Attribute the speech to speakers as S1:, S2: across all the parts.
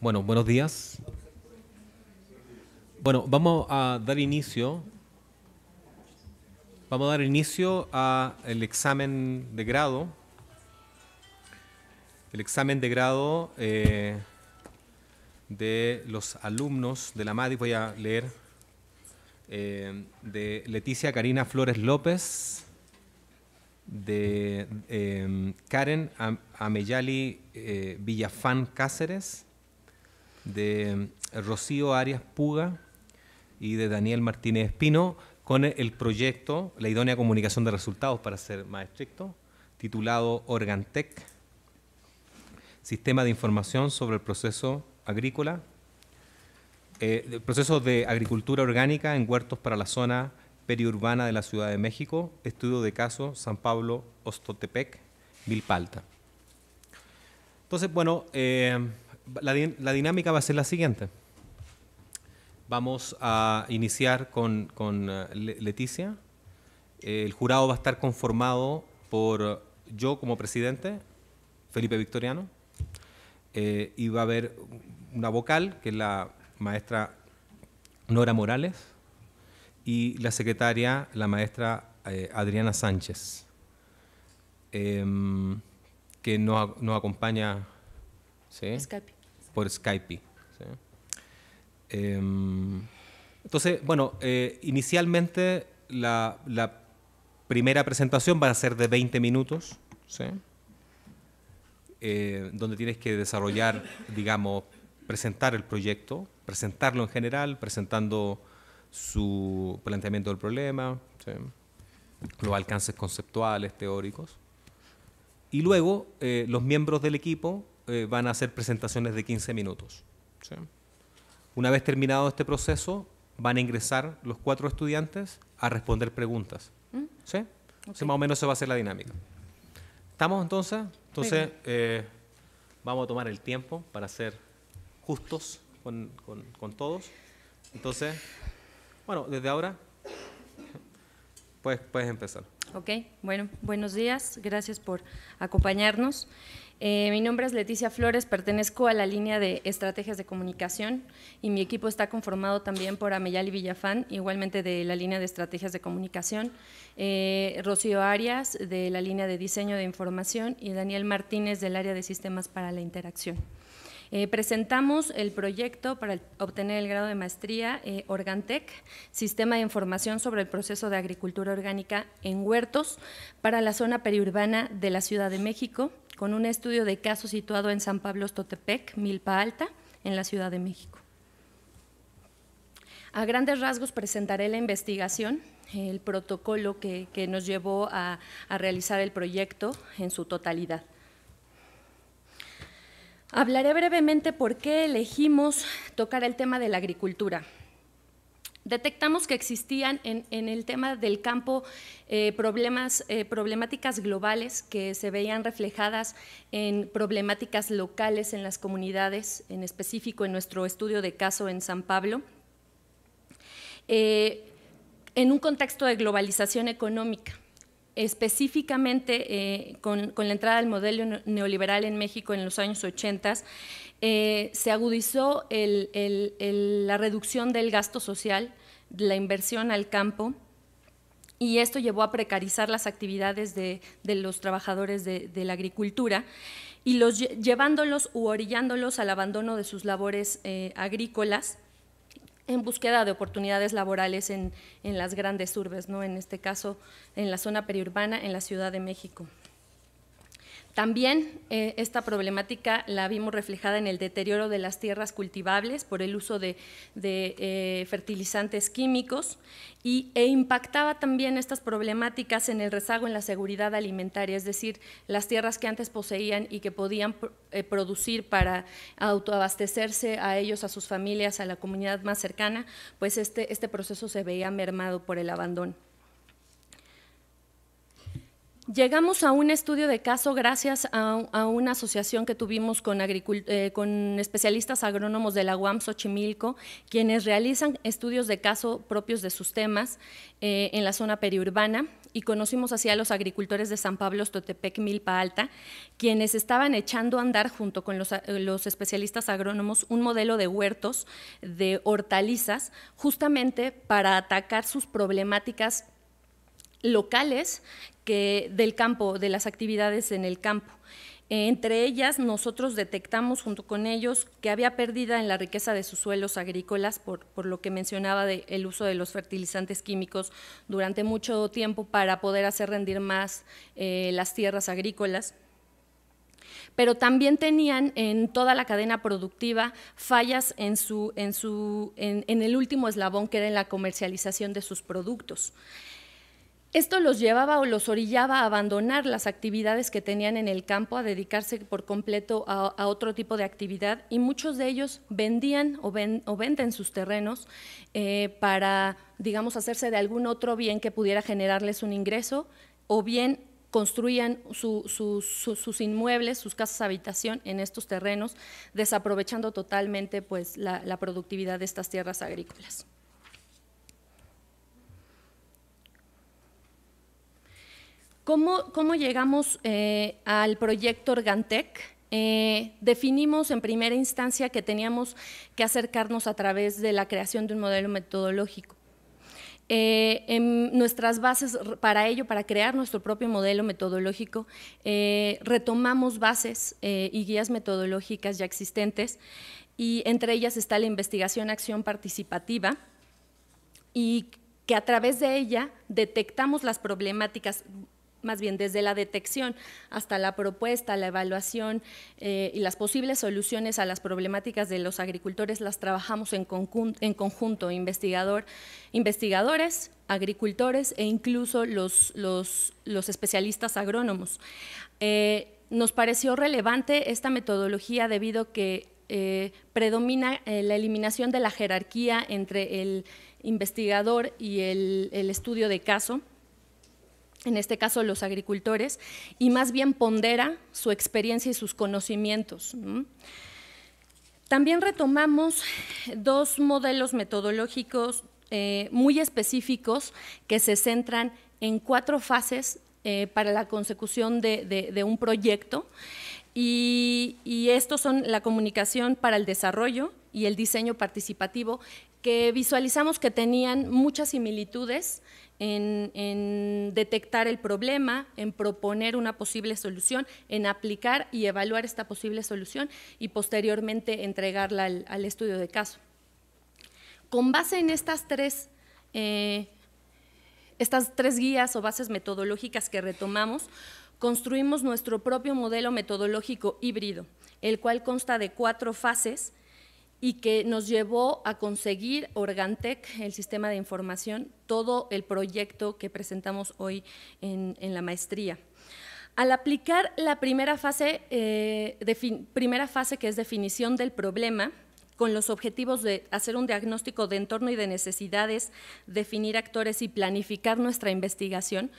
S1: Bueno, buenos días. Bueno, vamos a dar inicio. Vamos a dar inicio al examen de grado. El examen de grado eh, de los alumnos de la MADI. Voy a leer eh, de Leticia Karina Flores López, de eh, Karen Ameyali Villafán Cáceres de eh, Rocío Arias Puga y de Daniel Martínez Espino con el proyecto La idónea comunicación de resultados, para ser más estricto, titulado Organtec, Sistema de Información sobre el Proceso Agrícola, eh, Proceso de Agricultura Orgánica en Huertos para la Zona Periurbana de la Ciudad de México, Estudio de Caso San Pablo, Ostotepec, Milpalta. Entonces, bueno, eh, la, dinámica va a ser la siguiente. Vamos a iniciar con, eh, Leticia. Eh, el jurado va a estar conformado por yo como presidente, Felipe Victoriano, eh, y va a haber una vocal, que es la maestra Nora Morales, y la secretaria, la maestra Adriana Sánchez, em, que nos, acompaña por Skype. Em, entonces, bueno, eh, inicialmente la, primera presentación va a ser de 20 minutos, eh, donde tienes que desarrollar, digamos, presentar el proyecto, presentarlo en general, presentando su planteamiento del problema, los alcances conceptuales, teóricos. Y luego eh, los miembros del equipo eh, van a hacer presentaciones de 15 minutos. Una vez terminado este proceso, van a ingresar los cuatro estudiantes a responder preguntas. ¿Mm? ¿sí? más o menos se va a ser la dinámica. ¿Estamos entonces? Entonces, eh, vamos a tomar el tiempo para ser justos con, todos. Entonces, bueno, desde ahora puedes, puedes empezar.
S2: Ok, bueno, buenos días, gracias por acompañarnos. Eh, mi nombre es Leticia Flores, pertenezco a la línea de estrategias de comunicación y mi equipo está conformado también por Ameyali Villafán, igualmente de la línea de estrategias de comunicación, eh, Rocío Arias de la línea de diseño de información y Daniel Martínez del área de sistemas para la interacción. Eh, presentamos el proyecto para obtener el grado de maestría eh, Organtec, Sistema de Información sobre el Proceso de Agricultura Orgánica en Huertos para la zona periurbana de la Ciudad de México, con un estudio de caso situado en San Pablo Totepec, Milpa Alta, en la Ciudad de México. A grandes rasgos presentaré la investigación el protocolo que, nos llevó a realizar el proyecto en su totalidad. Hablaré brevemente por qué elegimos tocar el tema de la agricultura. Detectamos que existían en, el tema del campo eh, problemas, eh, problemáticas globales que se veían reflejadas en problemáticas locales en las comunidades, en específico en nuestro estudio de caso en San Pablo. Eh, en un contexto de globalización económica específicamente eh, con, la entrada del modelo neoliberal en México en los años 80, eh, se agudizó la reducción del gasto social, la inversión al campo, y esto llevó a precarizar las actividades de, los trabajadores de, la agricultura y los, llevándolos u orillándolos al abandono de sus labores eh, agrícolas en búsqueda de oportunidades laborales en, en las grandes urbes, ¿no? en este caso en la zona periurbana en la Ciudad de México. También eh, esta problemática la vimos reflejada en el deterioro de las tierras cultivables por el uso de, eh, fertilizantes químicos e impactaba también estas problemáticas en el rezago en la seguridad alimentaria, es decir, las tierras que antes poseían y que podían eh, producir para autoabastecerse a ellos, a sus familias, a la comunidad más cercana, pues este, este proceso se veía mermado por el abandono. Llegamos a un estudio de caso gracias a, una asociación que tuvimos eh, con, especialistas agrónomos de la UAM Xochimilco, quienes realizan estudios de caso propios de sus temas eh, en la zona periurbana y conocimos así a los agricultores de San Pablo, Totepec, Milpa Alta, quienes estaban echando a andar junto con los, los especialistas agrónomos un modelo de huertos de hortalizas justamente para atacar sus problemáticas locales que del campo, de las actividades en el campo. Entre ellas, nosotros detectamos junto con ellos que había pérdida en la riqueza de sus suelos agrícolas, por, lo que mencionaba el uso de los fertilizantes químicos durante mucho tiempo para poder hacer rendir más eh, las tierras agrícolas pero también tenían en toda la cadena productiva fallas en, su, en, su, en el último eslabón que era en la comercialización de sus productos. Esto los llevaba o los orillaba a abandonar las actividades que tenían en el campo, a dedicarse por completo a, otro tipo de actividad y muchos de ellos vendían o, venden sus terrenos eh, para, digamos, hacerse de algún otro bien que pudiera generarles un ingreso o bien construían sus inmuebles, sus casas habitación en estos terrenos, desaprovechando totalmente pues, la productividad de estas tierras agrícolas. ¿Cómo, llegamos eh, al proyecto Organtec? Eh, definimos en primera instancia que teníamos que acercarnos a través de la creación de un modelo metodológico. Eh, en nuestras bases para ello, para crear nuestro propio modelo metodológico, retomamos bases y guías metodológicas ya existentes y entre ellas está la investigación acción participativa y que a través de ella detectamos las problemáticas más bien desde la detección hasta la propuesta, la evaluación eh, y las posibles soluciones a las problemáticas de los agricultores las trabajamos en, conjunto, investigador, investigadores, agricultores e incluso los, especialistas agrónomos. Eh, nos pareció relevante esta metodología debido a que eh, predomina la eliminación de la jerarquía entre el investigador y el estudio de caso en este caso los agricultores, y más bien pondera su experiencia y sus conocimientos. También retomamos dos modelos metodológicos eh, muy específicos que se centran en cuatro fases eh, para la consecución de un proyecto. Y, estos son la comunicación para el desarrollo y el diseño participativo, que visualizamos que tenían muchas similitudes en, detectar el problema, en proponer una posible solución, en aplicar y evaluar esta posible solución y posteriormente entregarla al, estudio de caso. Con base en estas tres eh, estas tres guías o bases metodológicas que retomamos, construimos nuestro propio modelo metodológico híbrido, el cual consta de cuatro fases y que nos llevó a conseguir Organtec, el sistema de información, todo el proyecto que presentamos hoy en, la maestría. Al aplicar la primera fase, eh, primera fase que es definición del problema, con los objetivos de hacer un diagnóstico de entorno y de necesidades, definir actores y planificar nuestra investigación,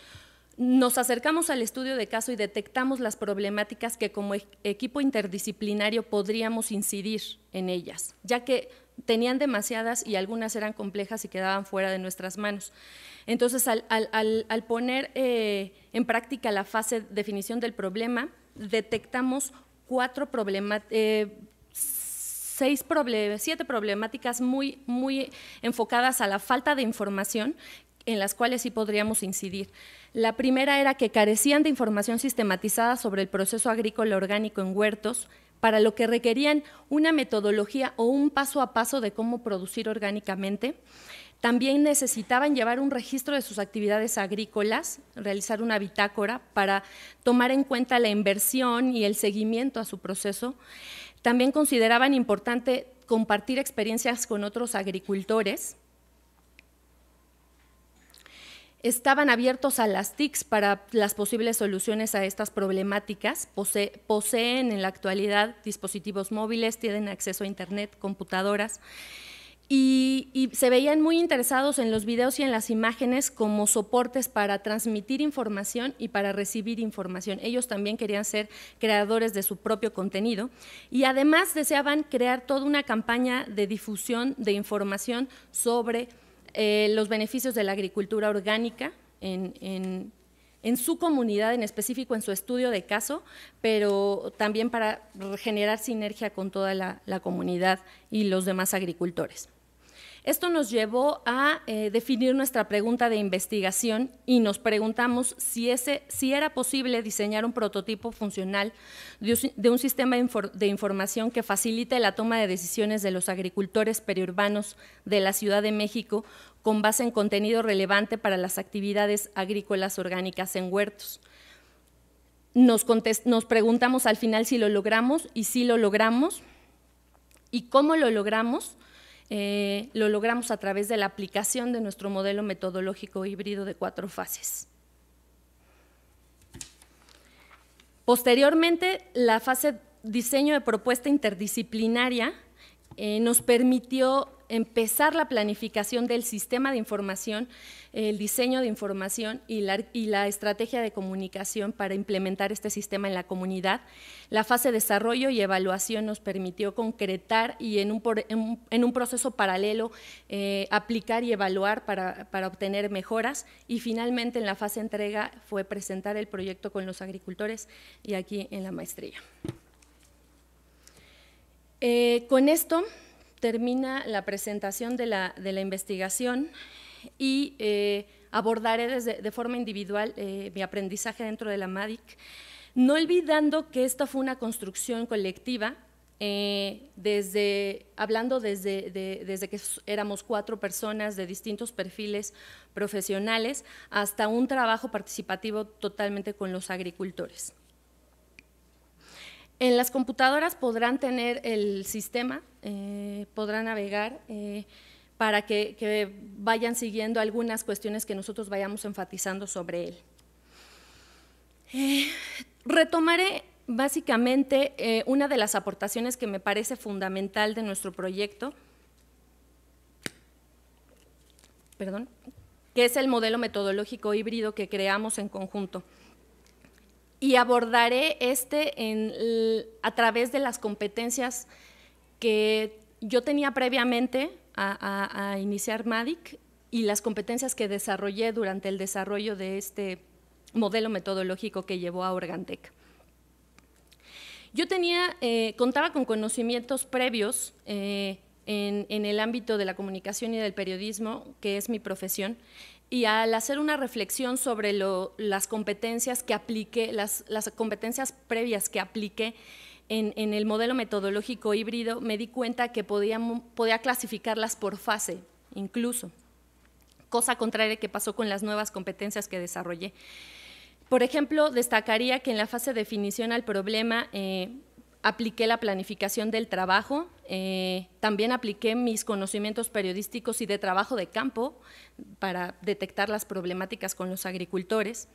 S2: nos acercamos al estudio de caso y detectamos las problemáticas que como e-, equipo interdisciplinario podríamos incidir en ellas, ya que tenían demasiadas y algunas eran complejas y quedaban fuera de nuestras manos. Entonces, al, poner eh, en práctica la fase de definición del problema, detectamos cuatro problemáticas. Eh, seis siete problemáticas muy, muy enfocadas a la falta de información en las cuales sí podríamos incidir. La primera era que carecían de información sistematizada sobre el proceso agrícola orgánico en huertos, para lo que requerían una metodología o un paso a paso de cómo producir orgánicamente. También necesitaban llevar un registro de sus actividades agrícolas, realizar una bitácora para tomar en cuenta la inversión y el seguimiento a su proceso. También consideraban importante compartir experiencias con otros agricultores. Estaban abiertos a las TICs para las posibles soluciones a estas problemáticas. poseen en la actualidad dispositivos móviles, tienen acceso a Internet, computadoras. Y, se veían muy interesados en los videos y en las imágenes como soportes para transmitir información y para recibir información. Ellos también querían ser creadores de su propio contenido y además deseaban crear toda una campaña de difusión de información sobre eh, los beneficios de la agricultura orgánica en, su comunidad, en específico en su estudio de caso, pero también para generar sinergia con toda la comunidad y los demás agricultores. Esto nos llevó a eh, definir nuestra pregunta de investigación y nos preguntamos si, era posible diseñar un prototipo funcional de, un sistema de información que facilite la toma de decisiones de los agricultores periurbanos de la Ciudad de México con base en contenido relevante para las actividades agrícolas orgánicas en huertos. nos preguntamos al final si lo logramos y si lo logramos y cómo lo logramos eh, lo logramos a través de la aplicación de nuestro modelo metodológico híbrido de cuatro fases. Posteriormente, la fase diseño de propuesta interdisciplinaria eh, nos permitió empezar la planificación del sistema de información, el diseño de información y la, estrategia de comunicación para implementar este sistema en la comunidad. La fase de desarrollo y evaluación nos permitió concretar y en un, proceso paralelo eh, aplicar y evaluar para, obtener mejoras y finalmente en la fase entrega fue presentar el proyecto con los agricultores y aquí en la maestría. Eh, con esto termina la presentación de la, investigación y eh, abordaré de forma individual eh, mi aprendizaje dentro de la MADIC, no olvidando que esta fue una construcción colectiva, eh, desde, hablando desde que éramos cuatro personas de distintos perfiles profesionales hasta un trabajo participativo totalmente con los agricultores. En las computadoras podrán tener el sistema, eh, podrán navegar eh, para que, vayan siguiendo algunas cuestiones que nosotros vayamos enfatizando sobre él. Eh, retomaré básicamente una de las aportaciones que me parece fundamental de nuestro proyecto, perdón, que es el modelo metodológico híbrido que creamos en conjunto y abordaré este a través de las competencias que yo tenía previamente a, iniciar MADIC y las competencias que desarrollé durante el desarrollo de este modelo metodológico que llevó a Organtec. Yo tenía, eh, contaba con conocimientos previos eh, en el ámbito de la comunicación y del periodismo, que es mi profesión, y al hacer una reflexión sobre las competencias que aplique, las, competencias previas que aplique en, el modelo metodológico híbrido, me di cuenta que podía, clasificarlas por fase, incluso, cosa contraria que pasó con las nuevas competencias que desarrollé. Por ejemplo, destacaría que en la fase de definición al problema eh, apliqué la planificación del trabajo, eh, también apliqué mis conocimientos periodísticos y de trabajo de campo para detectar las problemáticas con los agricultores.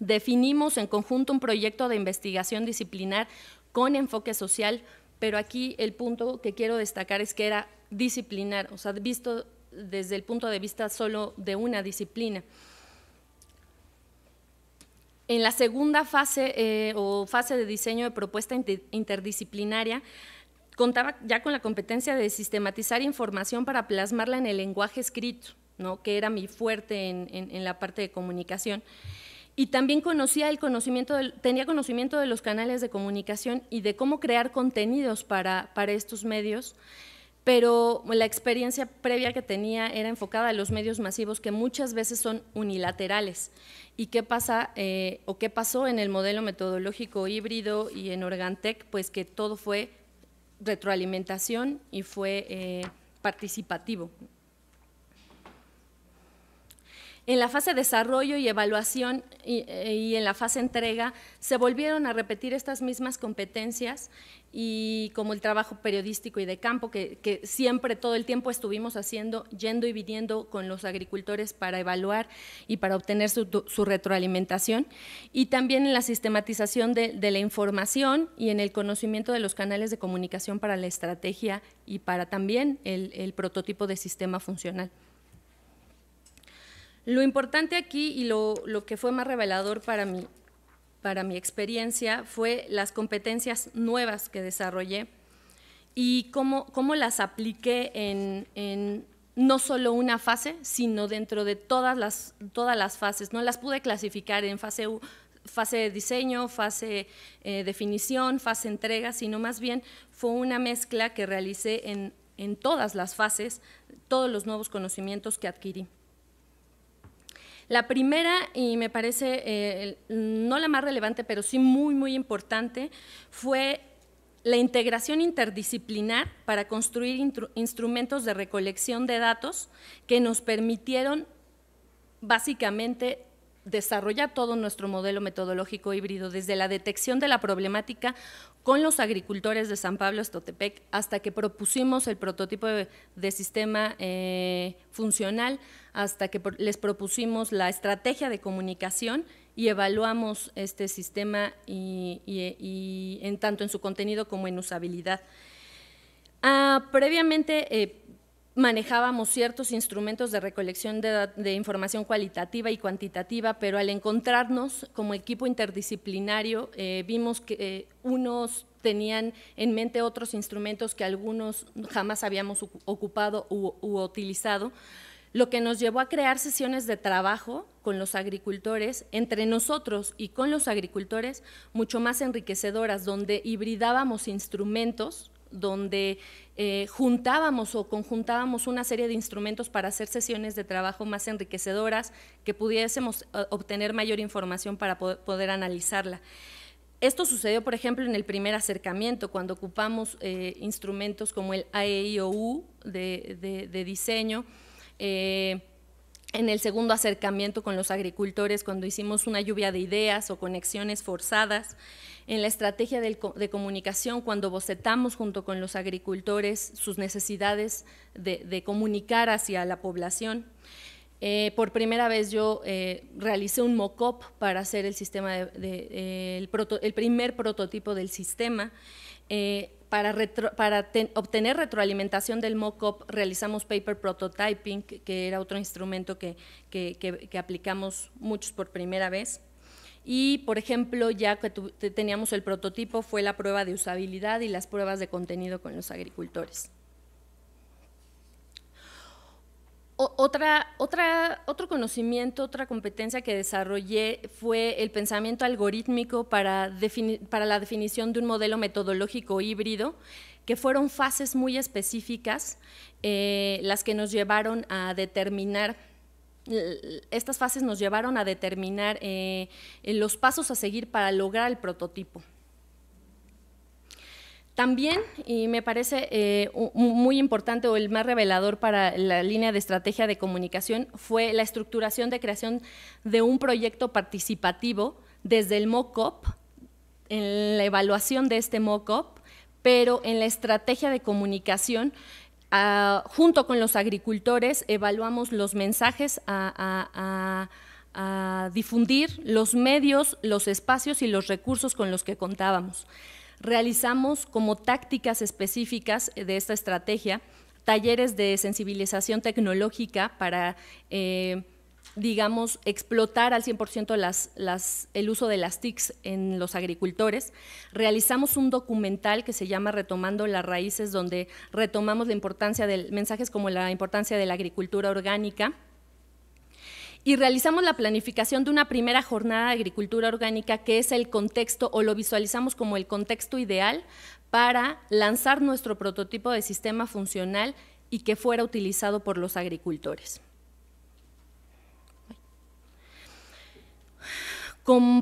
S2: Definimos en conjunto un proyecto de investigación disciplinar con enfoque social, pero aquí el punto que quiero destacar es que era disciplinar, o sea, visto desde el punto de vista solo de una disciplina. En la segunda fase eh, o fase de diseño de propuesta interdisciplinaria, contaba ya con la competencia de sistematizar información para plasmarla en el lenguaje escrito, ¿no? que era mi fuerte en, la parte de comunicación. Y también conocía el conocimiento tenía conocimiento de los canales de comunicación y de cómo crear contenidos para, para estos medios pero la experiencia previa que tenía era enfocada a los medios masivos que muchas veces son unilaterales. ¿Y qué pasa eh, o qué pasó en el modelo metodológico híbrido y en Organtec? Pues que todo fue retroalimentación y fue eh, participativo. En la fase de desarrollo y evaluación eh, y, en la fase entrega se volvieron a repetir estas mismas competencias y como el trabajo periodístico y de campo que, siempre todo el tiempo estuvimos haciendo, yendo y viniendo con los agricultores para evaluar y para obtener su, retroalimentación, y también en la sistematización de, la información y en el conocimiento de los canales de comunicación para la estrategia y para también el prototipo de sistema funcional. Lo importante aquí y lo, que fue más revelador para mí, para mi experiencia fue las competencias nuevas que desarrollé y cómo, las apliqué en, no solo una fase, sino dentro de todas las, todas las fases. No las pude clasificar en fase, de diseño, fase de eh, definición, fase entrega, sino más bien fue una mezcla que realicé en todas las fases, todos los nuevos conocimientos que adquirí. La primera, y me parece eh, no la más relevante, pero sí muy, muy importante, fue la integración interdisciplinar para construir instrumentos de recolección de datos que nos permitieron básicamente desarrolla todo nuestro modelo metodológico híbrido, desde la detección de la problemática con los agricultores de San Pablo Estotepec hasta que propusimos el prototipo de, sistema eh, funcional, hasta que les propusimos la estrategia de comunicación y evaluamos este sistema y, en tanto en su contenido como en usabilidad. Ah, previamente, eh, manejábamos ciertos instrumentos de recolección de, información cualitativa y cuantitativa, pero al encontrarnos como equipo interdisciplinario eh, vimos que eh, unos tenían en mente otros instrumentos que algunos jamás habíamos ocupado u utilizado, lo que nos llevó a crear sesiones de trabajo con los agricultores, entre nosotros y con los agricultores, mucho más enriquecedoras, donde hibridábamos instrumentos donde eh, juntábamos o conjuntábamos una serie de instrumentos para hacer sesiones de trabajo más enriquecedoras, que pudiésemos eh, obtener mayor información para poder, analizarla. Esto sucedió, por ejemplo, en el primer acercamiento, cuando ocupamos eh, instrumentos como el AEIOU de, diseño, en el segundo acercamiento con los agricultores, cuando hicimos una lluvia de ideas o conexiones forzadas, en la estrategia de, comunicación, cuando bocetamos junto con los agricultores sus necesidades de, comunicar hacia la población. Eh, por primera vez yo eh, realicé un mock-up para hacer el, sistema eh, el, primer prototipo del sistema. Para, obtener retroalimentación del mock-up realizamos paper prototyping, que era otro instrumento que, aplicamos muchos por primera vez. Y, por ejemplo, ya que teníamos el prototipo, fue la prueba de usabilidad y las pruebas de contenido con los agricultores. otra, otra, otro conocimiento, otra competencia que desarrollé fue el pensamiento algorítmico para, para, la definición de un modelo metodológico híbrido, que fueron fases muy específicas eh, las que nos llevaron a determinar estas fases nos llevaron a determinar eh, los pasos a seguir para lograr el prototipo. También, y me parece eh, muy importante o el más revelador para la línea de estrategia de comunicación, fue la estructuración de creación de un proyecto participativo desde el mock en la evaluación de este mock pero en la estrategia de comunicación ah, junto con los agricultores evaluamos los mensajes a, difundir, los medios, los espacios y los recursos con los que contábamos realizamos como tácticas específicas de esta estrategia talleres de sensibilización tecnológica para, eh, digamos, explotar al 100% el uso de las TICs en los agricultores. Realizamos un documental que se llama Retomando las Raíces, donde retomamos la importancia de mensajes como la importancia de la agricultura orgánica y realizamos la planificación de una primera jornada de agricultura orgánica que es el contexto o lo visualizamos como el contexto ideal para lanzar nuestro prototipo de sistema funcional y que fuera utilizado por los agricultores.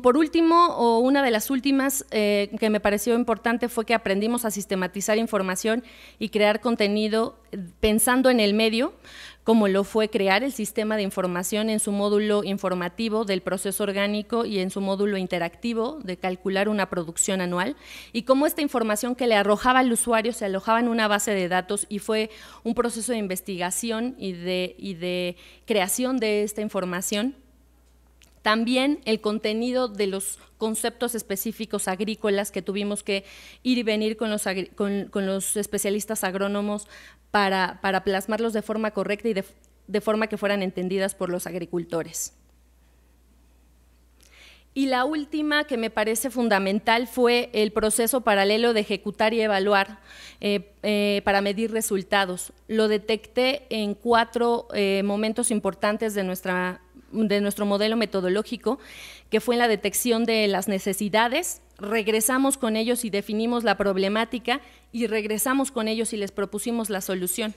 S2: por último, o una de las últimas eh, que me pareció importante fue que aprendimos a sistematizar información y crear contenido eh, pensando en el medio, cómo lo fue crear el sistema de información en su módulo informativo del proceso orgánico y en su módulo interactivo de calcular una producción anual, y cómo esta información que le arrojaba al usuario se alojaba en una base de datos y fue un proceso de investigación y de, de creación de esta información también el contenido de los conceptos específicos agrícolas que tuvimos que ir y venir con los, con los especialistas agrónomos para, plasmarlos de forma correcta y de, forma que fueran entendidas por los agricultores. Y la última que me parece fundamental fue el proceso paralelo de ejecutar y evaluar eh, eh, para medir resultados. Lo detecté en cuatro eh, momentos importantes de, de nuestro modelo metodológico, que fue en la detección de las necesidades, regresamos con ellos y definimos la problemática y regresamos con ellos y les propusimos la solución.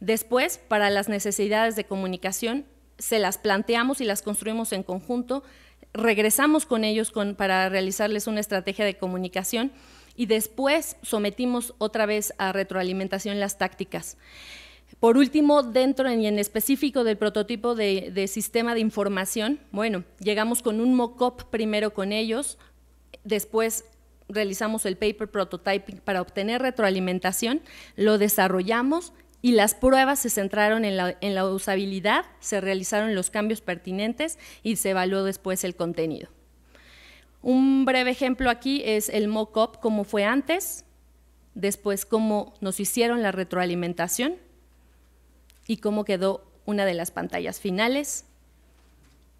S2: Después, para las necesidades de comunicación, se las planteamos y las construimos en conjunto, regresamos con ellos con, para realizarles una estrategia de comunicación y después sometimos otra vez a retroalimentación las tácticas. Por último, dentro y en específico del prototipo de, de sistema de información, bueno, llegamos con un mock primero con ellos, Después realizamos el paper prototyping para obtener retroalimentación, lo desarrollamos y las pruebas se centraron en la, usabilidad, se realizaron los cambios pertinentes y se evaluó después el contenido. Un breve ejemplo aquí es el mock-up, cómo fue antes, después cómo nos hicieron la retroalimentación y cómo quedó una de las pantallas finales,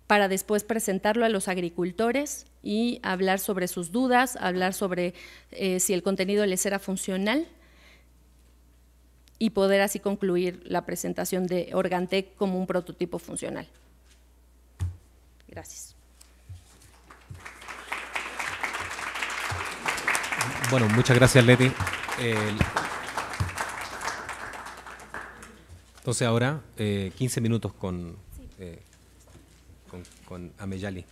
S2: para después presentarlo a los agricultores y hablar sobre sus dudas, hablar sobre eh, si el contenido les era funcional y poder así concluir la presentación de Organtec como un prototipo funcional. Gracias.
S1: Bueno, muchas gracias, Leti. entonces ahora, 15 eh, minutos con, eh, con, con Ameyali.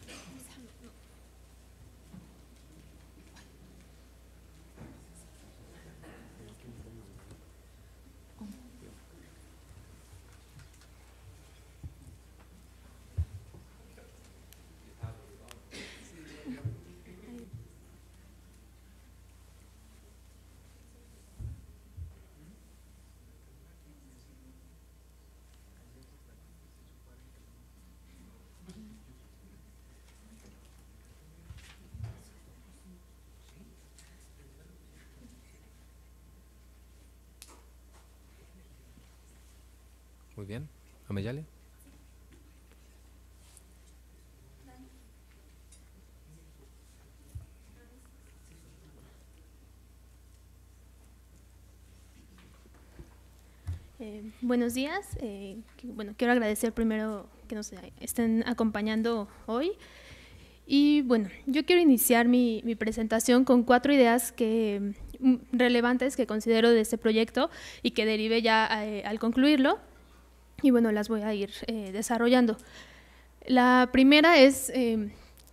S1: Eh,
S3: buenos días. Eh, bueno, quiero agradecer primero que nos eh, estén acompañando hoy. Y bueno, yo quiero iniciar mi, presentación con cuatro ideas que, mm, relevantes que considero de este proyecto y que derive ya al concluirlo y bueno, las voy a ir eh, desarrollando. La primera es, em,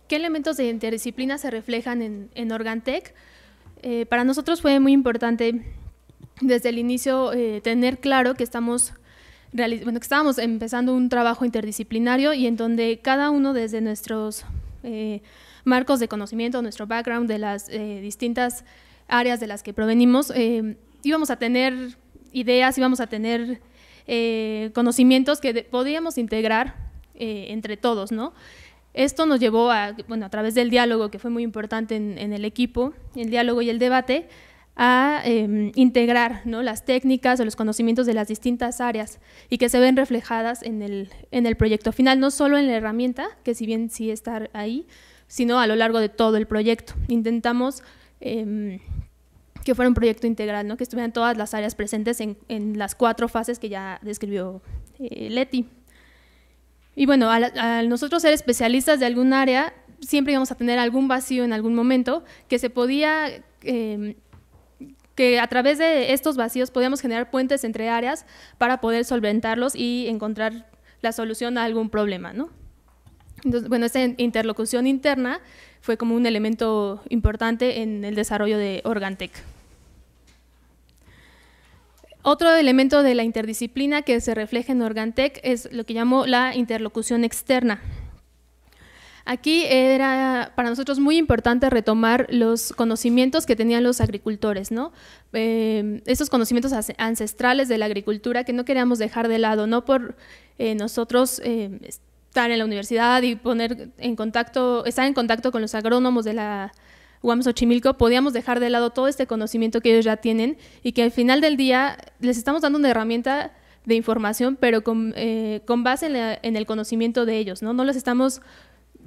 S3: ¿qué elementos de interdisciplina se reflejan en, en eh, para nosotros fue muy importante desde el inicio eh, tener claro que estamos que estábamos empezando un trabajo interdisciplinario y en donde cada uno desde nuestros marcos de conocimiento, nuestro background de las distintas áreas de las que provenimos, íbamos a tener ideas, íbamos a tener eh, conocimientos que podíamos integrar eh, entre todos, ¿no? Esto nos llevó a, bueno, a través del diálogo, que fue muy importante en, el equipo, el diálogo y el debate, a em, integrar ¿no? las técnicas o los conocimientos de las distintas áreas y que se ven reflejadas en el, en el proyecto final, no solo en la herramienta, que si bien sí está ahí, sino a lo largo de todo el proyecto. Intentamos em, que fuera un proyecto integral, que estuvieran todas las áreas presentes en, las cuatro fases que ya describió eh, Leti. Y bueno, al, nosotros ser especialistas de algún área, siempre íbamos a tener algún vacío en algún momento que se podía, em, que a través de estos vacíos podíamos generar puentes entre áreas para poder solventarlos y encontrar la solución a algún problema, ¿no? Entonces, bueno, esta interlocución interna fue como un elemento importante en el desarrollo de Organtec. Otro elemento de la interdisciplina que se refleja en Organtec es lo que llamo la interlocución externa. Aquí era para nosotros muy importante retomar los conocimientos que tenían los agricultores, ¿no? Eh, esos conocimientos ancestrales de la agricultura que no queríamos dejar de lado, no por eh, nosotros eh, estar en la universidad y poner en contacto, estar en contacto con los agrónomos de la UAM Xochimilco, podíamos dejar de lado todo este conocimiento que ellos ya tienen y que al final del día les estamos dando una herramienta de información, pero con, eh, base en, el conocimiento de ellos, ¿no? No les estamos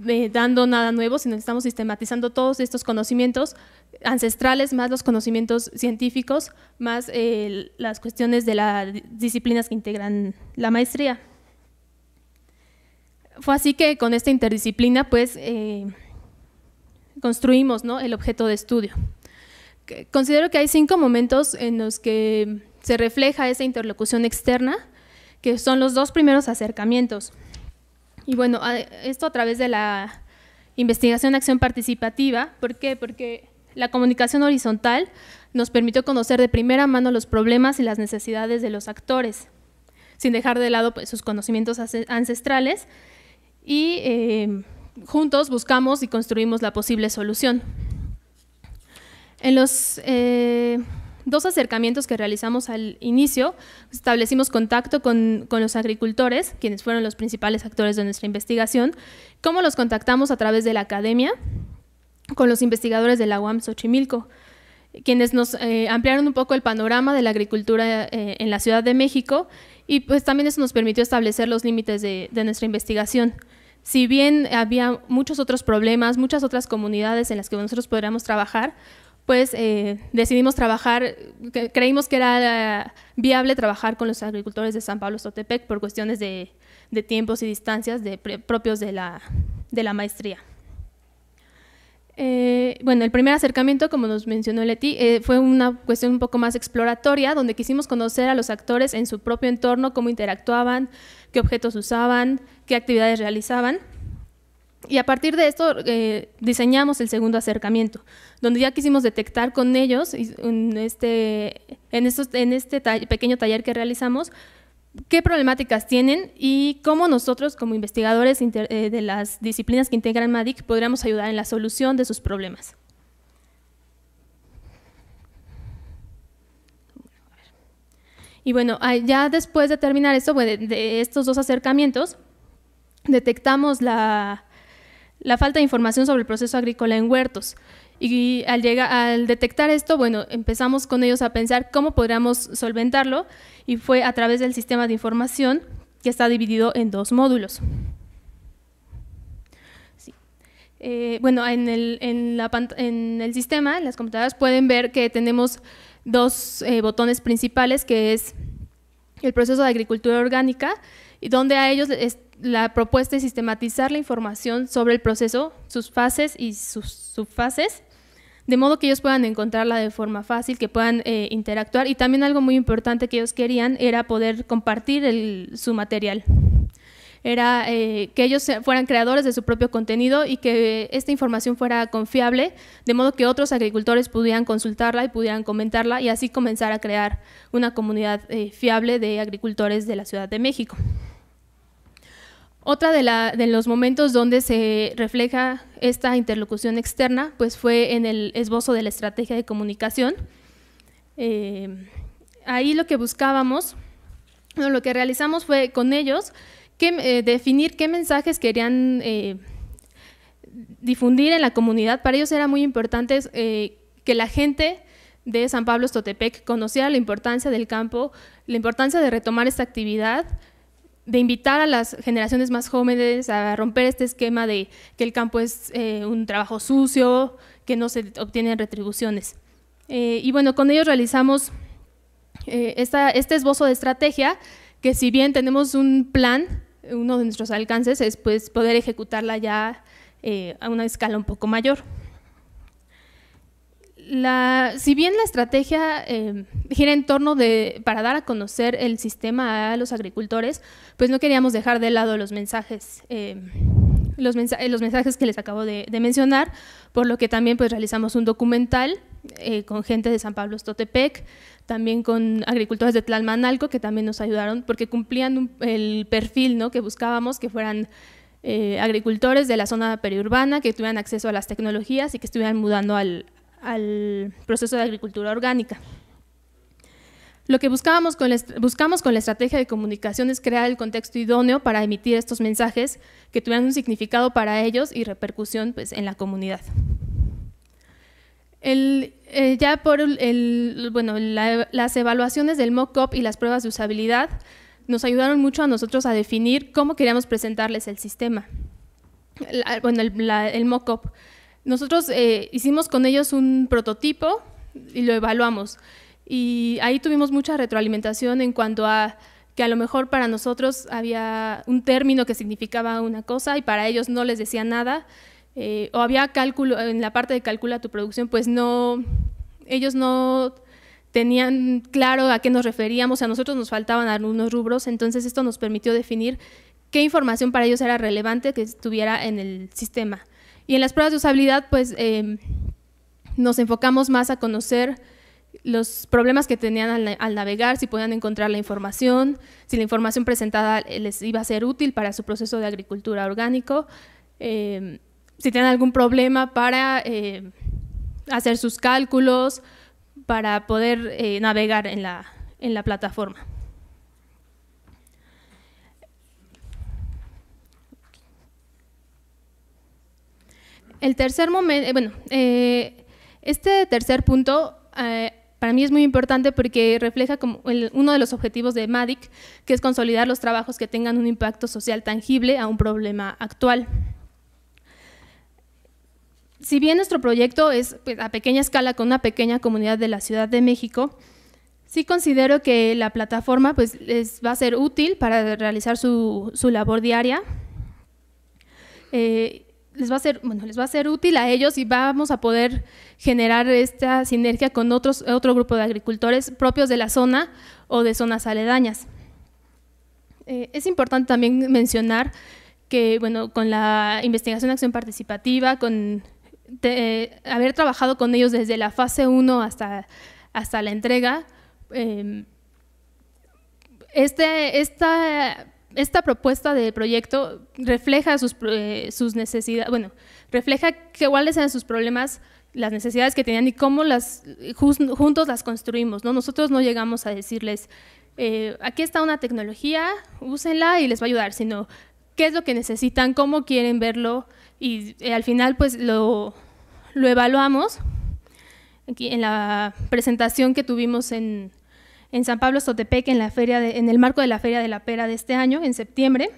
S3: eh, dando nada nuevo, sino que estamos sistematizando todos estos conocimientos ancestrales, más los conocimientos científicos, más eh, las cuestiones de las disciplinas que integran la maestría. Fue así que con esta interdisciplina, pues construimos ¿no? el objeto de estudio. Considero que hay cinco momentos en los que se refleja esa interlocución externa, que son los dos primeros acercamientos. Y bueno, esto a través de la investigación de acción participativa, ¿por qué? Porque la comunicación horizontal nos permitió conocer de primera mano los problemas y las necesidades de los actores, sin dejar de lado pues, sus conocimientos ancestrales y eh, juntos buscamos y construimos la posible solución. En los eh, dos acercamientos que realizamos al inicio, establecimos contacto con, los agricultores, quienes fueron los principales actores de nuestra investigación, cómo los contactamos a través de la academia, con los investigadores de la UAM Xochimilco, quienes nos eh, ampliaron un poco el panorama de la agricultura eh, en la Ciudad de México y pues también eso nos permitió establecer los límites de, de nuestra investigación si bien había muchos otros problemas, muchas otras comunidades en las que nosotros podríamos trabajar, pues eh, decidimos trabajar, creímos que era eh, viable trabajar con los agricultores de San Pablo Sotepec por cuestiones de, tiempos y distancias propios de la, maestría. Eh, bueno, el primer acercamiento, como nos mencionó Leti, fue una cuestión un poco más exploratoria, donde quisimos conocer a los actores en su propio entorno, cómo interactuaban, qué objetos usaban, qué actividades realizaban. Y a partir de esto eh, diseñamos el segundo acercamiento, donde ya quisimos detectar con ellos, en este, en este pequeño taller que realizamos, qué problemáticas tienen y cómo nosotros como investigadores eh, de las disciplinas que integran MADIC podríamos ayudar en la solución de sus problemas. Y bueno, ah, ya después de terminar esto, de estos dos acercamientos, detectamos la, falta de información sobre el proceso agrícola en huertos. Y al, al detectar esto, bueno, empezamos con ellos a pensar cómo podríamos solventarlo y fue a través del sistema de información que está dividido en dos módulos. Eh, bueno, en el, sistema, en las computadoras, pueden ver que tenemos dos eh, botones principales, que es el proceso de agricultura orgánica, y donde a ellos la propuesta es sistematizar la información sobre el proceso, sus fases y sus subfases, de modo que ellos puedan encontrarla de forma fácil, que puedan eh, interactuar y también algo muy importante que ellos querían era poder compartir su material. Era eh, que ellos fueran creadores de su propio contenido y que esta información fuera confiable, de modo que otros agricultores pudieran consultarla y pudieran comentarla y así comenzar a crear una comunidad eh, fiable de agricultores de la Ciudad de México. Otra de, de, los momentos donde se refleja esta interlocución externa, pues fue en el esbozo de la estrategia de comunicación. Eh, ahí lo que buscábamos, lo que realizamos fue con ellos que, eh, definir qué mensajes querían eh, difundir en la comunidad. Para ellos era muy importante que la gente de San Pablo Estotepec conociera la importancia del campo, la importancia de retomar esta actividad, de invitar a las generaciones más jóvenes a romper este esquema de que el campo es eh, un trabajo sucio, que no se obtienen retribuciones. Eh, y bueno, con ellos realizamos eh, este esbozo de estrategia, que si bien tenemos un plan, uno de nuestros alcances es pues, poder ejecutarla ya a una escala un poco mayor la, si bien la estrategia eh, gira en torno de, para dar a conocer el sistema a los agricultores, pues no queríamos dejar de lado los mensajes, eh, los, mensajes que les acabo de, mencionar, por lo que también pues, realizamos un documental eh, con gente de San Pablo Estotepec, también con agricultores de Tlalmanalco que también nos ayudaron porque cumplían el perfil ¿no? que buscábamos, que fueran agricultores de la zona periurbana que tuvieran acceso a las tecnologías y que estuvieran mudando al, al proceso de agricultura orgánica. Lo que buscábamos con la, buscamos con la estrategia de comunicación es crear el contexto idóneo para emitir estos mensajes que tuvieran un significado para ellos y repercusión pues, en la comunidad. Eh, ya por el, bueno, las evaluaciones del mock-up y las pruebas de usabilidad nos ayudaron mucho a nosotros a definir cómo queríamos presentarles el sistema. bueno, el, el mock-up nosotros eh, hicimos con ellos un prototipo y lo evaluamos. Y ahí tuvimos mucha retroalimentación en cuanto a que a lo mejor para nosotros había un término que significaba una cosa y para ellos no les decía nada. Eh, o había cálculo, en la parte de calcula tu producción, pues no, ellos no tenían claro a qué nos referíamos, a nosotros nos faltaban algunos rubros, entonces esto nos permitió definir qué información para ellos era relevante que estuviera en el sistema. Y en las pruebas de usabilidad, pues em, nos enfocamos más a conocer los problemas que tenían al, navegar, si podían encontrar la información, si la información presentada les iba a ser útil para su proceso de agricultura orgánico, em, si tenían algún problema para eh, hacer sus cálculos, para poder eh, navegar en la plataforma. El tercer eh, bueno, eh, este tercer punto eh, para mí es muy importante porque refleja como uno de los objetivos de MADIC, que es consolidar los trabajos que tengan un impacto social tangible a un problema actual. Si bien nuestro proyecto es pues, a pequeña escala con una pequeña comunidad de la Ciudad de México, sí considero que la plataforma pues, les va a ser útil para realizar su, labor diaria les va a ser, bueno, les va a ser útil a ellos y vamos a poder generar esta sinergia con otros, otro grupo de agricultores propios de la zona o de zonas aledañas. Eh, es importante también mencionar que, bueno, con la investigación de acción participativa, con eh, haber trabajado con ellos desde la fase 1 hasta, hasta la entrega, eh, este, esta esta propuesta de proyecto refleja sus, eh, necesidades, bueno, refleja que, cuáles eran sus problemas, las necesidades que tenían y cómo las juntos las construimos. ¿no? Nosotros no llegamos a decirles, eh, aquí está una tecnología, úsenla y les va a ayudar, sino qué es lo que necesitan, cómo quieren verlo y eh, al final pues lo, lo evaluamos. Aquí en la presentación que tuvimos en, en San Pablo Sotepec en, la feria en el marco de la Feria de la Pera de este año, en septiembre,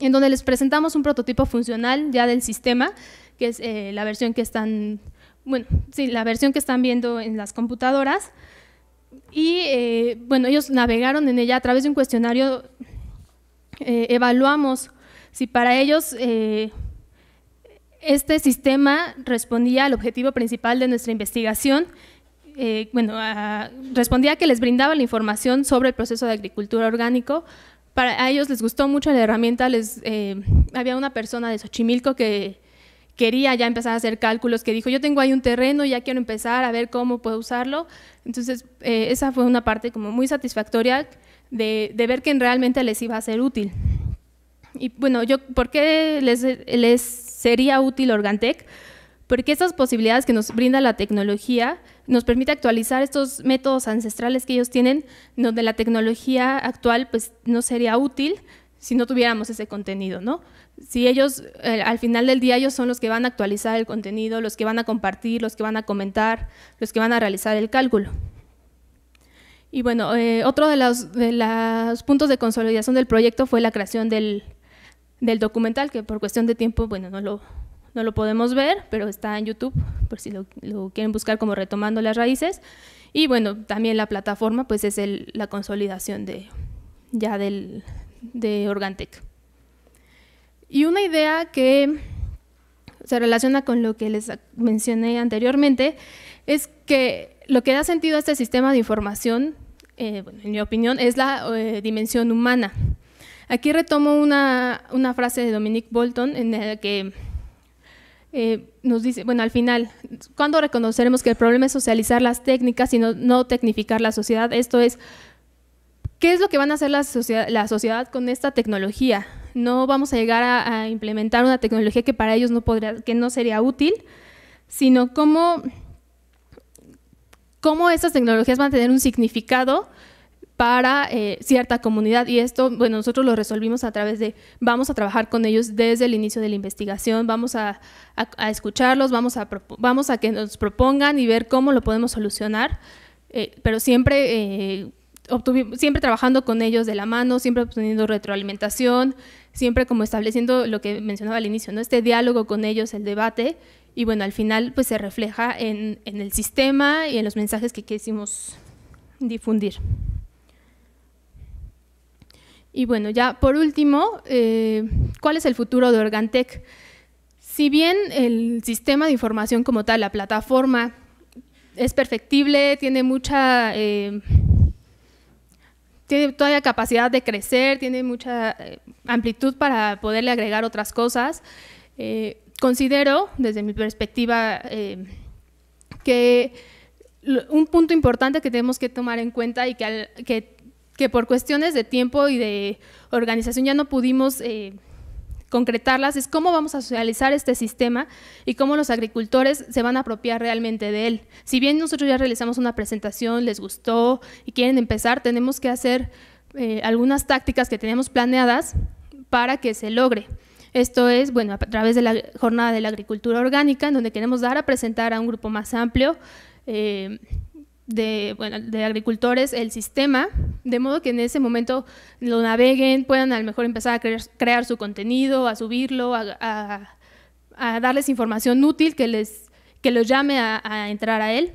S3: en donde les presentamos un prototipo funcional ya del sistema, que es eh, la versión que están, bueno, sí, la versión que están viendo en las computadoras. Y eh, bueno, ellos navegaron en ella a través de un cuestionario, eh, evaluamos si para ellos este sistema respondía al objetivo principal de nuestra investigación eh, bueno, respondía que les brindaba la información sobre el proceso de agricultura orgánico. Para, a ellos les gustó mucho la herramienta, les, eh, había una persona de Xochimilco que quería ya empezar a hacer cálculos, que dijo, yo tengo ahí un terreno, y ya quiero empezar a ver cómo puedo usarlo. Entonces, eh, esa fue una parte como muy satisfactoria de, ver que realmente les iba a ser útil. Y bueno, yo, ¿por qué les, les sería útil Organtec? porque estas posibilidades que nos brinda la tecnología nos permite actualizar estos métodos ancestrales que ellos tienen, donde la tecnología actual pues, no sería útil si no tuviéramos ese contenido, ¿no? Si ellos, eh, al final del día, ellos son los que van a actualizar el contenido, los que van a compartir, los que van a comentar, los que van a realizar el cálculo. Y bueno, eh, otro de los, de los, puntos de consolidación del proyecto fue la creación del documental, que por cuestión de tiempo, bueno, no lo, no lo podemos ver, pero está en YouTube, por si lo, quieren buscar como retomando las raíces. Y bueno, también la plataforma pues es la consolidación de, ya del, de Organtec. Y una idea que se relaciona con lo que les mencioné anteriormente es que lo que da sentido a este sistema de información, eh, en mi opinión, es la eh, dimensión humana. Aquí retomo una, frase de Dominique Bolton en la que eh, nos dice, bueno, al final, ¿cuándo reconoceremos que el problema es socializar las técnicas y no, tecnificar la sociedad? Esto es, ¿qué es lo que van a hacer la sociedad, la sociedad con esta tecnología? No vamos a llegar a, a implementar una tecnología que para ellos no, podría, que no sería útil, sino cómo, cómo estas tecnologías van a tener un significado para eh, cierta comunidad. Y esto, bueno, nosotros lo resolvimos a través de, vamos a trabajar con ellos desde el inicio de la investigación, vamos a, escucharlos, vamos a, que nos propongan y ver cómo lo podemos solucionar, eh, pero siempre, eh, siempre trabajando con ellos de la mano, siempre obteniendo retroalimentación, siempre como estableciendo lo que mencionaba al inicio, ¿no? este diálogo con ellos, el debate, y bueno, al final pues se refleja en el sistema y en los mensajes que quisimos difundir. Y bueno, ya por último, eh, ¿cuál es el futuro de Organtech? Si bien el sistema de información como tal, la plataforma, es perfectible, tiene mucha... Eh, tiene todavía capacidad de crecer, tiene mucha eh, amplitud para poderle agregar otras cosas. Eh, considero, desde mi perspectiva, que un punto importante que tenemos que tomar en cuenta y que, que que por cuestiones de tiempo y de organización ya no pudimos eh, concretarlas, es cómo vamos a socializar este sistema y cómo los agricultores se van a apropiar realmente de él. Si bien nosotros ya realizamos una presentación, les gustó y quieren empezar, tenemos que hacer eh, algunas tácticas que tenemos planeadas para que se logre. Esto es, bueno, a través de la jornada de la agricultura orgánica, en donde queremos dar a presentar a un grupo más amplio eh, de, agricultores el sistema, de modo que en ese momento lo naveguen, puedan a lo mejor empezar a crear, su contenido, a subirlo, a, darles información útil que, les, que los llame a, entrar a él.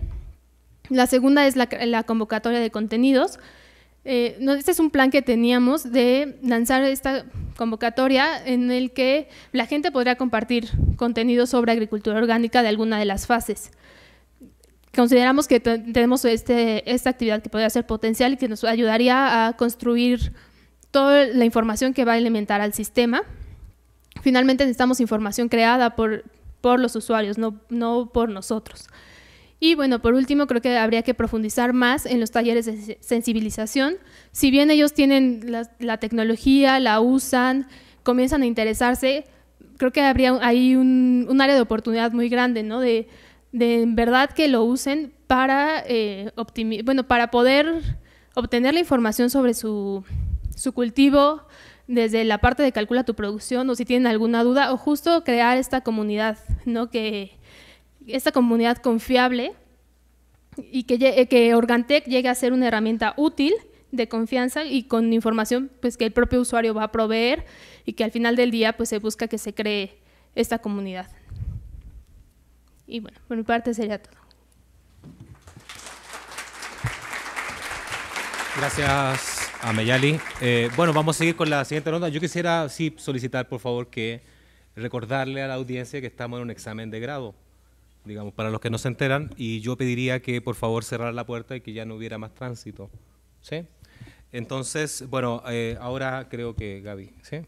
S3: La segunda es la, convocatoria de contenidos. Eh, este es un plan que teníamos de lanzar esta convocatoria en el que la gente podría compartir contenido sobre agricultura orgánica de alguna de las fases consideramos que tenemos este, esta actividad que podría ser potencial y que nos ayudaría a construir toda la información que va a alimentar al sistema. Finalmente necesitamos información creada por, por los usuarios, no, no por nosotros. Y bueno, por último, creo que habría que profundizar más en los talleres de sensibilización. Si bien ellos tienen la, tecnología, la usan, comienzan a interesarse, creo que habría ahí un, un área de oportunidad muy grande, ¿no? De, de verdad que lo usen para, eh, bueno, para poder obtener la información sobre su, su cultivo, desde la parte de calcula tu producción o si tienen alguna duda o justo crear esta comunidad, ¿no? Que esta comunidad confiable y que, que Organtec llegue a ser una herramienta útil de confianza y con información pues que el propio usuario va a proveer y que al final del día pues se busca que se cree esta comunidad. Y bueno, por mi parte sería todo.
S1: Gracias a Meyali. Eh, bueno, vamos a seguir con la siguiente ronda. Yo quisiera sí solicitar, por favor, que recordarle a la audiencia que estamos en un examen de grado, digamos, para los que no se enteran, y yo pediría que por favor cerrara la puerta y que ya no hubiera más tránsito. ¿Sí? Entonces, bueno, eh, ahora creo que Gaby, ¿sí?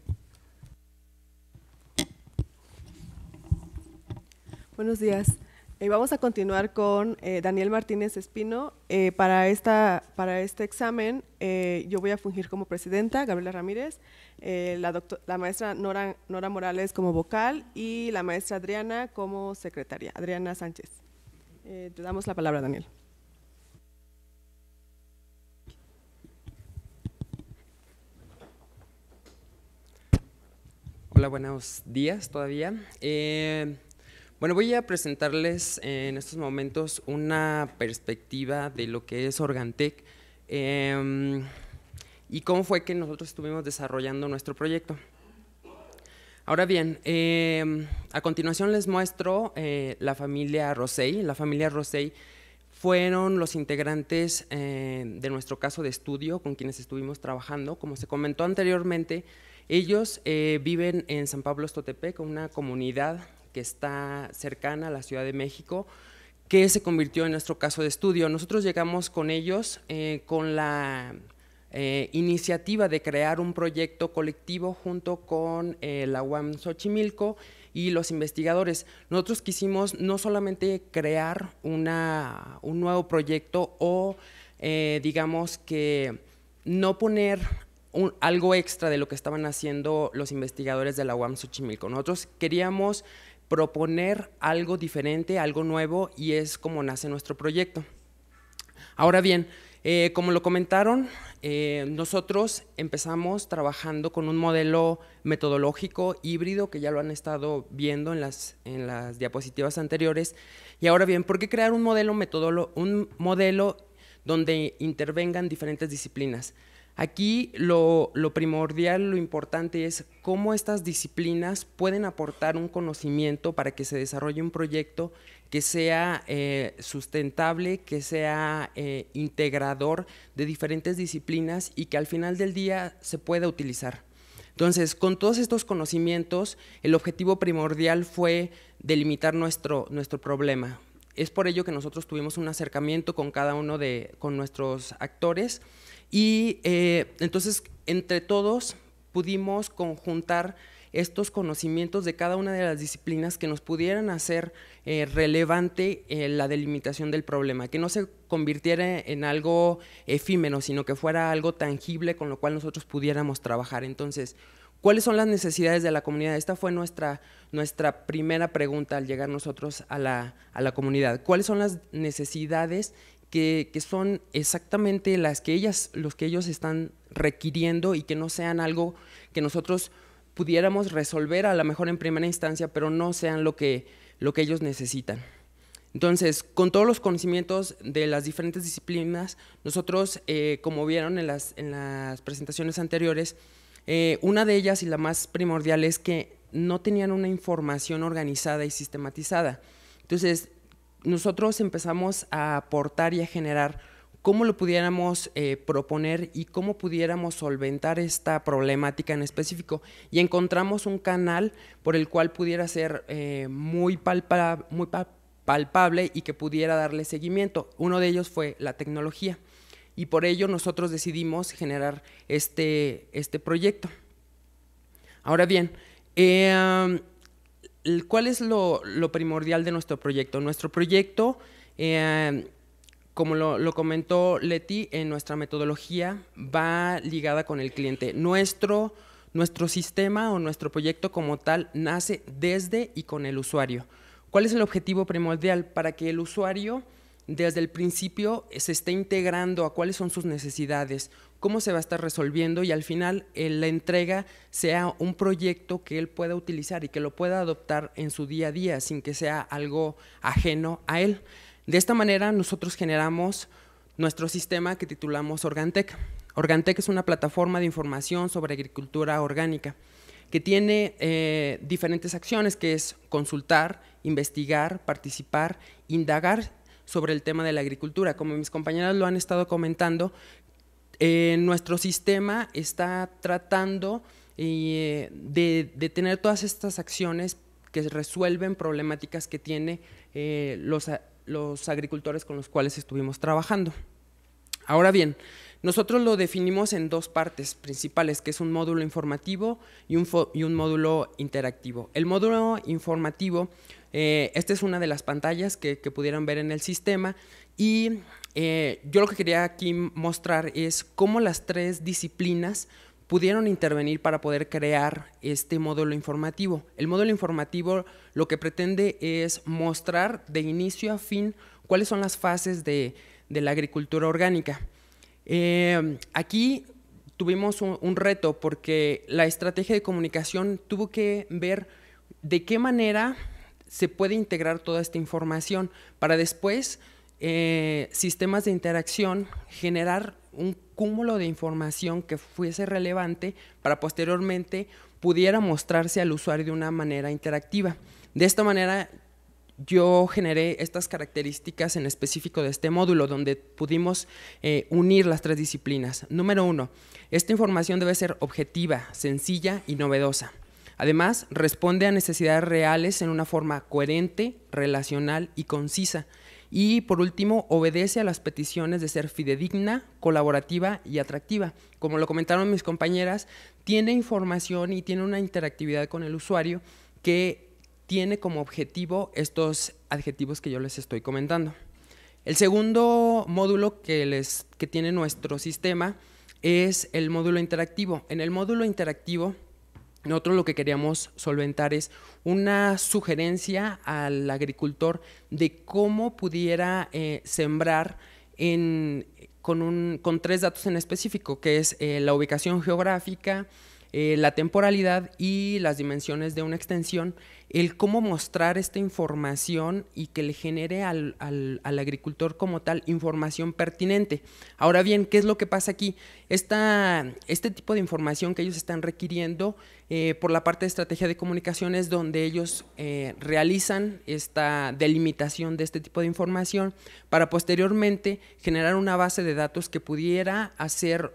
S4: Buenos días. Eh, vamos a continuar con eh, Daniel Martínez Espino. Eh, para, esta, para este examen yo voy a fungir como presidenta, Gabriela Ramírez, la, la, maestra Nora, Nora Morales como vocal y la maestra Adriana como secretaria, Adriana Sánchez. te damos la palabra, Daniel.
S5: Hola, buenos días todavía. Bueno, voy a presentarles en estos momentos una perspectiva de lo que es Organtec em, y cómo fue que nosotros estuvimos desarrollando nuestro proyecto. Ahora bien, em, a continuación les muestro eh, la familia Rosey. La familia Rosey fueron los integrantes eh, de nuestro caso de estudio con quienes estuvimos trabajando. Como se comentó anteriormente, ellos eh, viven en San Pablo Estotepec, una comunidad que está cercana a la Ciudad de México, que se convirtió en nuestro caso de estudio. Nosotros llegamos con ellos eh, con la eh, iniciativa de crear un proyecto colectivo junto con eh, la UAM Xochimilco y los investigadores. Nosotros quisimos no solamente crear una, un nuevo proyecto o digamos que no poner algo extra de lo que estaban haciendo los investigadores de la UAM Xochimilco. Nosotros queríamos proponer algo diferente, algo nuevo, y es como nace nuestro proyecto. Ahora bien, eh, como lo comentaron, eh, nosotros empezamos trabajando con un modelo metodológico híbrido que ya lo han estado viendo en las, diapositivas anteriores. Y ahora bien, ¿por qué crear un modelo, un modelo donde intervengan diferentes disciplinas? Aquí lo, primordial, lo importante es cómo estas disciplinas pueden aportar un conocimiento para que se desarrolle un proyecto que sea eh, sustentable, que sea eh, integrador de diferentes disciplinas y que al final del día se pueda utilizar. Entonces, con todos estos conocimientos, el objetivo primordial fue delimitar nuestro, nuestro problema. Es por ello que nosotros tuvimos un acercamiento con cada uno de con nuestros actores y eh, entonces, entre todos pudimos conjuntar estos conocimientos de cada una de las disciplinas que nos pudieran hacer eh, relevante eh, la delimitación del problema, que no se convirtiera en algo efímero, sino que fuera algo tangible con lo cual nosotros pudiéramos trabajar. Entonces, ¿cuáles son las necesidades de la comunidad? Esta fue nuestra, nuestra primera pregunta al llegar nosotros a la, a la comunidad. ¿Cuáles son las necesidades que, son exactamente las que ellas, los que ellos están requiriendo y que no sean algo que nosotros pudiéramos resolver a lo mejor en primera instancia, pero no sean lo que, lo que ellos necesitan. Entonces, con todos los conocimientos de las diferentes disciplinas, nosotros, eh, como vieron en las, en las presentaciones anteriores, eh, una de ellas y la más primordial es que no tenían una información organizada y sistematizada. Entonces, nosotros empezamos a aportar y a generar cómo lo pudiéramos eh, proponer y cómo pudiéramos solventar esta problemática en específico. Y encontramos un canal por el cual pudiera ser eh, muy, palpable y que pudiera darle seguimiento. Uno de ellos fue la tecnología. Y por ello nosotros decidimos generar este, este proyecto. Ahora bien, eh, ¿cuál es lo, primordial de nuestro proyecto? Nuestro proyecto, eh, como lo, comentó Leti, en nuestra metodología va ligada con el cliente. nuestro sistema o nuestro proyecto como tal nace desde y con el usuario. ¿Cuál es el objetivo primordial? Para que el usuario desde el principio se está integrando a cuáles son sus necesidades, cómo se va a estar resolviendo y al final eh, la entrega sea un proyecto que él pueda utilizar y que lo pueda adoptar en su día a día sin que sea algo ajeno a él. De esta manera nosotros generamos nuestro sistema que titulamos Organtec. Organtec es una plataforma de información sobre agricultura orgánica que tiene eh, diferentes acciones, que es consultar, investigar, participar, indagar sobre el tema de la agricultura. Como mis compañeras lo han estado comentando, eh, nuestro sistema está tratando eh, de, tener todas estas acciones que resuelven problemáticas que tienen eh, los, los agricultores con los cuales estuvimos trabajando. Ahora bien, nosotros lo definimos en dos partes principales, que es un módulo informativo y un, módulo interactivo. El módulo informativo, eh, esta es una de las pantallas que, pudieron ver en el sistema y eh, yo lo que quería aquí mostrar es cómo las tres disciplinas pudieron intervenir para poder crear este módulo informativo. El módulo informativo lo que pretende es mostrar de inicio a fin cuáles son las fases de la agricultura orgánica. Eh, aquí tuvimos un, reto porque la estrategia de comunicación tuvo que ver de qué manera se puede integrar toda esta información para después eh, sistemas de interacción, generar un cúmulo de información que fuese relevante para posteriormente pudiera mostrarse al usuario de una manera interactiva. De esta manera yo generé estas características en específico de este módulo, donde pudimos eh, unir las tres disciplinas. Número uno, esta información debe ser objetiva, sencilla y novedosa. Además, responde a necesidades reales en una forma coherente, relacional y concisa. Y por último, obedece a las peticiones de ser fidedigna, colaborativa y atractiva. Como lo comentaron mis compañeras, tiene información y tiene una interactividad con el usuario que tiene como objetivo estos adjetivos que yo les estoy comentando. El segundo módulo que, les, tiene nuestro sistema es el módulo interactivo. En el módulo interactivo, nosotros lo que queríamos solventar es una sugerencia al agricultor de cómo pudiera eh, sembrar con, tres datos en específico, que es eh, la ubicación geográfica, eh, la temporalidad y las dimensiones de una extensión, el cómo mostrar esta información y que le genere al, agricultor como tal información pertinente. Ahora bien, ¿qué es lo que pasa aquí? este tipo de información que ellos están requiriendo eh, por la parte de estrategia de comunicaciones, donde ellos eh, realizan esta delimitación de este tipo de información para posteriormente generar una base de datos que pudiera hacer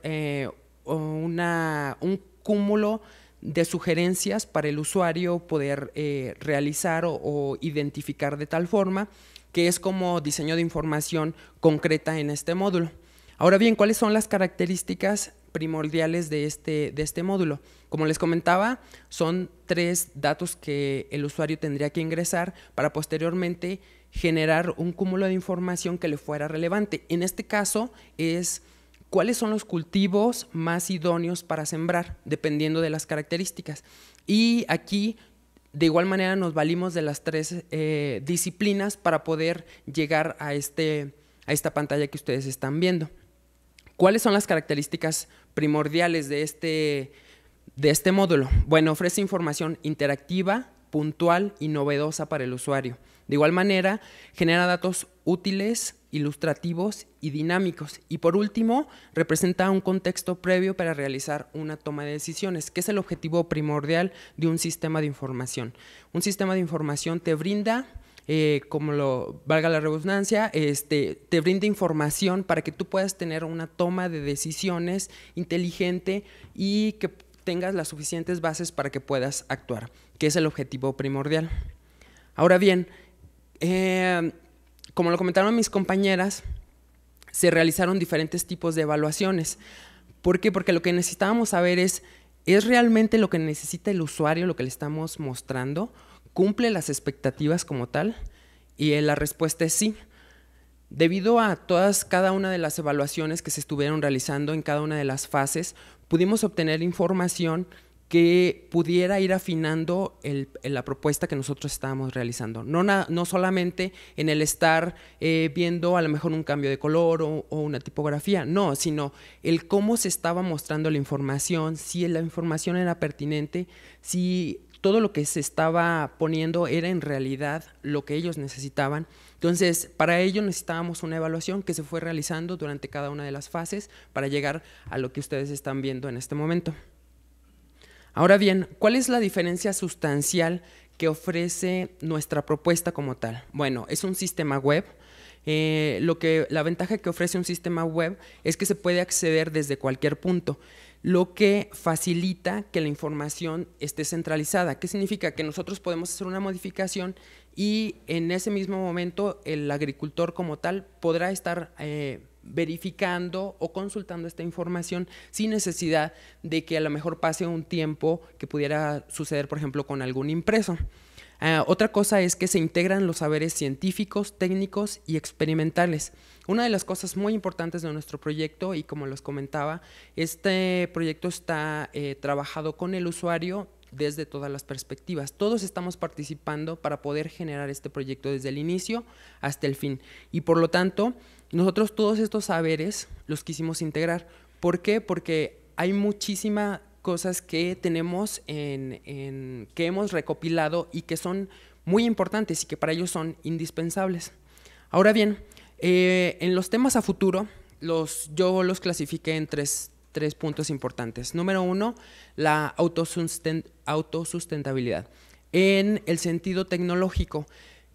S5: una, un cúmulo de sugerencias para el usuario poder eh, realizar o, identificar de tal forma que es como diseño de información concreta en este módulo. Ahora bien, ¿cuáles son las características primordiales de este, de este módulo? Como les comentaba, son tres datos que el usuario tendría que ingresar para posteriormente generar un cúmulo de información que le fuera relevante. En este caso es cuáles son los cultivos más idóneos para sembrar, dependiendo de las características. Y aquí, de igual manera, nos valimos de las tres eh, disciplinas para poder llegar a, este, a esta pantalla que ustedes están viendo. ¿Cuáles son las características primordiales de este, de este módulo? Bueno, ofrece información interactiva, puntual y novedosa para el usuario de igual manera, genera datos útiles, ilustrativos y dinámicos. Y por último, representa un contexto previo para realizar una toma de decisiones, que es el objetivo primordial de un sistema de información. Un sistema de información te brinda eh, como lo valga la redundancia, este, te brinda información para que tú puedas tener una toma de decisiones inteligente y que tengas las suficientes bases para que puedas actuar, que es el objetivo primordial. Ahora bien, eh, como lo comentaron mis compañeras, se realizaron diferentes tipos de evaluaciones. ¿Por qué? Porque lo que necesitábamos saber es, ¿es realmente lo que necesita el usuario, lo que le estamos mostrando? ¿Cumple las expectativas como tal? Y eh, la respuesta es sí. Debido a todas cada una de las evaluaciones que se estuvieron realizando en cada una de las fases, pudimos obtener información que pudiera ir afinando la propuesta que nosotros estábamos realizando. No, solamente en el estar eh, viendo a lo mejor un cambio de color o, una tipografía, no, sino el cómo se estaba mostrando la información, si la información era pertinente, si todo lo que se estaba poniendo era en realidad lo que ellos necesitaban. Entonces, para ello necesitábamos una evaluación que se fue realizando durante cada una de las fases para llegar a lo que ustedes están viendo en este momento. Ahora bien, ¿cuál es la diferencia sustancial que ofrece nuestra propuesta como tal? Bueno, es un sistema web. Eh, lo que, la ventaja que ofrece un sistema web es que se puede acceder desde cualquier punto, lo que facilita que la información esté centralizada. ¿Qué significa? Que nosotros podemos hacer una modificación y en ese mismo momento el agricultor como tal podrá estar... Eh, verificando o consultando esta información sin necesidad de que a lo mejor pase un tiempo que pudiera suceder, por ejemplo, con algún impreso. Ah, otra cosa es que se integran los saberes científicos, técnicos y experimentales. Una de las cosas muy importantes de nuestro proyecto, y como les comentaba, este proyecto está eh, trabajado con el usuario desde todas las perspectivas. Todos estamos participando para poder generar este proyecto desde el inicio hasta el fin. Y por lo tanto, nosotros todos estos saberes los quisimos integrar. ¿Por qué? Porque hay muchísimas cosas que tenemos en, que hemos recopilado y que son muy importantes y que para ellos son indispensables. Ahora bien, eh, en los temas a futuro, los, yo los clasifiqué en tres, puntos importantes. Número uno, la autosustentabilidad. En el sentido tecnológico,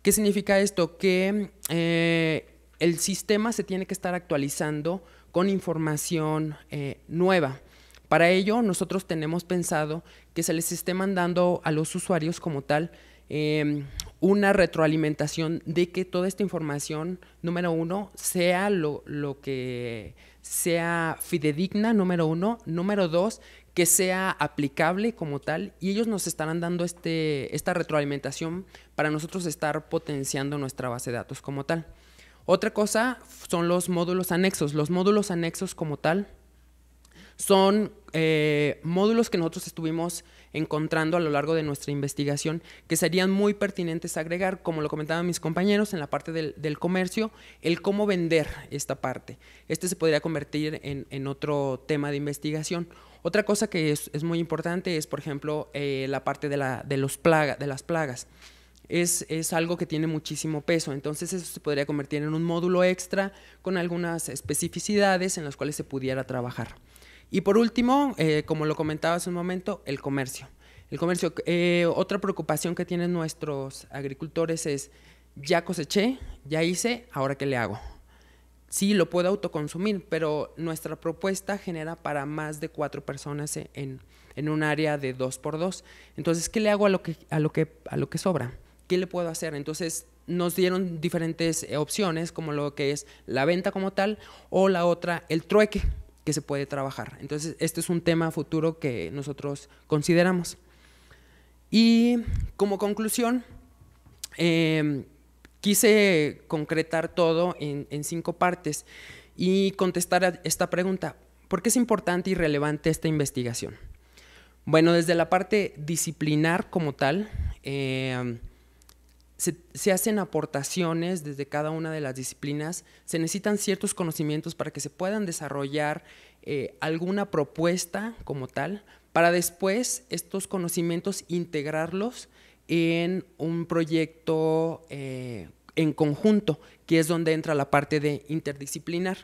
S5: ¿qué significa esto? Que eh, el sistema se tiene que estar actualizando con información eh, nueva. Para ello, nosotros tenemos pensado que se les esté mandando a los usuarios como tal em, una retroalimentación de que toda esta información, número uno, sea lo, lo, que sea fidedigna, número uno, número dos, que sea aplicable como tal, y ellos nos estarán dando este, esta retroalimentación para nosotros estar potenciando nuestra base de datos como tal. Otra cosa son los módulos anexos. Los módulos anexos como tal son eh, módulos que nosotros estuvimos encontrando a lo largo de nuestra investigación que serían muy pertinentes agregar, como lo comentaban mis compañeros en la parte del, comercio, el cómo vender esta parte. Este se podría convertir en, otro tema de investigación. Otra cosa que es, muy importante es, por ejemplo, eh, la parte de, los de las plagas es, algo que tiene muchísimo peso. Entonces eso se podría convertir en un módulo extra con algunas especificidades en las cuales se pudiera trabajar. Y por último, eh, como lo comentaba hace un momento, el comercio. El comercio, eh, otra preocupación que tienen nuestros agricultores es, ya coseché, ya hice, ahora qué le hago. Sí, lo puedo autoconsumir, pero nuestra propuesta genera para más de cuatro personas en, en un área de dos por dos. Entonces, ¿qué le hago a lo que, a lo que, a lo que sobra? ¿qué le puedo hacer? Entonces nos dieron diferentes eh, opciones, como lo que es la venta como tal o la otra, el trueque que se puede trabajar. Entonces, este es un tema futuro que nosotros consideramos. Y como conclusión, em, quise concretar todo en, cinco partes y contestar a esta pregunta. ¿Por qué es importante y relevante esta investigación? Bueno, desde la parte disciplinar como tal, em, se, hacen aportaciones desde cada una de las disciplinas, se necesitan ciertos conocimientos para que se puedan desarrollar eh, alguna propuesta como tal, para después estos conocimientos integrarlos en un proyecto eh, en conjunto, que es donde entra la parte de interdisciplinar.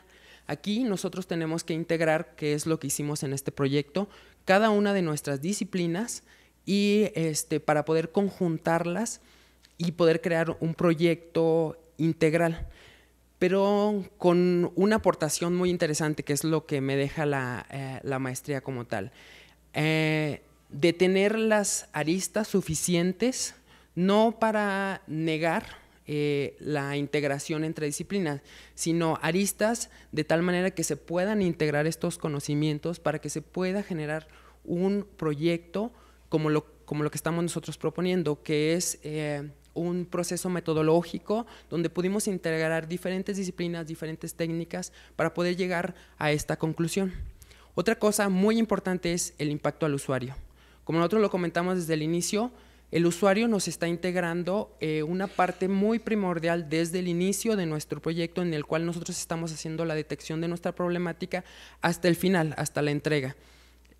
S5: Aquí nosotros tenemos que integrar, que es lo que hicimos en este proyecto, cada una de nuestras disciplinas y este, para poder conjuntarlas y poder crear un proyecto integral, pero con una aportación muy interesante que es lo que me deja la, eh, maestría como tal. Eh, de tener las aristas suficientes, no para negar eh, la integración entre disciplinas, sino aristas de tal manera que se puedan integrar estos conocimientos para que se pueda generar un proyecto como lo, como lo que estamos nosotros proponiendo, que es un proceso metodológico donde pudimos integrar diferentes disciplinas, diferentes técnicas para poder llegar a esta conclusión. Otra cosa muy importante es el impacto al usuario. Como nosotros lo comentamos desde el inicio, el usuario nos está integrando eh, una parte muy primordial desde el inicio de nuestro proyecto en el cual nosotros estamos haciendo la detección de nuestra problemática hasta el final, hasta la entrega.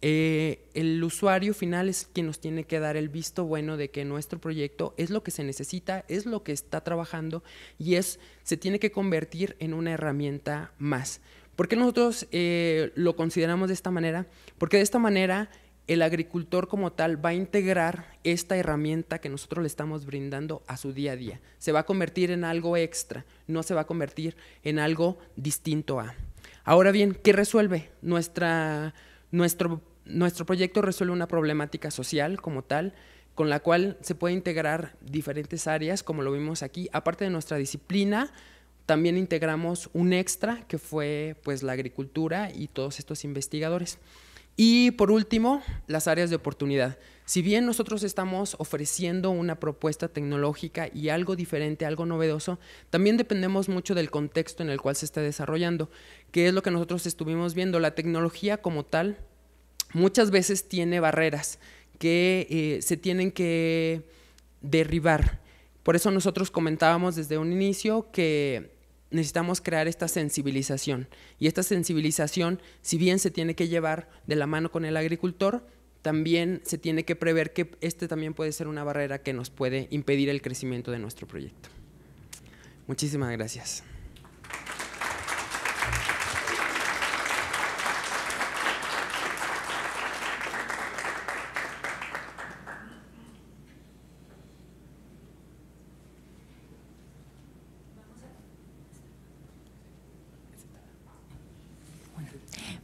S5: Eh, el usuario final es quien nos tiene que dar el visto bueno de que nuestro proyecto es lo que se necesita, es lo que está trabajando y es, se tiene que convertir en una herramienta más. ¿Por qué nosotros eh, lo consideramos de esta manera? Porque de esta manera el agricultor como tal va a integrar esta herramienta que nosotros le estamos brindando a su día a día. Se va a convertir en algo extra, no se va a convertir en algo distinto a. Ahora bien, ¿qué resuelve? Nuestra, nuestro nuestro proyecto resuelve una problemática social como tal, con la cual se puede integrar diferentes áreas, como lo vimos aquí. Aparte de nuestra disciplina, también integramos un extra que fue pues la agricultura y todos estos investigadores. Y por último, las áreas de oportunidad. Si bien nosotros estamos ofreciendo una propuesta tecnológica y algo diferente, algo novedoso, también dependemos mucho del contexto en el cual se está desarrollando, que es lo que nosotros estuvimos viendo. La tecnología como tal muchas veces tiene barreras que eh, se tienen que derribar. Por eso nosotros comentábamos desde un inicio que necesitamos crear esta sensibilización. Y esta sensibilización, si bien se tiene que llevar de la mano con el agricultor, también se tiene que prever que este también puede ser una barrera que nos puede impedir el crecimiento de nuestro proyecto. Muchísimas gracias.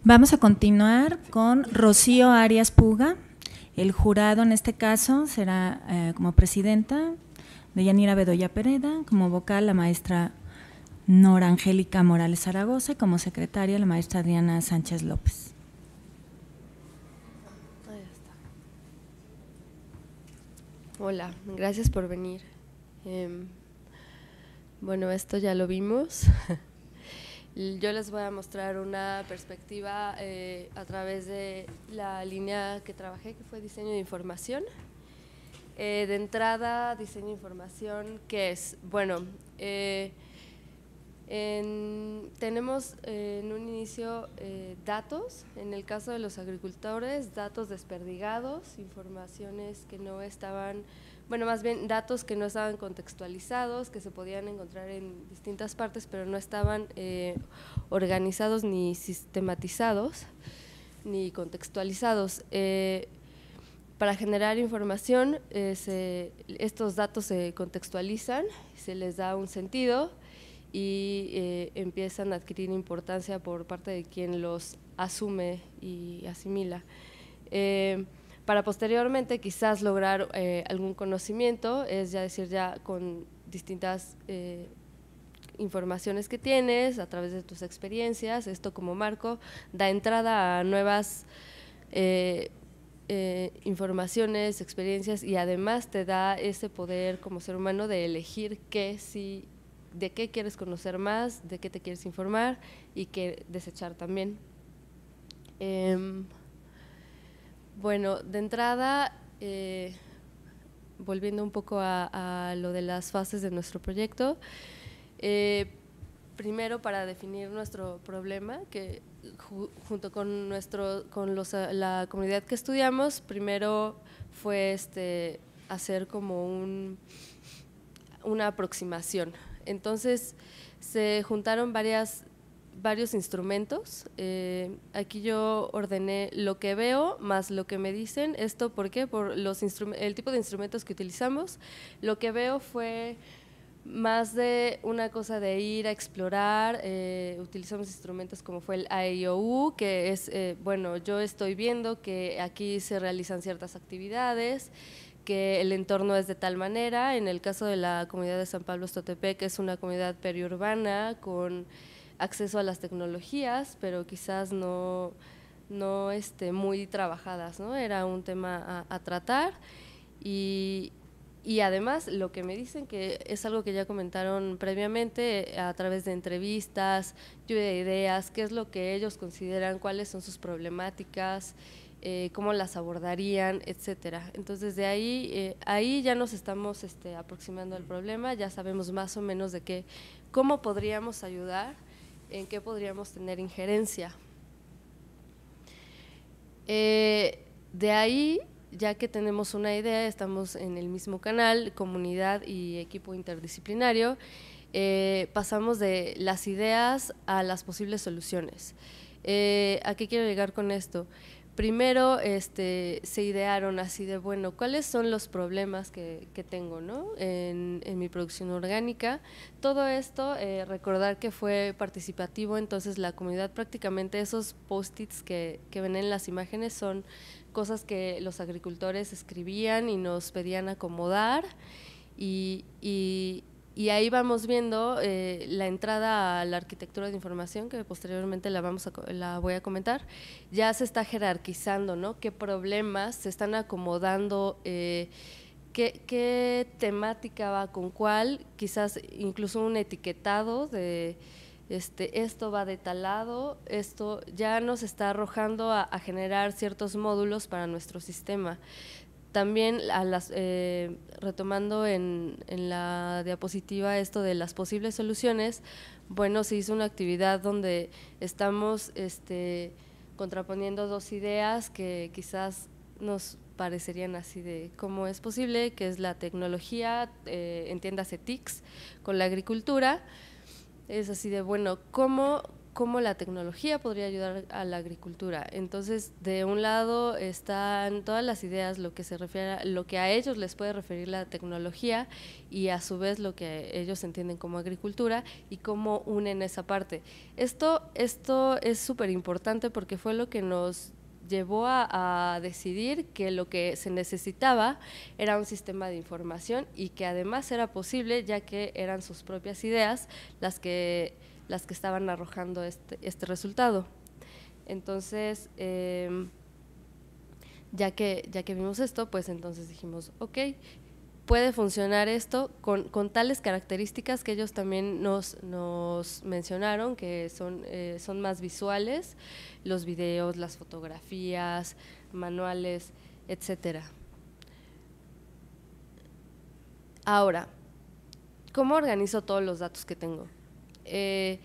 S6: Vamos a continuar con Rocío Arias Puga. El jurado en este caso será eh, como presidenta de Yanira Bedoya Pereda, como vocal la maestra Nora Angélica Morales Zaragoza y como secretaria la maestra Diana Sánchez López.
S7: Hola, gracias por venir. Em, bueno, esto ya lo vimos. Yo les voy a mostrar una perspectiva eh, a través de la línea que trabajé, que fue diseño de información. Eh, de entrada, diseño de información, ¿qué es? Bueno, eh, tenemos en un inicio datos, en el caso de los agricultores, datos desperdigados, informaciones que no estaban bueno, más bien datos que no estaban contextualizados, que se podían encontrar en distintas partes, pero no estaban eh, organizados ni sistematizados ni contextualizados. Eh, para generar información, eh, estos datos se contextualizan, se les da un sentido y empiezan a adquirir importancia por parte de quien los asume y asimila para posteriormente quizás lograr eh, algún conocimiento, es ya decir, ya con distintas eh, informaciones que tienes a través de tus experiencias, esto como marco da entrada a nuevas eh, informaciones, experiencias y además te da ese poder como ser humano de elegir qué de qué quieres conocer más, de qué te quieres informar y qué desechar también. Em, bueno, de entrada, eh, volviendo un poco a, lo de las fases de nuestro proyecto, eh, primero para definir nuestro problema, que junto con, nuestro, con la comunidad que estudiamos, primero fue este, hacer como un, una aproximación. Entonces se juntaron varias varios instrumentos. Eh, aquí yo ordené lo que veo más lo que me dicen. ¿Esto por qué? Por los el tipo de instrumentos que utilizamos. Lo que veo fue más de una cosa de ir a explorar, eh, utilizamos instrumentos como fue el AIOU, que es, eh, bueno, yo estoy viendo que aquí se realizan ciertas actividades, que el entorno es de tal manera, en el caso de la comunidad de San Pablo que es una comunidad periurbana con acceso a las tecnologías, pero quizás no, no este, muy trabajadas, ¿no? Era un tema a, tratar y, además, lo que me dicen que es algo que ya comentaron previamente eh, a través de entrevistas, lluvia de ideas, qué es lo que ellos consideran, cuáles son sus problemáticas, eh, cómo las abordarían, etcétera. Entonces, de ahí, eh, ahí ya nos estamos este, aproximando al problema, ya sabemos más o menos de qué, cómo podríamos ayudar en qué podríamos tener injerencia. Eh, de ahí, ya que tenemos una idea, estamos en el mismo canal, comunidad y equipo interdisciplinario, eh, pasamos de las ideas a las posibles soluciones. Eh, ¿A qué quiero llegar con esto? primero este, se idearon así de, bueno, ¿cuáles son los problemas que, tengo en, mi producción orgánica? Todo esto, eh, recordar que fue participativo, entonces la comunidad prácticamente esos post-its que, ven en las imágenes son cosas que los agricultores escribían y nos pedían acomodar. y, y ahí vamos viendo eh, la entrada a la arquitectura de información, que posteriormente la, vamos a, la voy a comentar. Ya se está jerarquizando, ¿no? ¿Qué problemas se están acomodando? Eh, qué, ¿Qué temática va con cuál? Quizás incluso un etiquetado de… Este, esto va de tal lado, esto ya nos está arrojando a, generar ciertos módulos para nuestro sistema. También a las, eh, retomando en, en, la diapositiva esto de las posibles soluciones, bueno, se hizo una actividad donde estamos este, contraponiendo dos ideas que quizás nos parecerían así de cómo es posible, que es la tecnología, eh, entiéndase TICS, con la agricultura. Es así de, bueno, ¿cómo, cómo la tecnología podría ayudar a la agricultura. Entonces, de un lado están todas las ideas, lo que se refiere, a, lo que a ellos les puede referir la tecnología y a su vez lo que ellos entienden como agricultura y cómo unen esa parte. Esto, esto es súper importante porque fue lo que nos llevó a, decidir que lo que se necesitaba era un sistema de información y que además era posible ya que eran sus propias ideas las que las que estaban arrojando este, este resultado. Entonces, em, ya, que, ya que vimos esto, pues entonces dijimos, ok, puede funcionar esto con, tales características que ellos también nos, mencionaron, que son, eh, son más visuales, los videos, las fotografías, manuales, etcétera. Ahora, ¿cómo organizo todos los datos que tengo? Eh,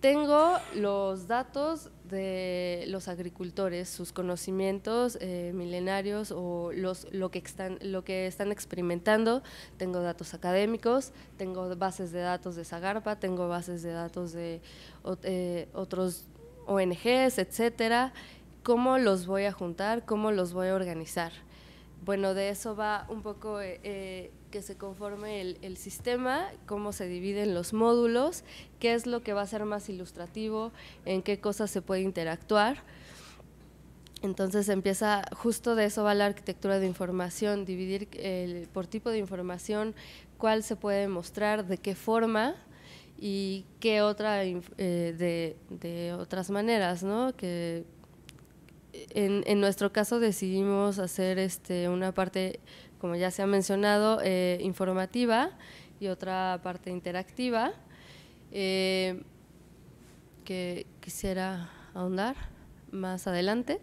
S7: tengo los datos de los agricultores, sus conocimientos eh, milenarios o los, lo, que están, lo que están experimentando. Tengo datos académicos, tengo bases de datos de Zagarpa, tengo bases de datos de eh, otros ONGs, etcétera. ¿Cómo los voy a juntar? ¿Cómo los voy a organizar? bueno, de eso va un poco eh, eh, que se conforme el, sistema, cómo se dividen los módulos, qué es lo que va a ser más ilustrativo, en qué cosas se puede interactuar. Entonces empieza, justo de eso va la arquitectura de información, dividir por tipo de información, cuál se puede mostrar, de qué forma y qué otra eh, de, otras maneras, ¿no? Que en, nuestro caso decidimos hacer este, una parte, como ya se ha mencionado, eh, informativa y otra parte interactiva. Eh, que quisiera ahondar más adelante.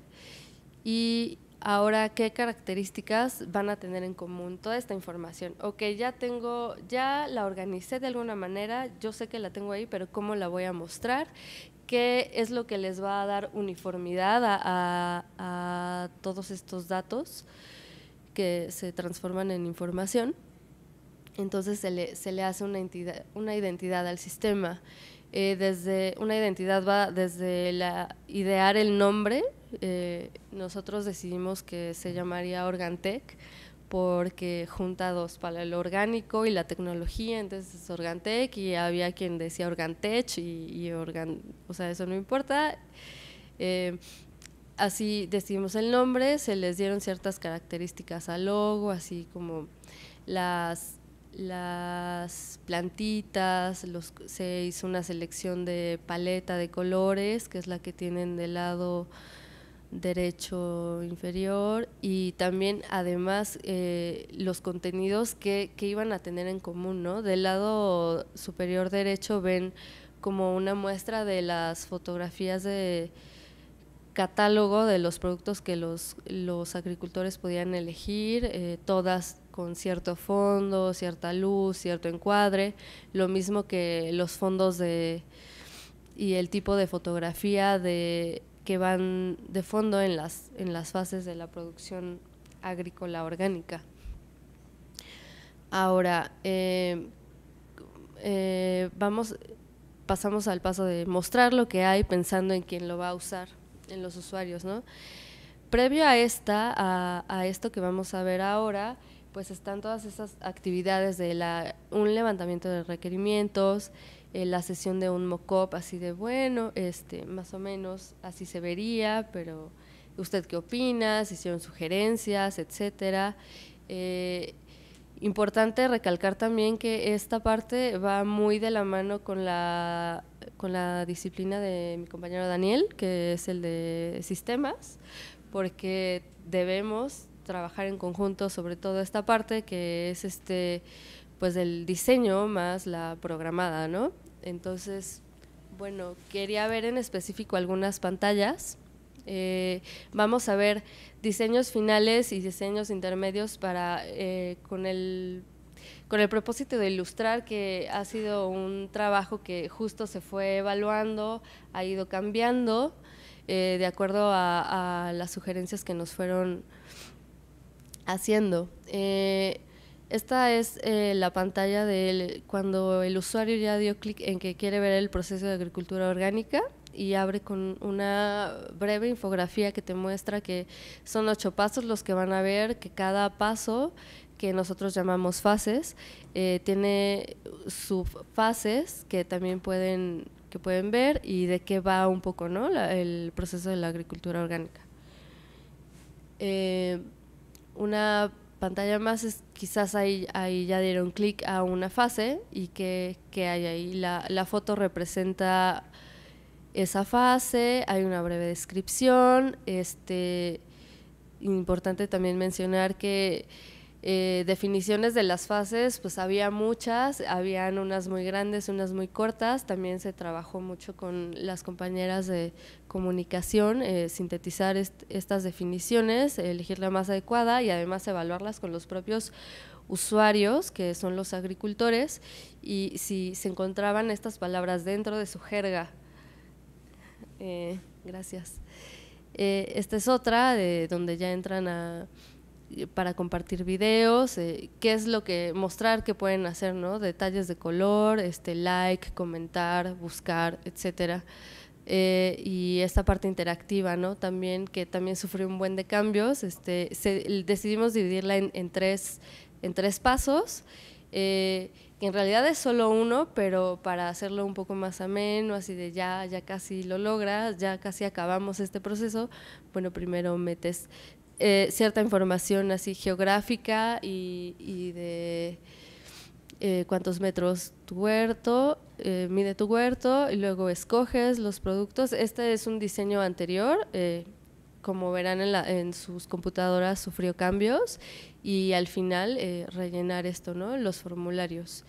S7: Y ahora, ¿qué características van a tener en común toda esta información? Ok, ya tengo, ya la organicé de alguna manera, yo sé que la tengo ahí, pero ¿cómo la voy a mostrar? qué es lo que les va a dar uniformidad a, todos estos datos que se transforman en información. Entonces se le, hace una, identidad al sistema. Eh, desde una identidad va desde la, idear el nombre. Eh, nosotros decidimos que se llamaría Organtech, porque juntados para el orgánico y la tecnología, entonces es Organtech y había quien decía Organtech y, organ, o sea, eso no importa. Eh, así decidimos el nombre, se les dieron ciertas características al logo, así como las, las plantitas, los, se hizo una selección de paleta de colores, que es la que tienen del lado derecho inferior y también además eh, los contenidos que, iban a tener en común, ¿no? Del lado superior derecho ven como una muestra de las fotografías de catálogo de los productos que los, los agricultores podían elegir, eh, todas con cierto fondo, cierta luz, cierto encuadre, lo mismo que los fondos de y el tipo de fotografía de que van de fondo en las, en las fases de la producción agrícola orgánica. Ahora, eh, eh, vamos, pasamos al paso de mostrar lo que hay pensando en quién lo va a usar, en los usuarios, ¿no? Previo a esta, a, esto que vamos a ver ahora, pues están todas esas actividades de la, un levantamiento de requerimientos, eh, la sesión de un mock-up así de, bueno, este, más o menos así se vería, pero usted qué opina, si hicieron sugerencias, etcétera. Eh, importante recalcar también que esta parte va muy de la mano con la, con la disciplina de mi compañero Daniel, que es el de sistemas, porque debemos trabajar en conjunto sobre todo esta parte que es este pues del diseño más la programada, ¿no? Entonces, bueno, quería ver en específico algunas pantallas. Eh, vamos a ver diseños finales y diseños intermedios para eh, con el con el propósito de ilustrar que ha sido un trabajo que justo se fue evaluando, ha ido cambiando eh, de acuerdo a, las sugerencias que nos fueron haciendo. Esta es eh, la pantalla de cuando el usuario ya dio clic en que quiere ver el proceso de agricultura orgánica y abre con una breve infografía que te muestra que son ocho pasos los que van a ver, que cada paso que nosotros llamamos fases, tiene eh, tiene subfases que también pueden, que pueden ver y de qué va un poco ¿no? el proceso de la agricultura orgánica. Eh, una pantalla más, es, quizás ahí, ahí ya dieron clic a una fase y que, hay ahí. La, foto representa esa fase, hay una breve descripción. Este, importante también mencionar que eh, definiciones de las fases, pues había muchas, habían unas muy grandes, unas muy cortas, también se trabajó mucho con las compañeras de comunicación, eh, sintetizar estas definiciones, elegir la más adecuada y además evaluarlas con los propios usuarios, que son los agricultores, y si se encontraban estas palabras dentro de su jerga. Eh, gracias. Eh, esta es otra, de donde ya entran para compartir videos, qué es lo que mostrar que pueden hacer, ¿no? Detalles de color, este like, comentar, buscar, etcétera. Eh, y esta parte interactiva, ¿no? También, que también sufrió un buen de cambios. Este, decidimos dividirla en, tres, en tres pasos. Eh, en realidad es solo uno, pero para hacerlo un poco más ameno, así de ya, ya casi lo logras, ya casi acabamos este proceso, bueno, primero metes eh, cierta información así geográfica y, de eh, cuántos metros tu huerto eh, mide tu huerto y luego escoges los productos. Este es un diseño anterior. Eh, como verán en, sus computadoras, sufrió cambios y al final eh, rellenar esto, ¿no? los formularios.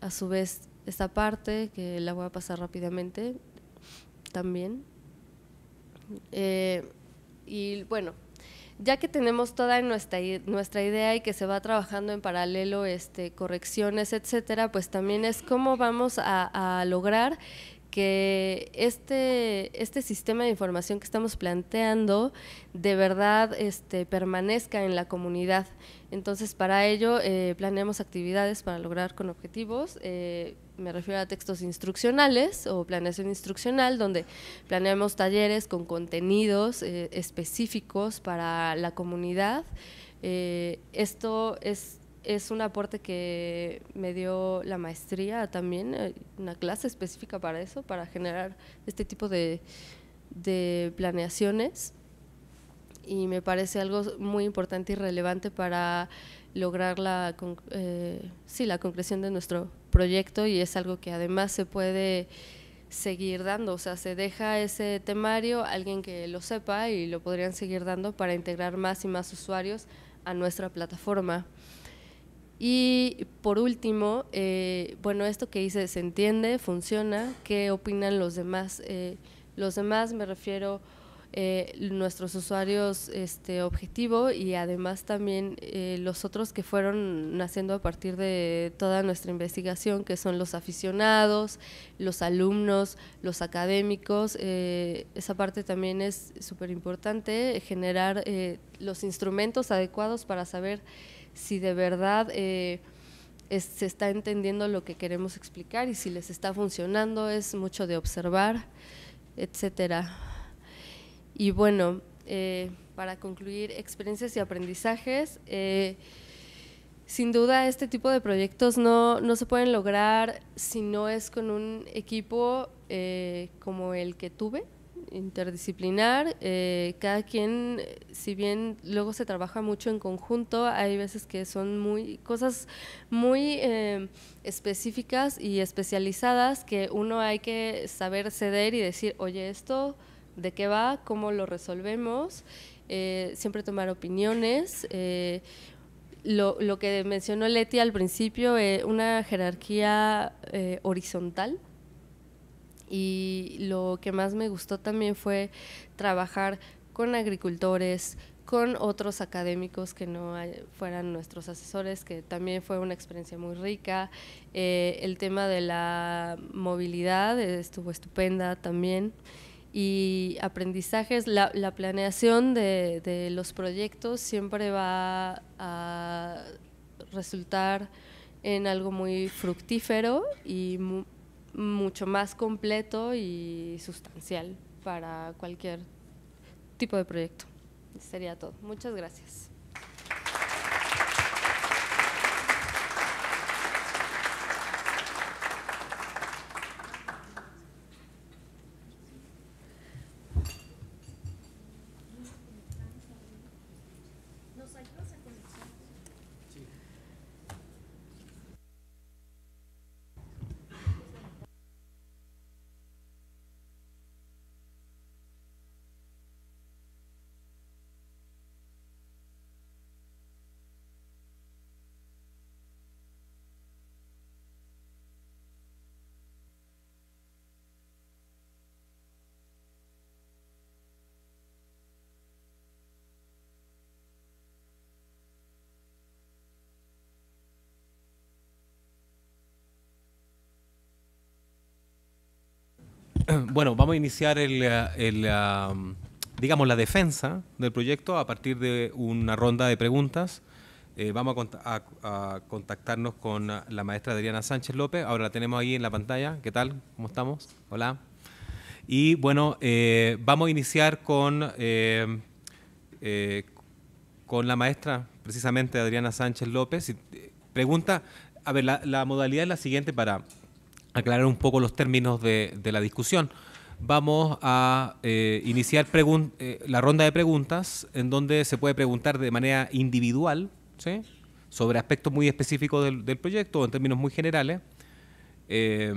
S7: a su vez, esta parte, que la voy a pasar rápidamente, también. y bueno, ya que tenemos toda nuestra, idea y que se va trabajando en paralelo este, correcciones, etcétera, pues también es cómo vamos a, lograr que este, este, sistema de información que estamos planteando de verdad este, permanezca en la comunidad. Entonces, para ello eh, planeamos actividades para lograr con objetivos. Eh, me refiero a textos instruccionales o planeación instruccional, donde planeamos talleres con contenidos eh, específicos para la comunidad. esto es es un aporte que me dio la maestría también, una clase específica para eso, para generar este tipo de planeaciones y me parece algo muy importante y relevante para lograr la, eh, la concreción de nuestro proyecto y es algo que además se puede seguir dando, o sea, se deja ese temario alguien que lo sepa y lo podrían seguir dando para integrar más y más usuarios a nuestra plataforma. Y por último, eh, bueno, esto que hice se entiende, funciona, ¿qué opinan los demás? Eh, los demás me refiero eh, nuestros usuarios este, objetivo y además también eh, los otros que fueron naciendo a partir de toda nuestra investigación, que son los aficionados, los alumnos, los académicos. Eh, esa parte también es súper importante, generar los instrumentos adecuados para saber si de verdad... se está entendiendo lo que queremos explicar y si les está funcionando es mucho de observar, etcétera. Y bueno, eh, para concluir, experiencias y aprendizajes. Eh, sin duda, este tipo de proyectos no, no, se pueden lograr si no es con un equipo eh, como el que tuve, interdisciplinar. cada quien, si bien luego se trabaja mucho en conjunto, hay veces que son muy cosas muy em, específicas y especializadas que uno hay que saber ceder y decir, oye, esto de qué va, cómo lo resolvemos, eh, siempre tomar opiniones. Eh, lo, que mencionó Leti al principio, eh, una jerarquía horizontal. Y lo que más me gustó también fue trabajar con agricultores, con otros académicos que no fueran nuestros asesores, que también fue una experiencia muy rica. el tema de la movilidad estuvo estupenda también y aprendizajes. La, planeación de, los proyectos siempre va a resultar en algo muy fructífero y mucho más completo y sustancial para cualquier tipo de proyecto. Sería todo. Muchas gracias.
S1: bueno, vamos a iniciar el, eh, eh, mm, digamos, la defensa del proyecto a partir de una ronda de preguntas. Eh, vamos a, contactarnos con la maestra Adriana Sánchez López. Ahora la tenemos ahí en la pantalla. ¿Qué tal? ¿Cómo estamos? Hola. Y bueno, vamos a iniciar con, con la maestra, precisamente Adriana Sánchez López. Pregunta, a ver, la modalidad es la siguiente para aclarar un poco los términos de, la discusión. Vamos a eh, iniciar eh, la ronda de preguntas, en donde se puede preguntar de manera individual ¿sí? sobre aspectos muy específicos del, proyecto o en términos muy generales, eh,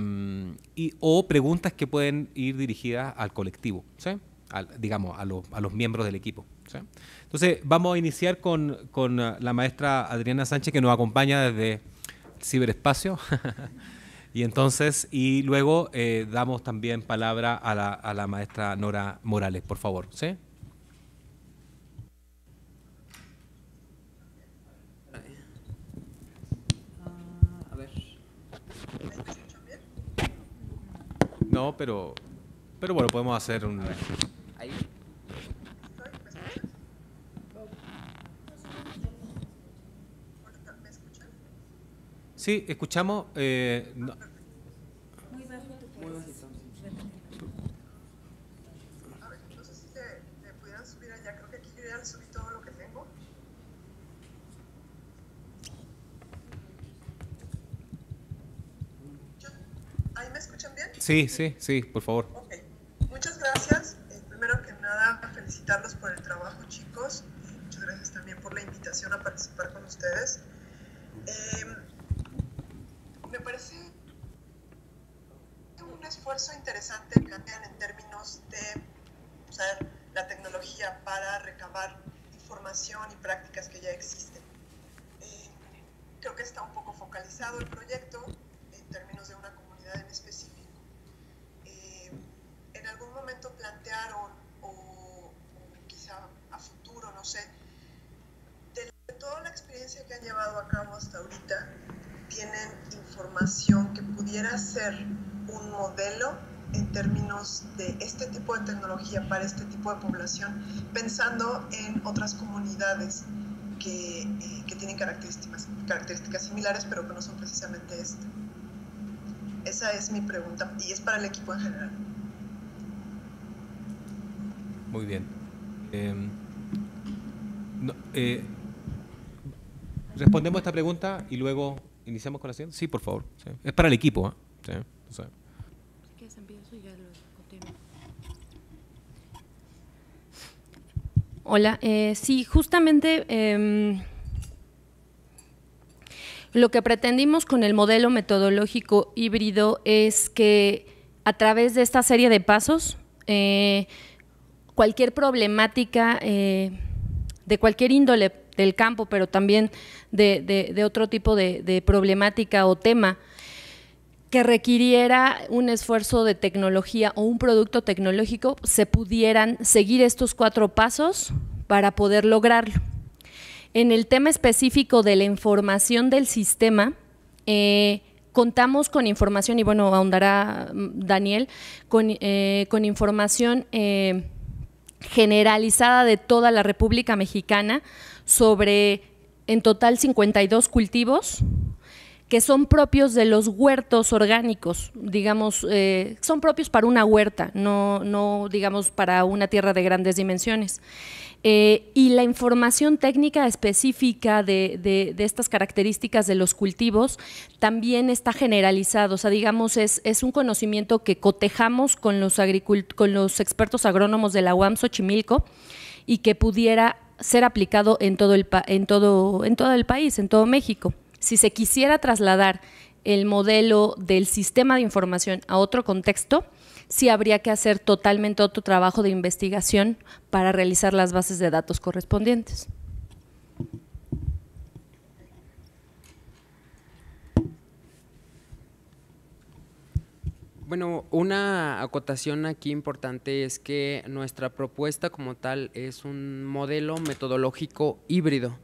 S1: y, o preguntas que pueden ir dirigidas al colectivo, digamos, a, los miembros del equipo. Entonces, vamos a iniciar con, con la maestra Adriana Sánchez, que nos acompaña desde ciberespacio. Y entonces, y luego eh, damos también palabra a la, a la maestra Nora Morales, por favor. ¿Sí? No, pero, pero bueno, podemos hacer un... Sí, escuchamos. Muy bien.
S5: Muy bien. A ver, no sé si te, pudieran subir allá. Creo que aquí deberían subir todo lo que tengo.
S1: ¿Ahí me escuchan bien? Sí, sí, sí, por favor. Ok. Muchas gracias. Eh, primero que nada, felicitarlos por el trabajo, chicos. Muchas gracias también por la invitación a participar con ustedes. Eh, me parece
S4: un esfuerzo interesante que plantean en términos de usar la tecnología para recabar información y prácticas que ya existen. Eh, creo que está un poco focalizado el proyecto en términos de una comunidad en específico. Eh, en algún momento plantearon, o, o quizá a futuro, no sé, de toda la experiencia que han llevado a cabo hasta ahorita, tienen información que pudiera ser un modelo en términos de este tipo de tecnología para este tipo de población, pensando en otras comunidades que, eh, que tienen características, características similares, pero que no son precisamente esta. Esa es mi pregunta y es para el equipo en general.
S1: Muy bien. Em, eh, no, respondemos esta pregunta y luego ¿Iniciamos con la siguiente? Sí, por favor. Es para el equipo. ¿eh?
S2: Hola, eh, sí, justamente em, lo que pretendimos con el modelo metodológico híbrido es que a través de esta serie de pasos, eh, cualquier problemática de cualquier índole del campo, pero también de, otro tipo de, problemática o tema que requiriera un esfuerzo de tecnología o un producto tecnológico, se pudieran seguir estos cuatro pasos para poder lograrlo. En el tema específico de la información del sistema, eh, contamos con información, y bueno, ahondará mm, Daniel, con, eh, información eh, generalizada de toda la República Mexicana sobre en total 52 cultivos que son propios de los huertos orgánicos, digamos, eh, son propios para una huerta, no, no digamos para una tierra de grandes dimensiones. Eh, y la información técnica específica de, estas características de los cultivos también está generalizado, o sea, digamos, es, un conocimiento que cotejamos con los, con los expertos agrónomos de la UAM Xochimilco y que pudiera ser aplicado en todo el, en todo, en todo el país, en todo México. Si se quisiera trasladar el modelo del sistema de información a otro contexto, sí habría que hacer totalmente otro trabajo de investigación para realizar las bases de datos correspondientes.
S5: Bueno, una acotación aquí importante es que nuestra propuesta como tal es un modelo metodológico híbrido,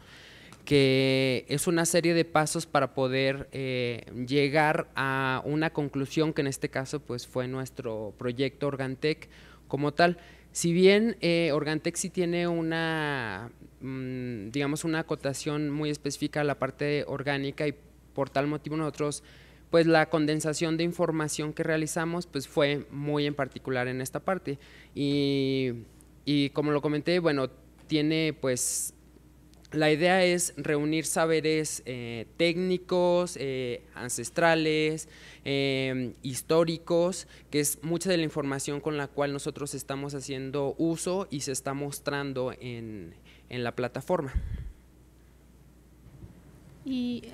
S5: que es una serie de pasos para poder eh, llegar a una conclusión que en este caso pues fue nuestro proyecto Organtec como tal. Si bien eh, Organtec sí tiene una, mm, digamos, una acotación muy específica a la parte orgánica y por tal motivo nosotros pues la condensación de información que realizamos pues fue muy en particular en esta parte. Y, como lo comenté, bueno, tiene pues la idea es reunir saberes eh, técnicos, eh, ancestrales, eh, históricos, que es mucha de la información con la cual nosotros estamos haciendo uso y se está mostrando en, en la plataforma.
S3: Y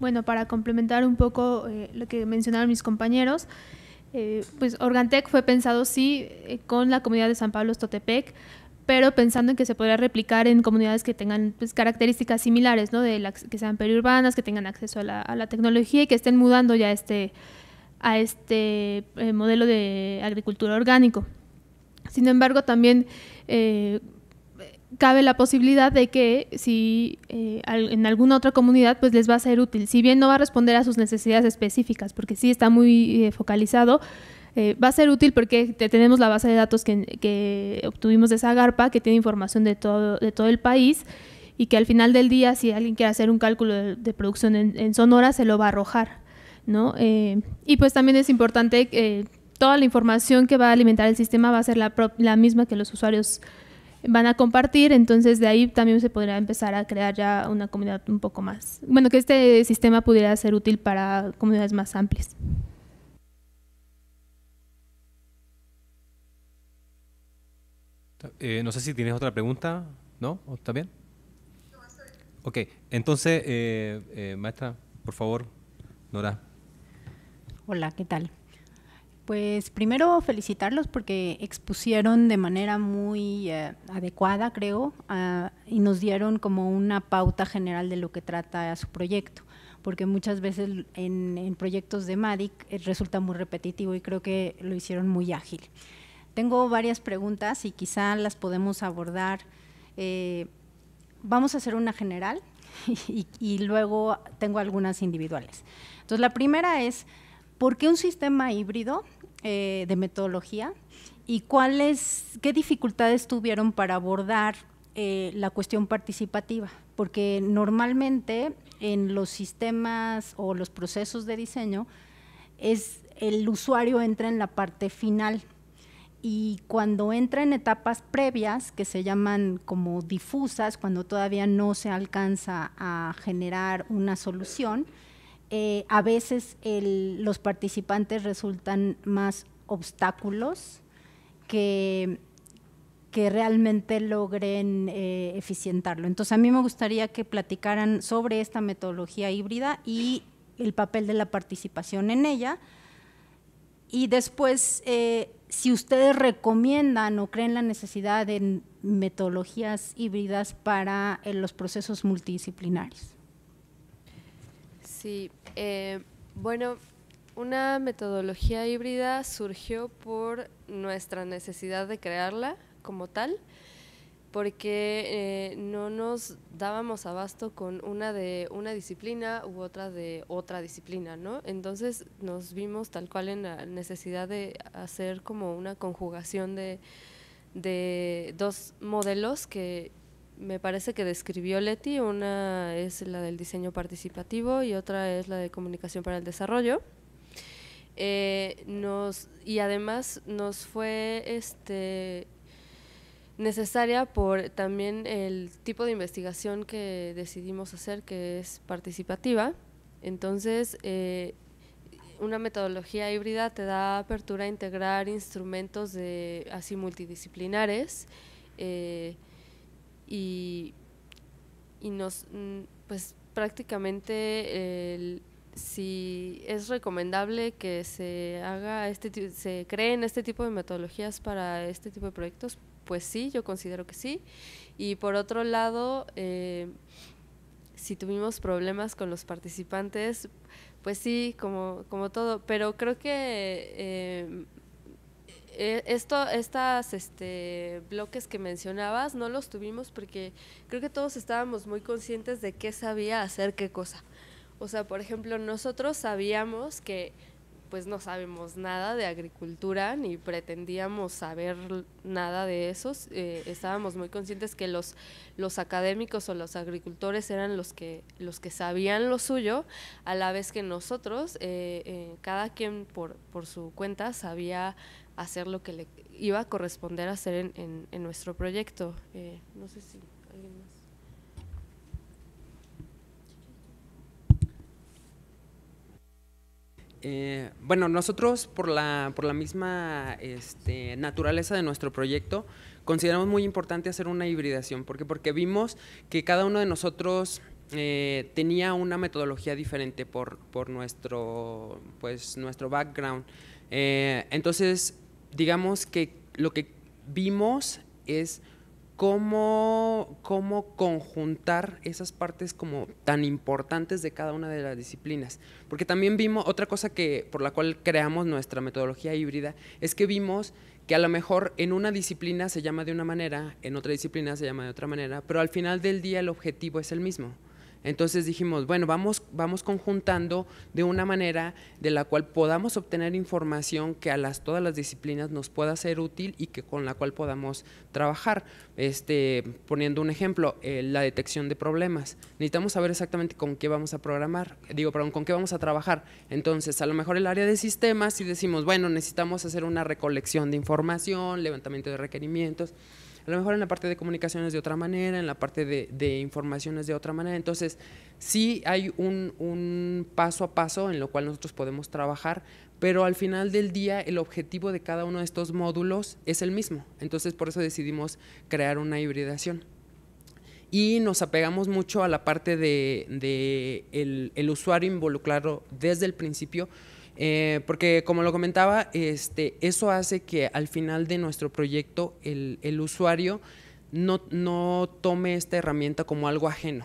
S3: bueno, para complementar un poco eh, lo que mencionaron mis compañeros, eh, pues Organtec fue pensado sí eh, con la comunidad de San Pablo Totepec, pero pensando en que se podría replicar en comunidades que tengan pues, características similares, ¿no? de las que sean periurbanas, que tengan acceso a la, tecnología y que estén mudando ya este, a este modelo de agricultura orgánico. Sin embargo, también cabe la posibilidad de que si eh, en alguna otra comunidad pues les va a ser útil, si bien no va a responder a sus necesidades específicas, porque sí está muy eh, focalizado, eh, va a ser útil porque tenemos la base de datos que, obtuvimos de esa garpa, que tiene información de todo, de todo el país y que al final del día, si alguien quiere hacer un cálculo de, producción en, Sonora, se lo va a arrojar. y pues también es importante que toda la información que va a alimentar el sistema va a ser la misma que los usuarios van a compartir, entonces de ahí también se podría empezar a crear ya una comunidad un poco más, bueno, que este sistema pudiera ser útil para comunidades más amplias.
S1: Eh, no sé si tienes otra pregunta, ¿no? ¿Está bien? Ok, entonces, eh, eh, maestra, por favor, Nora.
S8: Hola, ¿qué tal? Pues primero felicitarlos porque expusieron de manera muy eh, adecuada, creo, ah, y nos dieron como una pauta general de lo que trata su proyecto, porque muchas veces en, proyectos de MADIC eh, resulta muy repetitivo y creo que lo hicieron muy ágil. Tengo varias preguntas y quizá las podemos abordar. Eh, vamos a hacer una general y, y luego tengo algunas individuales. Entonces, la primera es, ¿por qué un sistema híbrido eh, de metodología y cuáles, qué dificultades tuvieron para abordar eh, la cuestión participativa, porque normalmente en los sistemas o los procesos de diseño es el usuario entra en la parte final y cuando entra en etapas previas que se llaman como difusas, cuando todavía no se alcanza a generar una solución, eh, a veces los participantes resultan más obstáculos que, que realmente logren eh, eficientarlo. Entonces, a mí me gustaría que platicaran sobre esta metodología híbrida y el papel de la participación en ella. Y después, eh, si ustedes recomiendan o creen la necesidad de metodologías híbridas para los procesos multidisciplinarios.
S7: Sí, eh, bueno, una metodología híbrida surgió por nuestra necesidad de crearla como tal, porque eh, no nos dábamos abasto con una de una disciplina u otra de otra disciplina, ¿no? Entonces nos vimos tal cual en la necesidad de hacer como una conjugación de, de dos modelos que me parece que describió Leti, una es la del diseño participativo y otra es la de comunicación para el desarrollo. Eh, nos, y además nos fue este, necesaria por también el tipo de investigación que decidimos hacer, que es participativa. Entonces, eh, una metodología híbrida te da apertura a integrar instrumentos de, así multidisciplinares. Eh, y, nos, mm, pues prácticamente si es recomendable que se haga este se creen este tipo de metodologías para este tipo de proyectos pues sí yo considero que sí y por otro lado eh, si tuvimos problemas con los participantes pues sí como como todo pero creo que eh, eh, esto, estas este, bloques que mencionabas no los tuvimos porque creo que todos estábamos muy conscientes de qué sabía hacer qué cosa. O sea, por ejemplo, nosotros sabíamos que pues no sabemos nada de agricultura ni pretendíamos saber nada de esos. Eh, estábamos muy conscientes que los, los académicos o los agricultores eran los que, los que sabían lo suyo, a la vez que nosotros, eh, cada quien por, por su cuenta, sabía hacer lo que le iba a corresponder hacer en, en, nuestro proyecto. Eh, no sé si alguien más.
S5: Eh, bueno, nosotros por la, por la misma este, naturaleza de nuestro proyecto, consideramos muy importante hacer una hibridación, porque, porque vimos que cada uno de nosotros eh, tenía una metodología diferente por, nuestro, pues, nuestro background. entonces, digamos que lo que vimos es cómo, conjuntar esas partes como tan importantes de cada una de las disciplinas. Porque también vimos, otra cosa que por la cual creamos nuestra metodología híbrida, es que vimos que a lo mejor en una disciplina se llama de una manera, en otra disciplina se llama de otra manera, pero al final del día el objetivo es el mismo. Entonces dijimos, bueno, vamos, vamos conjuntando de una manera de la cual podamos obtener información que a las, todas las disciplinas nos pueda ser útil y que con la cual podamos trabajar. Este, poniendo un ejemplo, eh, la detección de problemas. Necesitamos saber exactamente con qué vamos a programar, digo, con qué vamos a trabajar. Entonces, a lo mejor el área de sistemas, si decimos, bueno, necesitamos hacer una recolección de información, levantamiento de requerimientos. A lo mejor en la parte de comunicaciones de otra manera, en la parte de, informaciones de otra manera. Entonces, sí hay un, paso a paso en lo cual nosotros podemos trabajar, pero al final del día el objetivo de cada uno de estos módulos es el mismo. Entonces, por eso decidimos crear una hibridación y nos apegamos mucho a la parte de, usuario involucrado desde el principio eh, porque como lo comentaba, este, eso hace que al final de nuestro proyecto el, el usuario no, no, tome esta herramienta como algo ajeno.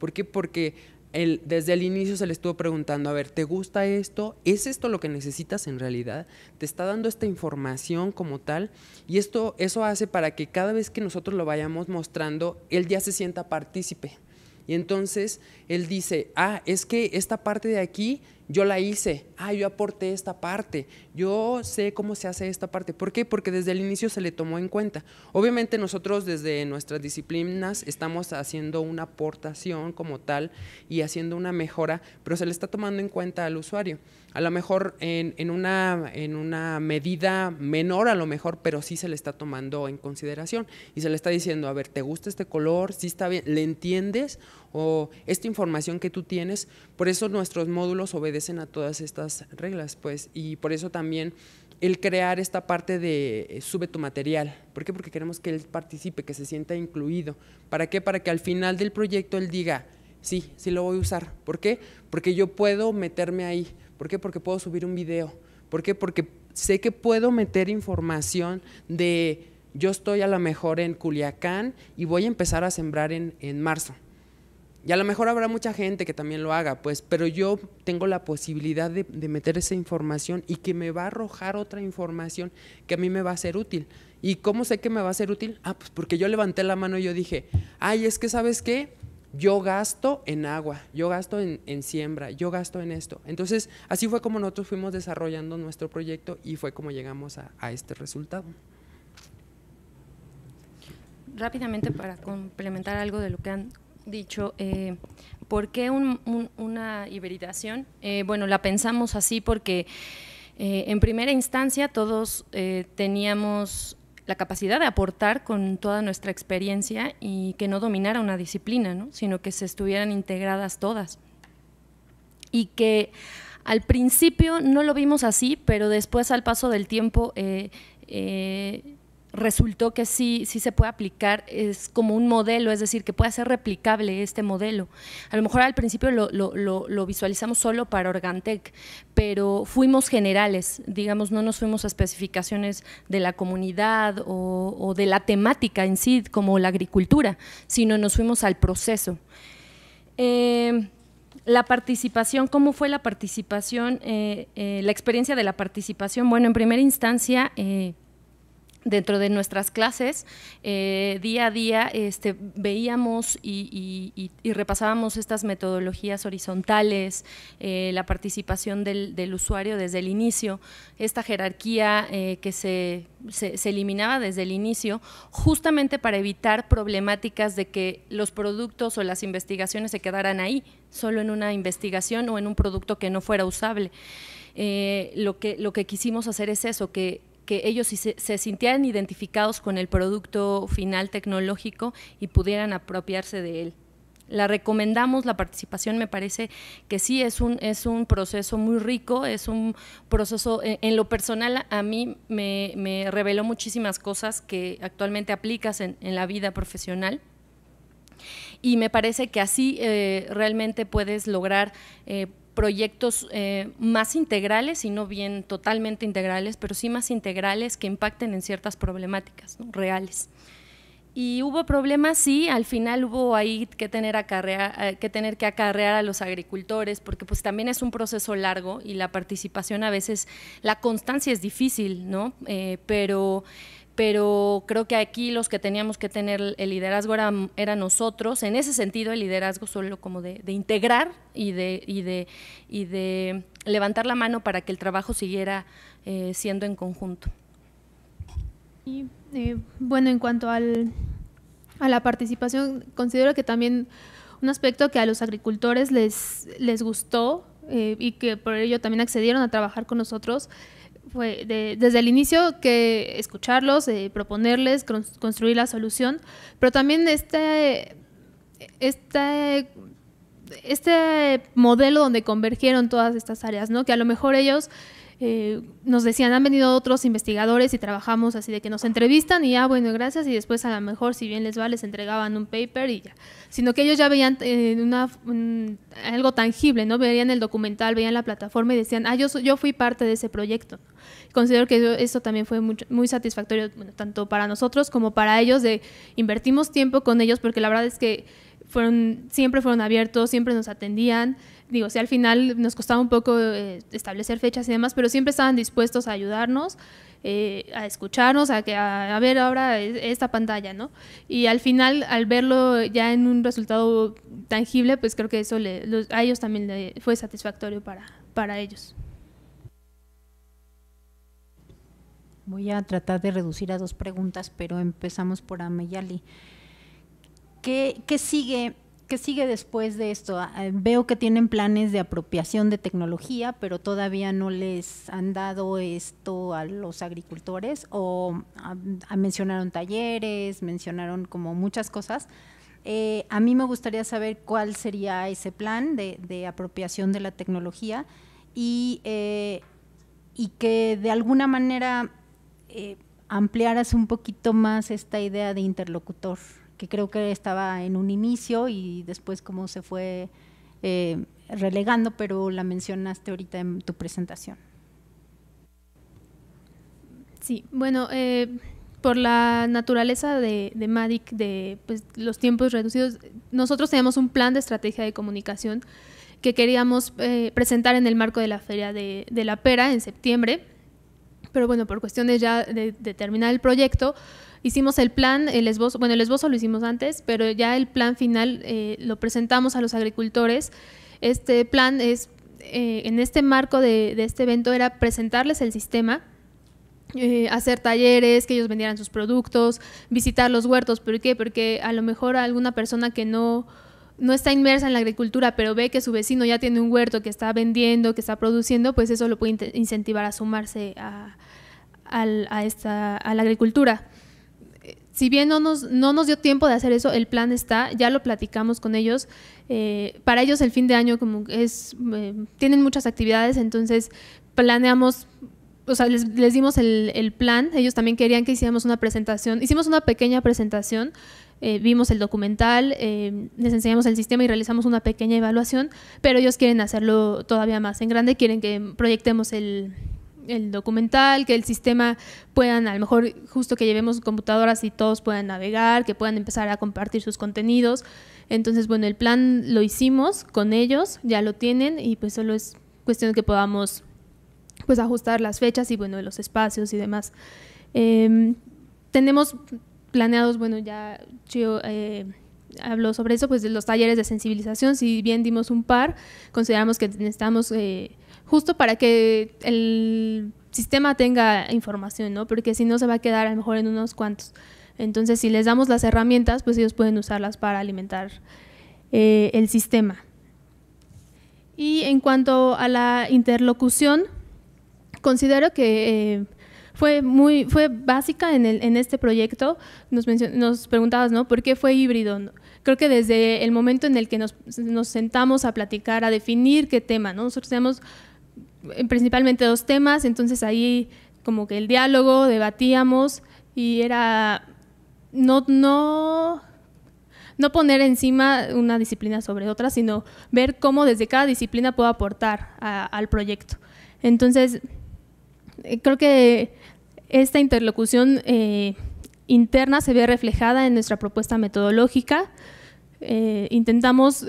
S5: ¿Por qué? Porque el, desde el inicio se le estuvo preguntando, a ver, ¿te gusta esto? ¿Es esto lo que necesitas en realidad? ¿Te está dando esta información como tal? Y esto, eso hace para que cada vez que nosotros lo vayamos mostrando, él ya se sienta partícipe. Y entonces él dice, ah, es que esta parte de aquí yo la hice, ah, yo aporté esta parte, yo sé cómo se hace esta parte. ¿Por qué? Porque desde el inicio se le tomó en cuenta. Obviamente nosotros desde nuestras disciplinas estamos haciendo una aportación como tal y haciendo una mejora, pero se le está tomando en cuenta al usuario a lo mejor en, una, en una medida menor, a lo mejor, pero sí se le está tomando en consideración y se le está diciendo, a ver, ¿te gusta este color? ¿Sí está bien? ¿Le entiendes? O esta información que tú tienes. Por eso nuestros módulos obedecen a todas estas reglas, pues, y por eso también el crear esta parte de eh, sube tu material. ¿Por qué? Porque queremos que él participe, que se sienta incluido. ¿Para qué? Para que al final del proyecto él diga, sí, sí lo voy a usar. ¿Por qué? Porque yo puedo meterme ahí ¿Por qué? Porque puedo subir un video. ¿Por qué? Porque sé que puedo meter información de yo estoy a lo mejor en Culiacán y voy a empezar a sembrar en, marzo. Y a lo mejor habrá mucha gente que también lo haga, pues, pero yo tengo la posibilidad de, de, meter esa información y que me va a arrojar otra información que a mí me va a ser útil. ¿Y cómo sé que me va a ser útil? Ah, pues porque yo levanté la mano y yo dije, ay, es que sabes qué, yo gasto en agua, yo gasto en, siembra, yo gasto en esto. Entonces, así fue como nosotros fuimos desarrollando nuestro proyecto y fue como llegamos a, este resultado.
S2: Rápidamente, para complementar algo de lo que han dicho, eh, ¿por qué una hibridación? Eh, bueno, la pensamos así porque eh, en primera instancia todos teníamos la capacidad de aportar con toda nuestra experiencia y que no dominara una disciplina, sino que se estuvieran integradas todas. Y que al principio no lo vimos así, pero después al paso del tiempo eh, eh, resultó que sí, sí se puede aplicar, es como un modelo, es decir, que puede ser replicable este modelo. A lo mejor al principio lo, visualizamos solo para Organtec, pero fuimos generales, digamos, no nos fuimos a especificaciones de la comunidad o, de la temática en sí, como la agricultura, sino nos fuimos al proceso. Eh, la participación, ¿cómo fue la participación, eh, eh, la experiencia de la participación? Bueno, en primera instancia, dentro de nuestras clases, eh, día a día este, veíamos y, repasábamos estas metodologías horizontales, eh, la participación del, usuario desde el inicio, esta jerarquía eh, que se, se, eliminaba desde el inicio, justamente para evitar problemáticas de que los productos o las investigaciones se quedaran ahí, solo en una investigación o en un producto que no fuera usable. lo, que, lo que quisimos hacer es eso, que que ellos se, sintieran identificados con el producto final tecnológico y pudieran apropiarse de él la recomendamos, la participación me parece que sí, es un, es un proceso muy rico, es un proceso, eh, en, lo personal a mí me, me, reveló muchísimas cosas que actualmente aplicas en, en la vida profesional y me parece que así eh, realmente puedes lograr eh, proyectos eh, más integrales, y no bien totalmente integrales, pero sí más integrales que impacten en ciertas problemáticas reales. Y hubo problemas, sí, al final hubo ahí que tener, eh, que tener que acarrear a los agricultores, porque pues también es un proceso largo y la participación a veces, la constancia es difícil, ¿no? Eh, pero pero creo que aquí los que teníamos que tener el liderazgo eran, nosotros, en ese sentido el liderazgo solo como de, integrar y de, de, levantar la mano para que el trabajo siguiera eh, siendo en conjunto.
S3: Y eh, bueno, en cuanto a la participación, considero que también un aspecto que a los agricultores les, les gustó eh, y que por ello también accedieron a trabajar con nosotros desde el inicio que escucharlos, eh, proponerles, construir la solución, pero también este, este, este, modelo donde convergieron todas estas áreas, ¿no? que a lo mejor ellos eh, nos decían, han venido otros investigadores y trabajamos así de que nos entrevistan y ya, bueno, gracias, y después a lo mejor si bien les va, les entregaban un paper y ya sino que ellos ya veían eh, algo tangible, ¿no? Veían el documental, veían la plataforma y decían, ah, yo, fui parte de ese proyecto. Considero que eso, también fue muy satisfactorio, tanto para nosotros como para ellos, de invertimos tiempo con ellos, porque la verdad es que siempre fueron abiertos, siempre nos atendían. Digo, sí, al final nos costaba un poco eh, establecer fechas y demás, pero siempre estaban dispuestos a ayudarnos eh, a escucharnos, a, que, a, ver ahora e, esta pantalla, ¿no? Y al final, al verlo ya en un resultado tangible, pues creo que eso a ellos también le fue satisfactorio para, para ellos.
S8: Voy a tratar de reducir a dos preguntas, pero empezamos por Ameyali. ¿Qué, ¿Qué sigue ¿Qué sigue después de esto? Ah, eh, veo que tienen planes de apropiación de tecnología, pero todavía no les han dado esto a los agricultores o ah, ah, mencionaron talleres, mencionaron como muchas cosas. Eh, a mí me gustaría saber cuál sería ese plan de, apropiación de la tecnología y, eh, y que de alguna manera ampliaras un poquito más esta idea de interlocutor que creo que estaba en un inicio y después cómo se fue eh, relegando, pero la mencionaste ahorita en tu presentación.
S3: Sí, bueno, eh, por la naturaleza de, MADIC, de pues, los tiempos reducidos, nosotros teníamos un plan de estrategia de comunicación que queríamos eh, presentar en el marco de la Feria de, la Pera en septiembre, pero bueno, por cuestiones ya de terminar el proyecto, hicimos el plan, el esbozo, bueno, el esbozo lo hicimos antes, pero ya el plan final eh, lo presentamos a los agricultores. Este plan es, eh, en este marco de, este evento, era presentarles el sistema, eh, hacer talleres, que ellos vendieran sus productos, visitar los huertos. ¿Por qué? Porque a lo mejor alguna persona que no está inmersa en la agricultura, pero ve que su vecino ya tiene un huerto que está vendiendo, que está produciendo, pues eso lo puede incentivar a sumarse a, a la agricultura si bien no nos, no nos dio tiempo de hacer eso, el plan está, ya lo platicamos con ellos. Eh, para ellos el fin de año como es, eh, tienen muchas actividades, entonces planeamos o sea, les, dimos el, plan, ellos también querían que hiciéramos una presentación, hicimos una pequeña presentación, eh, vimos el documental, les enseñamos el sistema y realizamos una pequeña evaluación, pero ellos quieren hacerlo todavía más en grande, quieren que proyectemos el, el documental, que el sistema puedan, a lo mejor justo que llevemos computadoras y todos puedan navegar, que puedan empezar a compartir sus contenidos. Entonces, bueno, el plan lo hicimos con ellos, ya lo tienen y pues solo es cuestión de que podamos pues ajustar las fechas y bueno, los espacios y demás. Em, tenemos planeados, bueno, ya Chio eh, habló sobre eso, pues de los talleres de sensibilización, si bien dimos un par, consideramos que necesitamos... Eh, justo para que el sistema tenga información, Porque si no se va a quedar a lo mejor en unos cuantos. Entonces, si les damos las herramientas, pues ellos pueden usarlas para alimentar eh, el sistema. Y en cuanto a la interlocución, considero que eh, fue muy fue básica en, el, en este proyecto. Nos, preguntabas, ¿Por qué fue híbrido? Creo que desde el momento en el que nos, sentamos a platicar, a definir qué tema, ¿no? Nosotros tenemos eh, principalmente dos temas, entonces ahí como que el diálogo, debatíamos y era no, no, no poner encima una disciplina sobre otra, sino ver cómo desde cada disciplina puedo aportar al proyecto. Entonces, eh, creo que esta interlocución eh, interna se ve reflejada en nuestra propuesta metodológica. intentamos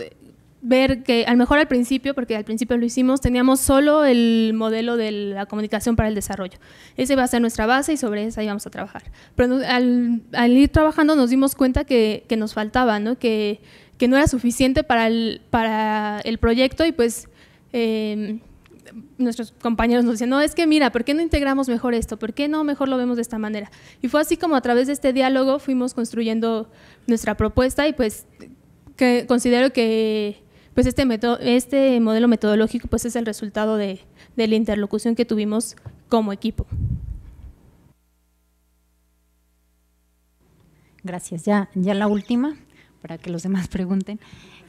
S3: ver que a lo mejor al principio, porque al principio lo hicimos, teníamos solo el modelo de la comunicación para el desarrollo. Ese va a ser nuestra base y sobre esa íbamos a trabajar. Pero al, ir trabajando nos dimos cuenta que, nos faltaba, Que, no era suficiente para el, para el proyecto y pues em, nuestros compañeros nos decían, no, es que mira, ¿por qué no integramos mejor esto? ¿Por qué no mejor lo vemos de esta manera? Y fue así como a través de este diálogo fuimos construyendo nuestra propuesta y pues que considero que pues este, este modelo metodológico pues es el resultado de, la interlocución que tuvimos como equipo.
S8: Gracias. Ya, ya la última, para que los demás pregunten.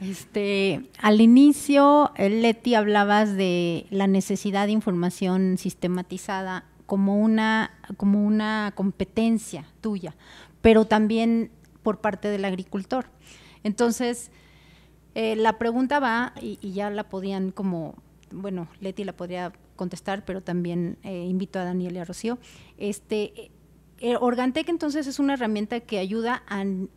S8: Este, al inicio, Leti, hablabas de la necesidad de información sistematizada como una, como una competencia tuya, pero también por parte del agricultor. Entonces, eh, la pregunta va, y, ya la podían como, bueno, Leti la podría contestar, pero también eh, invito a Daniel y a Rocío. Este, eh, Organtec entonces es una herramienta que ayuda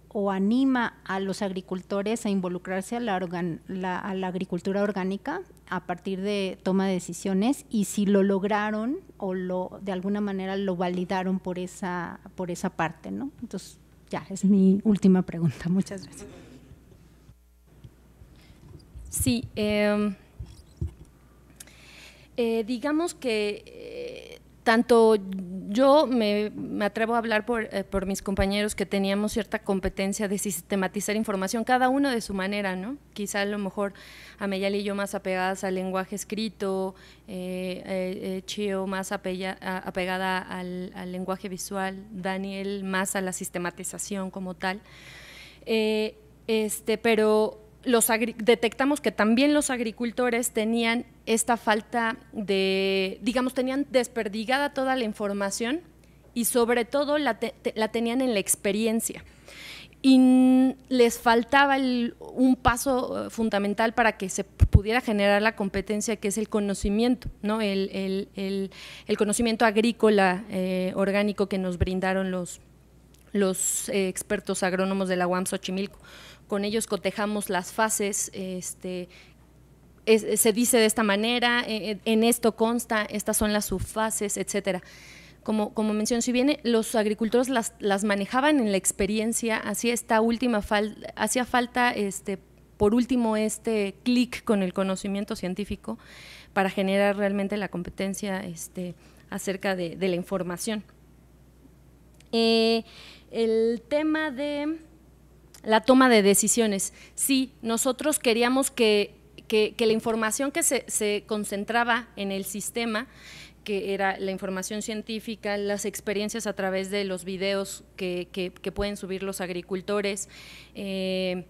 S8: o anima a los agricultores a involucrarse a la, a la agricultura orgánica a partir de toma de decisiones y si lo lograron o lo de alguna manera lo validaron por esa, por esa parte, ¿no? Entonces, ya, es mi última pregunta. Muchas gracias.
S2: Sí. Em, eh, digamos que eh, tanto yo me, atrevo a hablar eh, por, mis compañeros que teníamos cierta competencia de sistematizar información, cada uno de su manera, ¿no? Quizá a lo mejor a y yo más apegadas al lenguaje escrito, Chio más apegada al, al, lenguaje visual, Daniel más a la sistematización como tal. este, pero detectamos que también los agricultores tenían esta falta de, digamos, tenían desperdigada toda la información y sobre todo la, tenían en la experiencia. Y les faltaba un paso eh, fundamental para que se pudiera generar la competencia, que es el conocimiento, ¿no? el, conocimiento agrícola eh, orgánico que nos brindaron los, los eh, expertos agrónomos de la UAM Xochimilco con ellos cotejamos las fases, este, eh, se dice de esta manera, eh, eh, en, esto consta, estas son las subfases, etcétera. Como, como si bien los agricultores las, manejaban en la experiencia, hacía esta última hacía falta este, por último este clic con el conocimiento científico para generar realmente la competencia este, acerca de, la información. el tema de la toma de decisiones. Sí, nosotros queríamos que, la información que se, concentraba en el sistema que era la información científica, las experiencias a través de los videos que, que, pueden subir los agricultores eh,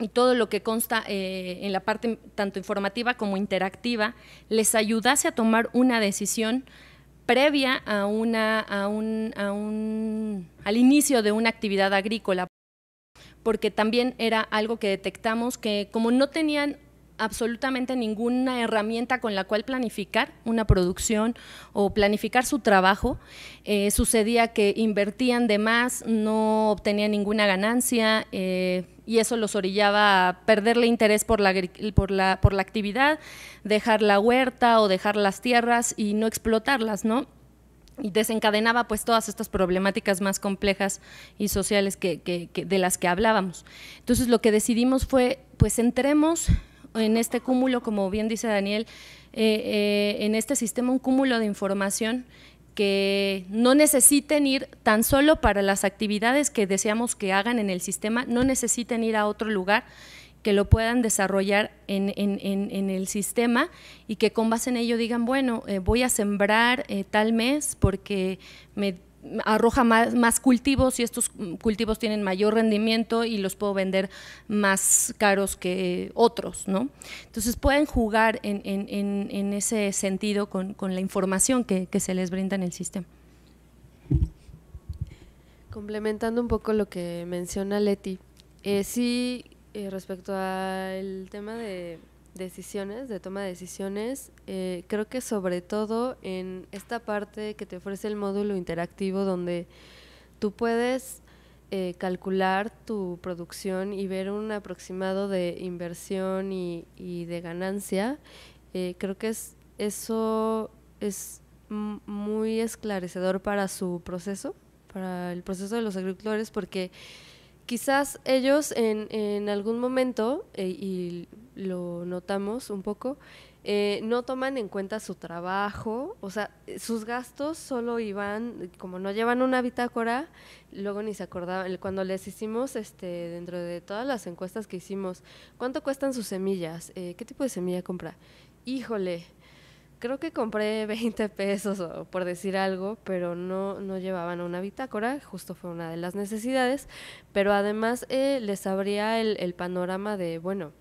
S2: y todo lo que consta eh, en la parte tanto informativa como interactiva, les ayudase a tomar una decisión previa a una, a un, a un, al inicio de una actividad agrícola porque también era algo que detectamos que como no tenían absolutamente ninguna herramienta con la cual planificar una producción o planificar su trabajo. Eh, sucedía que invertían de más, no obtenían ninguna ganancia eh, y eso los orillaba a perderle interés por la, por, la, por la actividad, dejar la huerta o dejar las tierras y no explotarlas, ¿no? y desencadenaba pues todas estas problemáticas más complejas y sociales que, de las que hablábamos. Entonces lo que decidimos fue pues entremos en este cúmulo, como bien dice Daniel, eh, eh, en este sistema un cúmulo de información que no necesiten ir tan solo para las actividades que deseamos que hagan en el sistema, no necesiten ir a otro lugar, que lo puedan desarrollar en, en, en, el sistema y que con base en ello digan, bueno, eh, voy a sembrar eh, tal mes porque me arroja más, cultivos y estos cultivos tienen mayor rendimiento y los puedo vender más caros que otros, ¿no? Entonces pueden jugar en, ese sentido con, la información que, se les brinda en el sistema.
S7: Complementando un poco lo que menciona Leti, eh, sí eh, respecto al tema de decisiones, de toma de decisiones, eh, creo que sobre todo en esta parte que te ofrece el módulo interactivo donde tú puedes eh, calcular tu producción y ver un aproximado de inversión y, de ganancia, creo que es, eso es muy esclarecedor para su proceso, para el proceso de los agricultores, porque quizás ellos en, algún momento, eh, y lo notamos un poco, eh, no toman en cuenta su trabajo, o sea, sus gastos solo iban, como no llevan una bitácora, luego ni se acordaban, cuando les hicimos, este, dentro de todas las encuestas que hicimos, ¿cuánto cuestan sus semillas? Eh, ¿Qué tipo de semilla compra? Híjole, creo que compré 20 pesos por decir algo, pero no, no llevaban una bitácora, justo fue una de las necesidades, pero además eh, les abría el, panorama de, bueno,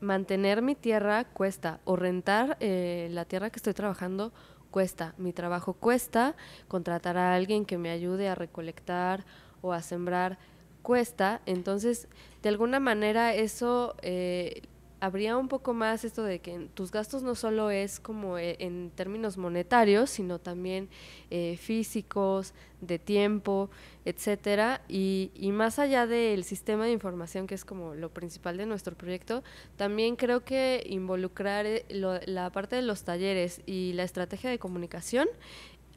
S7: mantener mi tierra cuesta o rentar eh, la tierra que estoy trabajando cuesta, mi trabajo cuesta, contratar a alguien que me ayude a recolectar o a sembrar cuesta, entonces de alguna manera eso eh, habría un poco más esto de que tus gastos no solo es como e, en términos monetarios, sino también eh, físicos, de tiempo, etcétera. Y, más allá del sistema de información, que es como lo principal de nuestro proyecto, también creo que involucrar eh, la parte de los talleres y la estrategia de comunicación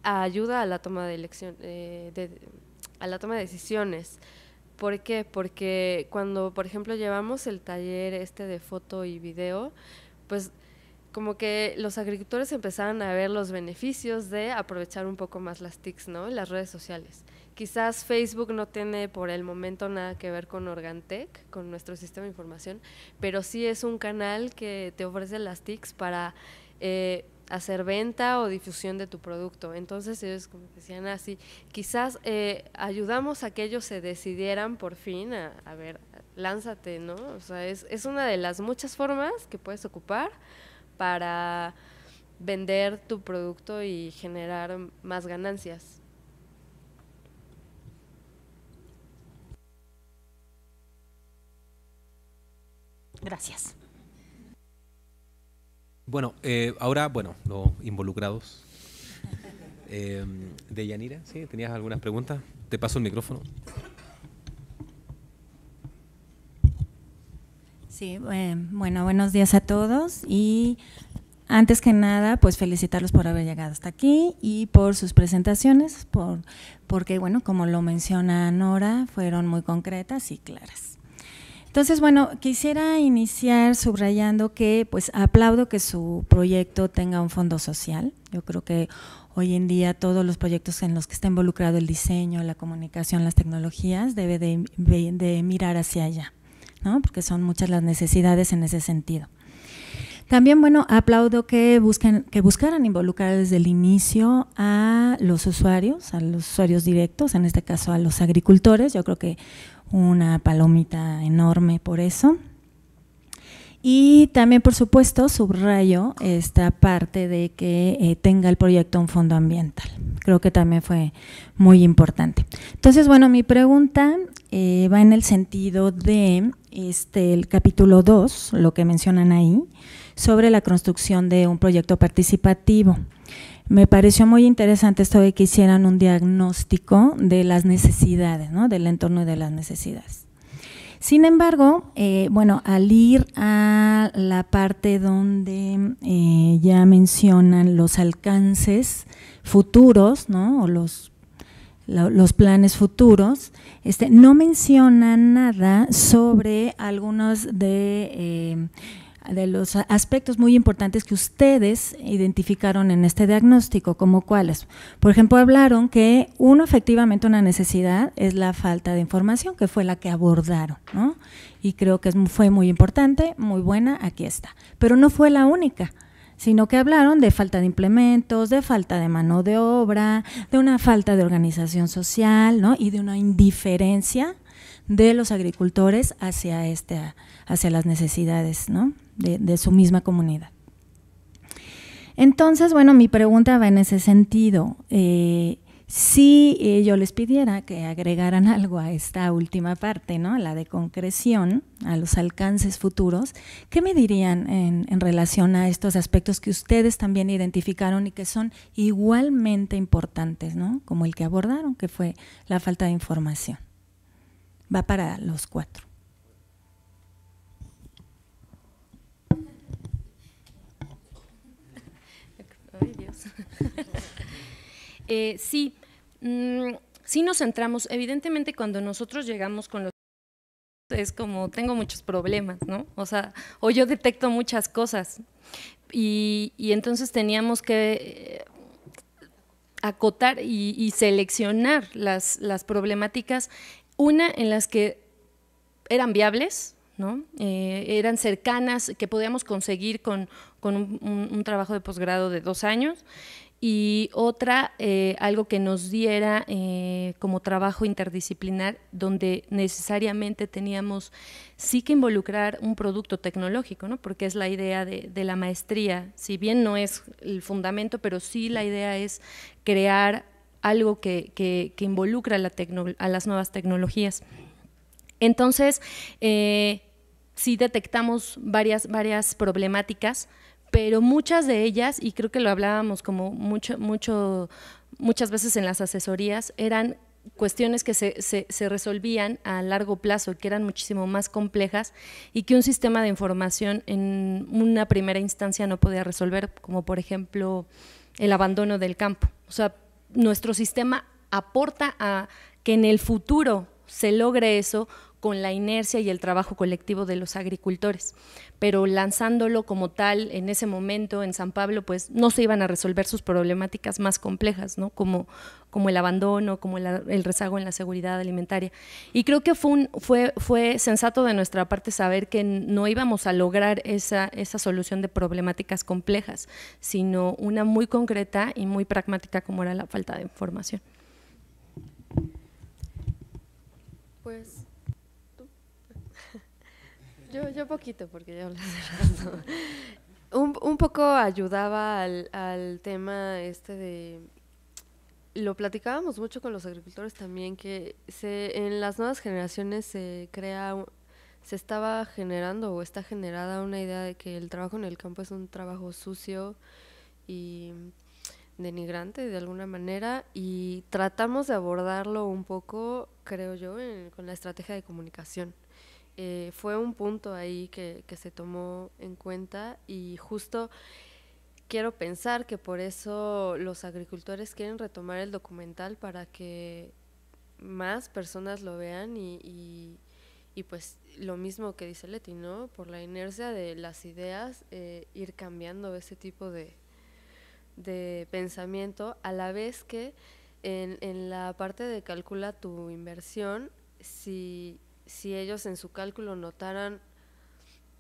S7: ayuda a la toma de elección, eh, a la toma de decisiones. ¿Por qué? Porque cuando, por ejemplo, llevamos el taller este de foto y video, pues como que los agricultores empezaron a ver los beneficios de aprovechar un poco más las TICs, ¿no? Las redes sociales. Quizás Facebook no tiene por el momento nada que ver con Organtec, con nuestro sistema de información, pero sí es un canal que te ofrece las TICs para eh, hacer venta o difusión de tu producto. Entonces ellos como decían así, ah, quizás eh, ayudamos a que ellos se decidieran por fin a, a ver, lánzate, ¿no? O sea, es, es, una de las muchas formas que puedes ocupar para vender tu producto y generar más ganancias. Gracias.
S1: Bueno, eh, ahora, bueno, los involucrados. Em, de Yanira, ¿sí? ¿Tenías algunas preguntas? Te paso el micrófono.
S6: Sí, em, bueno, buenos días a todos y antes que nada, pues felicitarlos por haber llegado hasta aquí y por sus presentaciones, por, porque, bueno, como lo menciona Nora, fueron muy concretas y claras. Entonces, bueno, quisiera iniciar subrayando que pues aplaudo que su proyecto tenga un fondo social. Yo creo que hoy en día todos los proyectos en los que está involucrado el diseño, la comunicación, las tecnologías, debe de, mirar hacia allá, ¿no? porque son muchas las necesidades en ese sentido. También, bueno, aplaudo que, busquen, que buscaran involucrar desde el inicio a los usuarios, a los usuarios directos, en este caso a los agricultores. Yo creo que una palomita enorme por eso. Y también, por supuesto, subrayo esta parte de que eh, tenga el proyecto un fondo ambiental. Creo que también fue muy importante. Entonces, bueno, mi pregunta eh, va en el sentido de este, el capítulo 2, lo que mencionan ahí, sobre la construcción de un proyecto participativo. Me pareció muy interesante esto de que hicieran un diagnóstico de las necesidades, ¿no? del entorno de las necesidades. Sin embargo, eh, bueno, al ir a la parte donde eh, ya mencionan los alcances futuros, ¿no? o los, los planes futuros, este, no mencionan nada sobre algunos de eh, de los aspectos muy importantes que ustedes identificaron en este diagnóstico, como cuáles. Por ejemplo, hablaron que uno, efectivamente, una necesidad es la falta de información, que fue la que abordaron, ¿no? Y creo que fue muy importante, muy buena, aquí está. Pero no fue la única sino que hablaron de falta de implementos, de falta de mano de obra, de una falta de organización social ¿no? y de una indiferencia de los agricultores hacia, este, hacia las necesidades, ¿no? de, su misma comunidad. Entonces, bueno, mi pregunta va en ese sentido. Eh, si eh, yo les pidiera que agregaran algo a esta última parte, ¿no? la de concreción, a los alcances futuros, ¿qué me dirían en, en relación a estos aspectos que ustedes también identificaron y que son igualmente importantes, ¿no? como el que abordaron, que fue la falta de información? Va para los cuatro.
S2: Eh, sí, mm, sí nos centramos. Evidentemente, cuando nosotros llegamos con los es como tengo muchos problemas, ¿no? O sea, o yo detecto muchas cosas. Y, entonces teníamos que eh, acotar y, seleccionar las, problemáticas, una en las que eran viables, ¿no? Eh, eran cercanas, que podíamos conseguir con, un, un, trabajo de posgrado de dos años, y otra, eh, algo que nos diera eh, como trabajo interdisciplinar, donde necesariamente teníamos sí que involucrar un producto tecnológico, porque es la idea de, la maestría, si bien no es el fundamento, pero sí la idea es crear algo que, que, involucra a, la a las nuevas tecnologías. Entonces, eh, sí detectamos varias, varias problemáticas, pero muchas de ellas, y creo que lo hablábamos como mucho, muchas veces en las asesorías, eran cuestiones que se, se, resolvían a largo plazo, que eran muchísimo más complejas y que un sistema de información en una primera instancia no podía resolver, como por ejemplo el abandono del campo. O sea, nuestro sistema aporta a que en el futuro se logre eso con la inercia y el trabajo colectivo de los agricultores. Pero lanzándolo como tal en ese momento en San Pablo, pues no se iban a resolver sus problemáticas más complejas, ¿no? Como, como el abandono, como el, rezago en la seguridad alimentaria. Y creo que fue, un, fue, fue sensato de nuestra parte saber que no íbamos a lograr esa, esa solución de problemáticas complejas, sino una muy concreta y muy pragmática como era la falta de información.
S7: Pues yo, poquito, porque ya de un, un, poco ayudaba al, al tema este de lo platicábamos mucho con los agricultores también, que se, en las nuevas generaciones se crea, se estaba generando o está generada una idea de que el trabajo en el campo es un trabajo sucio y denigrante de alguna manera y tratamos de abordarlo un poco, creo yo, con la estrategia de comunicación. Eh, fue un punto ahí que, que, se tomó en cuenta y justo quiero pensar que por eso los agricultores quieren retomar el documental para que más personas lo vean y, y, pues lo mismo que dice Leti, ¿no? Por la inercia de las ideas, eh, ir cambiando ese tipo de, de pensamiento, a la vez que en, en la parte de calcula tu inversión, si si ellos en su cálculo notaran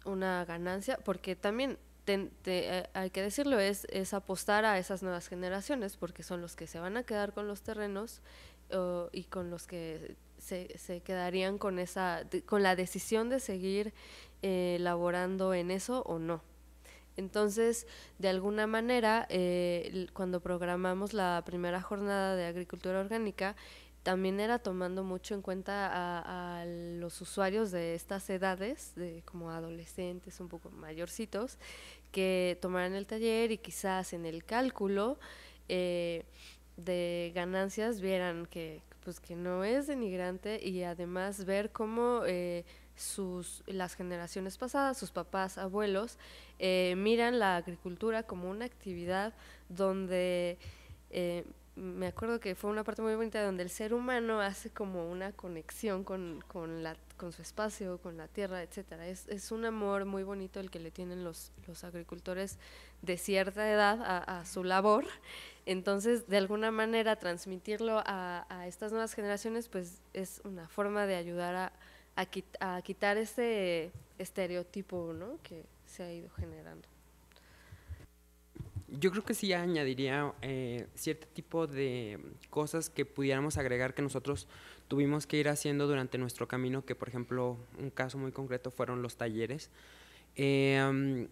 S7: una ganancia, porque también eh, hay que decirlo, es, es apostar a esas nuevas generaciones, porque son los que se van a quedar con los terrenos y con los que se, quedarían con, esa, con la decisión de seguir elaborando eh, laborando en eso o no. Entonces, de alguna manera, eh, cuando programamos la primera jornada de agricultura orgánica, también era tomando mucho en cuenta a, los usuarios de estas edades, de como adolescentes un poco mayorcitos, que tomaran el taller y quizás en el cálculo eh, de ganancias vieran que, pues, que no es denigrante y además ver cómo eh, sus, las generaciones pasadas, sus papás, abuelos, eh, miran la agricultura como una actividad donde me acuerdo que fue una parte muy bonita donde el ser humano hace como una conexión con, la, con su espacio, con la tierra, etcétera, Es, un amor muy bonito el que le tienen los, los agricultores de cierta edad a, su labor. Entonces, de alguna manera, transmitirlo a, estas nuevas generaciones, pues es una forma de ayudar a, a quitar ese estereotipo ¿no? que se ha ido generando.
S5: Yo creo que sí añadiría eh, cierto tipo de cosas que pudiéramos agregar que nosotros tuvimos que ir haciendo durante nuestro camino, que por ejemplo un caso muy concreto fueron los talleres. Em,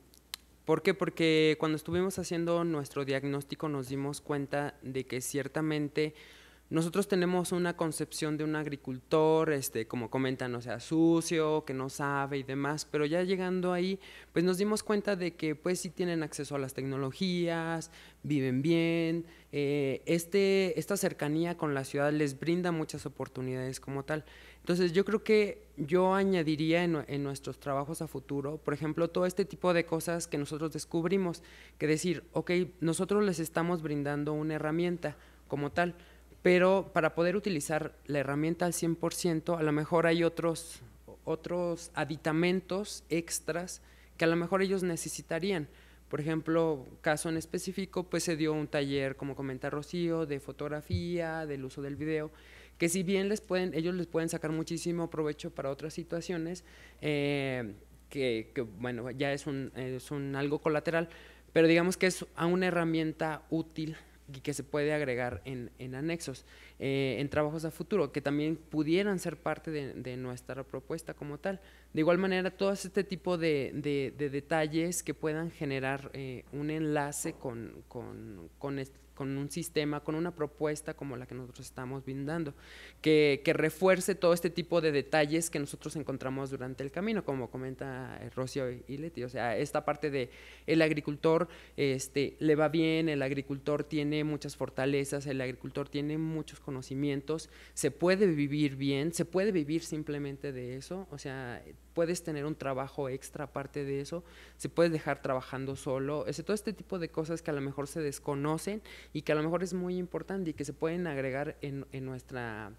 S5: ¿Por qué? Porque cuando estuvimos haciendo nuestro diagnóstico nos dimos cuenta de que ciertamente nosotros tenemos una concepción de un agricultor, este, como comentan, o sea, sucio, que no sabe y demás, pero ya llegando ahí, pues nos dimos cuenta de que pues sí tienen acceso a las tecnologías, viven bien, eh, este, esta cercanía con la ciudad les brinda muchas oportunidades como tal. Entonces yo creo que yo añadiría en, en, nuestros trabajos a futuro, por ejemplo, todo este tipo de cosas que nosotros descubrimos, que decir, ok, nosotros les estamos brindando una herramienta como tal, pero para poder utilizar la herramienta al 100%, a lo mejor hay otros, otros aditamentos extras que a lo mejor ellos necesitarían. Por ejemplo, caso en específico, pues se dio un taller, como comenta Rocío, de fotografía, del uso del video, que si bien pueden, ellos les pueden sacar muchísimo provecho para otras situaciones, eh, que, bueno, ya es un, algo colateral, pero digamos que es a una herramienta útil y que se puede agregar en, anexos, eh, en trabajos a futuro, que también pudieran ser parte de, nuestra propuesta como tal. De igual manera, todo este tipo de, detalles que puedan generar eh, un enlace con, con, este, con un sistema, con una propuesta como la que nosotros estamos brindando, que, refuerce todo este tipo de detalles que nosotros encontramos durante el camino, como comenta eh, Rocío y Leti. O sea, esta parte de el agricultor este, le va bien, el agricultor tiene muchas fortalezas, el agricultor tiene muchos conocimientos, se puede vivir bien, se puede vivir simplemente de eso. O sea, puedes tener un trabajo extra aparte de eso, se puedes dejar trabajando solo, ese, todo este tipo de cosas que a lo mejor se desconocen y que a lo mejor es muy importante y que se pueden agregar en, nuestra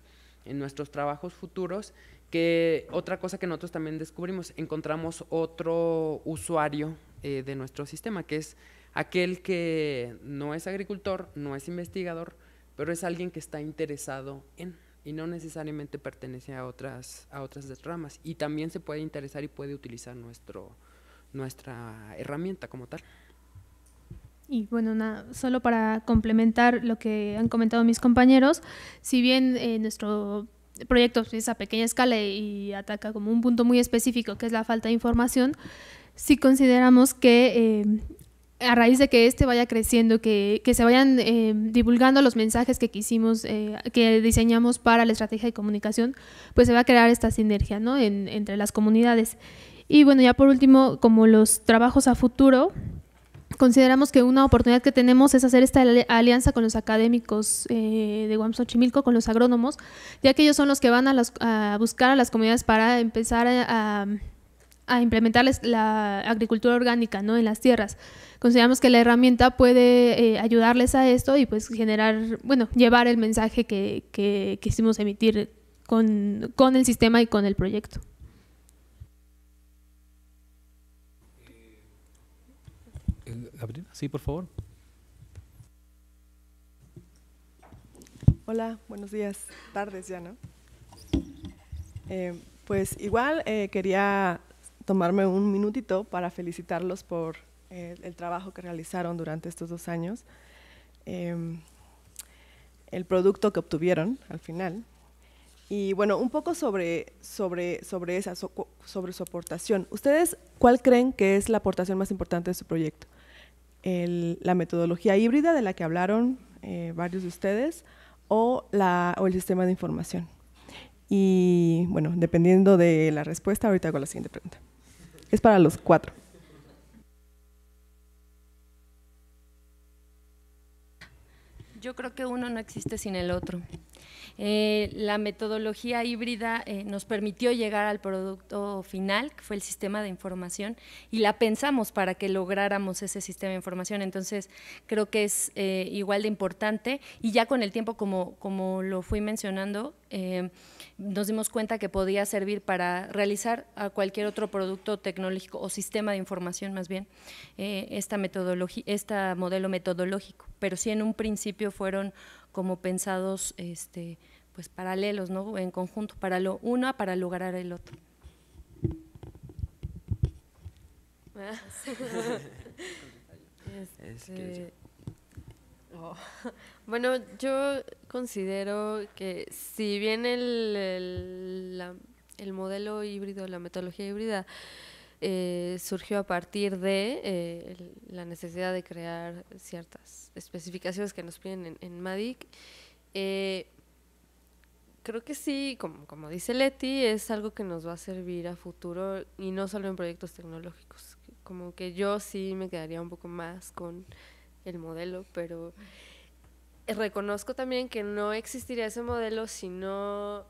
S5: en nuestros trabajos futuros, que otra cosa que nosotros también descubrimos, encontramos otro usuario eh, de nuestro sistema, que es aquel que no es agricultor, no es investigador, pero es alguien que está interesado en y no necesariamente pertenece a otras, a otras ramas. Y también se puede interesar y puede utilizar nuestro, nuestra herramienta como tal.
S3: Y bueno, solo para complementar lo que han comentado mis compañeros, si bien eh, nuestro proyecto es a pequeña escala y ataca como un punto muy específico que es la falta de información, si consideramos que eh, a raíz de que este vaya creciendo, que, se vayan eh, divulgando los mensajes que quisimos, eh, que diseñamos para la estrategia de comunicación, pues se va a crear esta sinergia ¿no? entre las comunidades. Y bueno, ya por último, como los trabajos a futuro, consideramos que una oportunidad que tenemos es hacer esta alianza con los académicos eh, de Guam con los agrónomos, ya que ellos son los que van a, buscar a las comunidades para empezar a a implementar la agricultura orgánica ¿no? en las tierras. Consideramos que la herramienta puede eh, ayudarles a esto y pues generar, bueno, llevar el mensaje que, quisimos emitir con, el sistema y con el proyecto.
S1: Eh, sí, por favor.
S4: Hola, buenos días, tardes ya, ¿no? Eh, pues igual quería tomarme un minutito para felicitarlos por eh, el trabajo que realizaron durante estos dos años, em, el producto que obtuvieron al final. Y bueno, un poco sobre, sobre, sobre, esa, sobre su aportación. ¿Ustedes cuál creen que es la aportación más importante de su proyecto? ¿La metodología híbrida de la que hablaron eh, varios de ustedes o, la, o el sistema de información? Y bueno, dependiendo de la respuesta, ahorita hago la siguiente pregunta. Es para los cuatro.
S2: Yo creo que uno no existe sin el otro. Eh, la metodología híbrida eh, nos permitió llegar al producto final, que fue el sistema de información, y la pensamos para que lográramos ese sistema de información. Entonces, creo que es eh, igual de importante y ya con el tiempo, como, como lo fui mencionando, nos dimos cuenta que podía servir para realizar a cualquier otro producto tecnológico o sistema de información más bien eh, esta metodología este modelo metodológico pero sí en un principio fueron como pensados este pues paralelos no en conjunto para lo uno para lograr el otro
S7: ah. este, oh. bueno yo considero que si bien el, modelo híbrido, la metodología híbrida, eh, surgió a partir de eh, la necesidad de crear ciertas especificaciones que nos piden en, MADIC. Eh, creo que sí, como, como, dice Leti, es algo que nos va a servir a futuro y no solo en proyectos tecnológicos. Como que yo sí me quedaría un poco más con el modelo, pero eh, reconozco también que no existiría ese modelo si no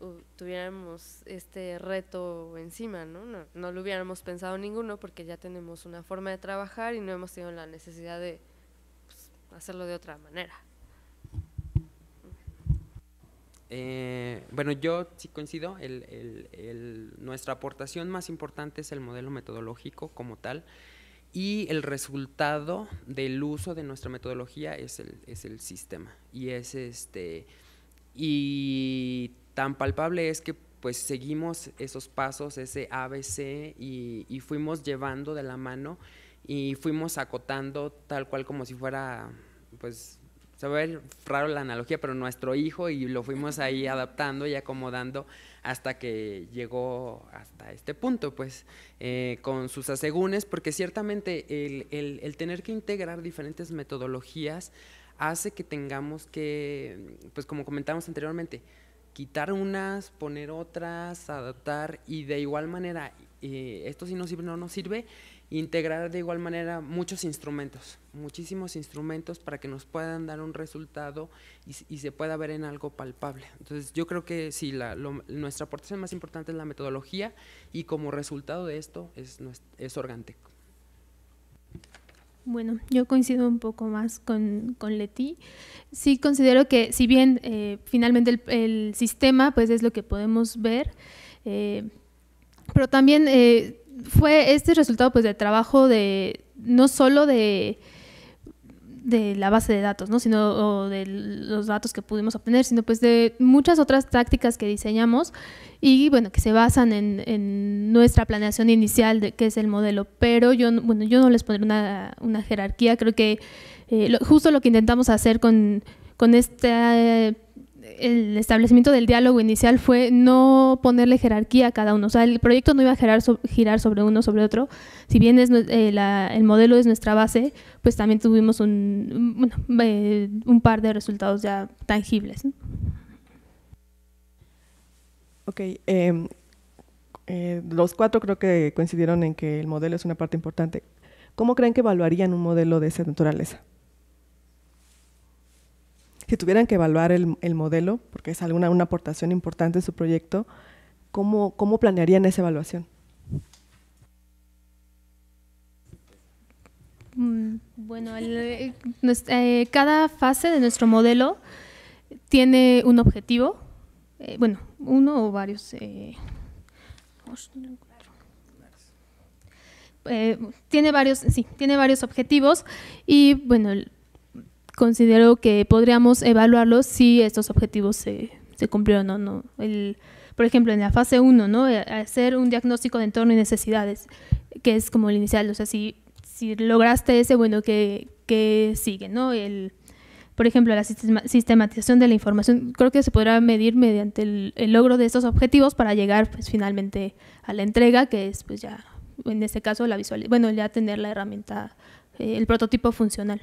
S7: uh, tuviéramos este reto encima, ¿no? ¿no? lo hubiéramos pensado ninguno porque ya tenemos una forma de trabajar y no hemos tenido la necesidad de pues, hacerlo de otra manera.
S5: Eh, bueno, yo sí coincido, nuestra aportación más importante es el modelo metodológico como tal. Y el resultado del uso de nuestra metodología es el, es el sistema. Y es este. Y tan palpable es que pues seguimos esos pasos, ese ABC, y, y fuimos llevando de la mano y fuimos acotando tal cual como si fuera pues se va a ver raro la analogía, pero nuestro hijo y lo fuimos ahí adaptando y acomodando hasta que llegó hasta este punto, pues, eh, con sus asegúnes, porque ciertamente el, tener que integrar diferentes metodologías hace que tengamos que, pues como comentamos anteriormente, quitar unas, poner otras, adaptar y de igual manera, eh, esto sí no sirve, no nos sirve, Integrar de igual manera muchos instrumentos, muchísimos instrumentos para que nos puedan dar un resultado y, se pueda ver en algo palpable. Entonces yo creo que sí, nuestra aportación más importante es la metodología y como resultado de esto es, es
S3: Bueno, yo coincido un poco más con, Leti. Sí considero que si bien eh, finalmente el, sistema pues es lo que podemos ver, eh, pero también eh, fue este resultado pues de trabajo de no solo de de la base de datos, ¿no? Sino de los datos que pudimos obtener, sino pues de muchas otras tácticas que diseñamos y bueno, que se basan en, nuestra planeación inicial de qué es el modelo. Pero yo, bueno, yo no les pondré una, jerarquía, creo que eh, justo lo que intentamos hacer con, con este el establecimiento del diálogo inicial fue no ponerle jerarquía a cada uno. O sea, el proyecto no iba a girar, sobre uno, sobre otro. Si bien es, eh, el modelo es nuestra base, pues también tuvimos un, eh, un par de resultados ya tangibles.
S4: Ok. Em, eh, los cuatro creo que coincidieron en que el modelo es una parte importante. ¿Cómo creen que evaluarían un modelo de esa naturaleza? si tuvieran que evaluar el, modelo, porque es alguna una aportación importante en su proyecto, ¿cómo, cómo planearían esa evaluación?
S3: Mm, bueno, eh,
S4: cada fase de
S3: nuestro modelo tiene un objetivo, eh, bueno, uno o varios. Eh, tiene varios, sí, tiene varios objetivos y bueno, el, considero que podríamos evaluarlo si estos objetivos se, cumplieron o no. El, por ejemplo, en la fase 1, ¿no? Eh, hacer un diagnóstico de entorno y necesidades, que es como el inicial, o sea, si, si lograste ese, bueno, que, sigue, ¿no? El, por ejemplo, la sistematización de la información, creo que se podrá medir mediante el, logro de estos objetivos para llegar pues, finalmente a la entrega, que es pues ya, en este caso, la visual, bueno, ya tener la herramienta, eh, el prototipo funcional.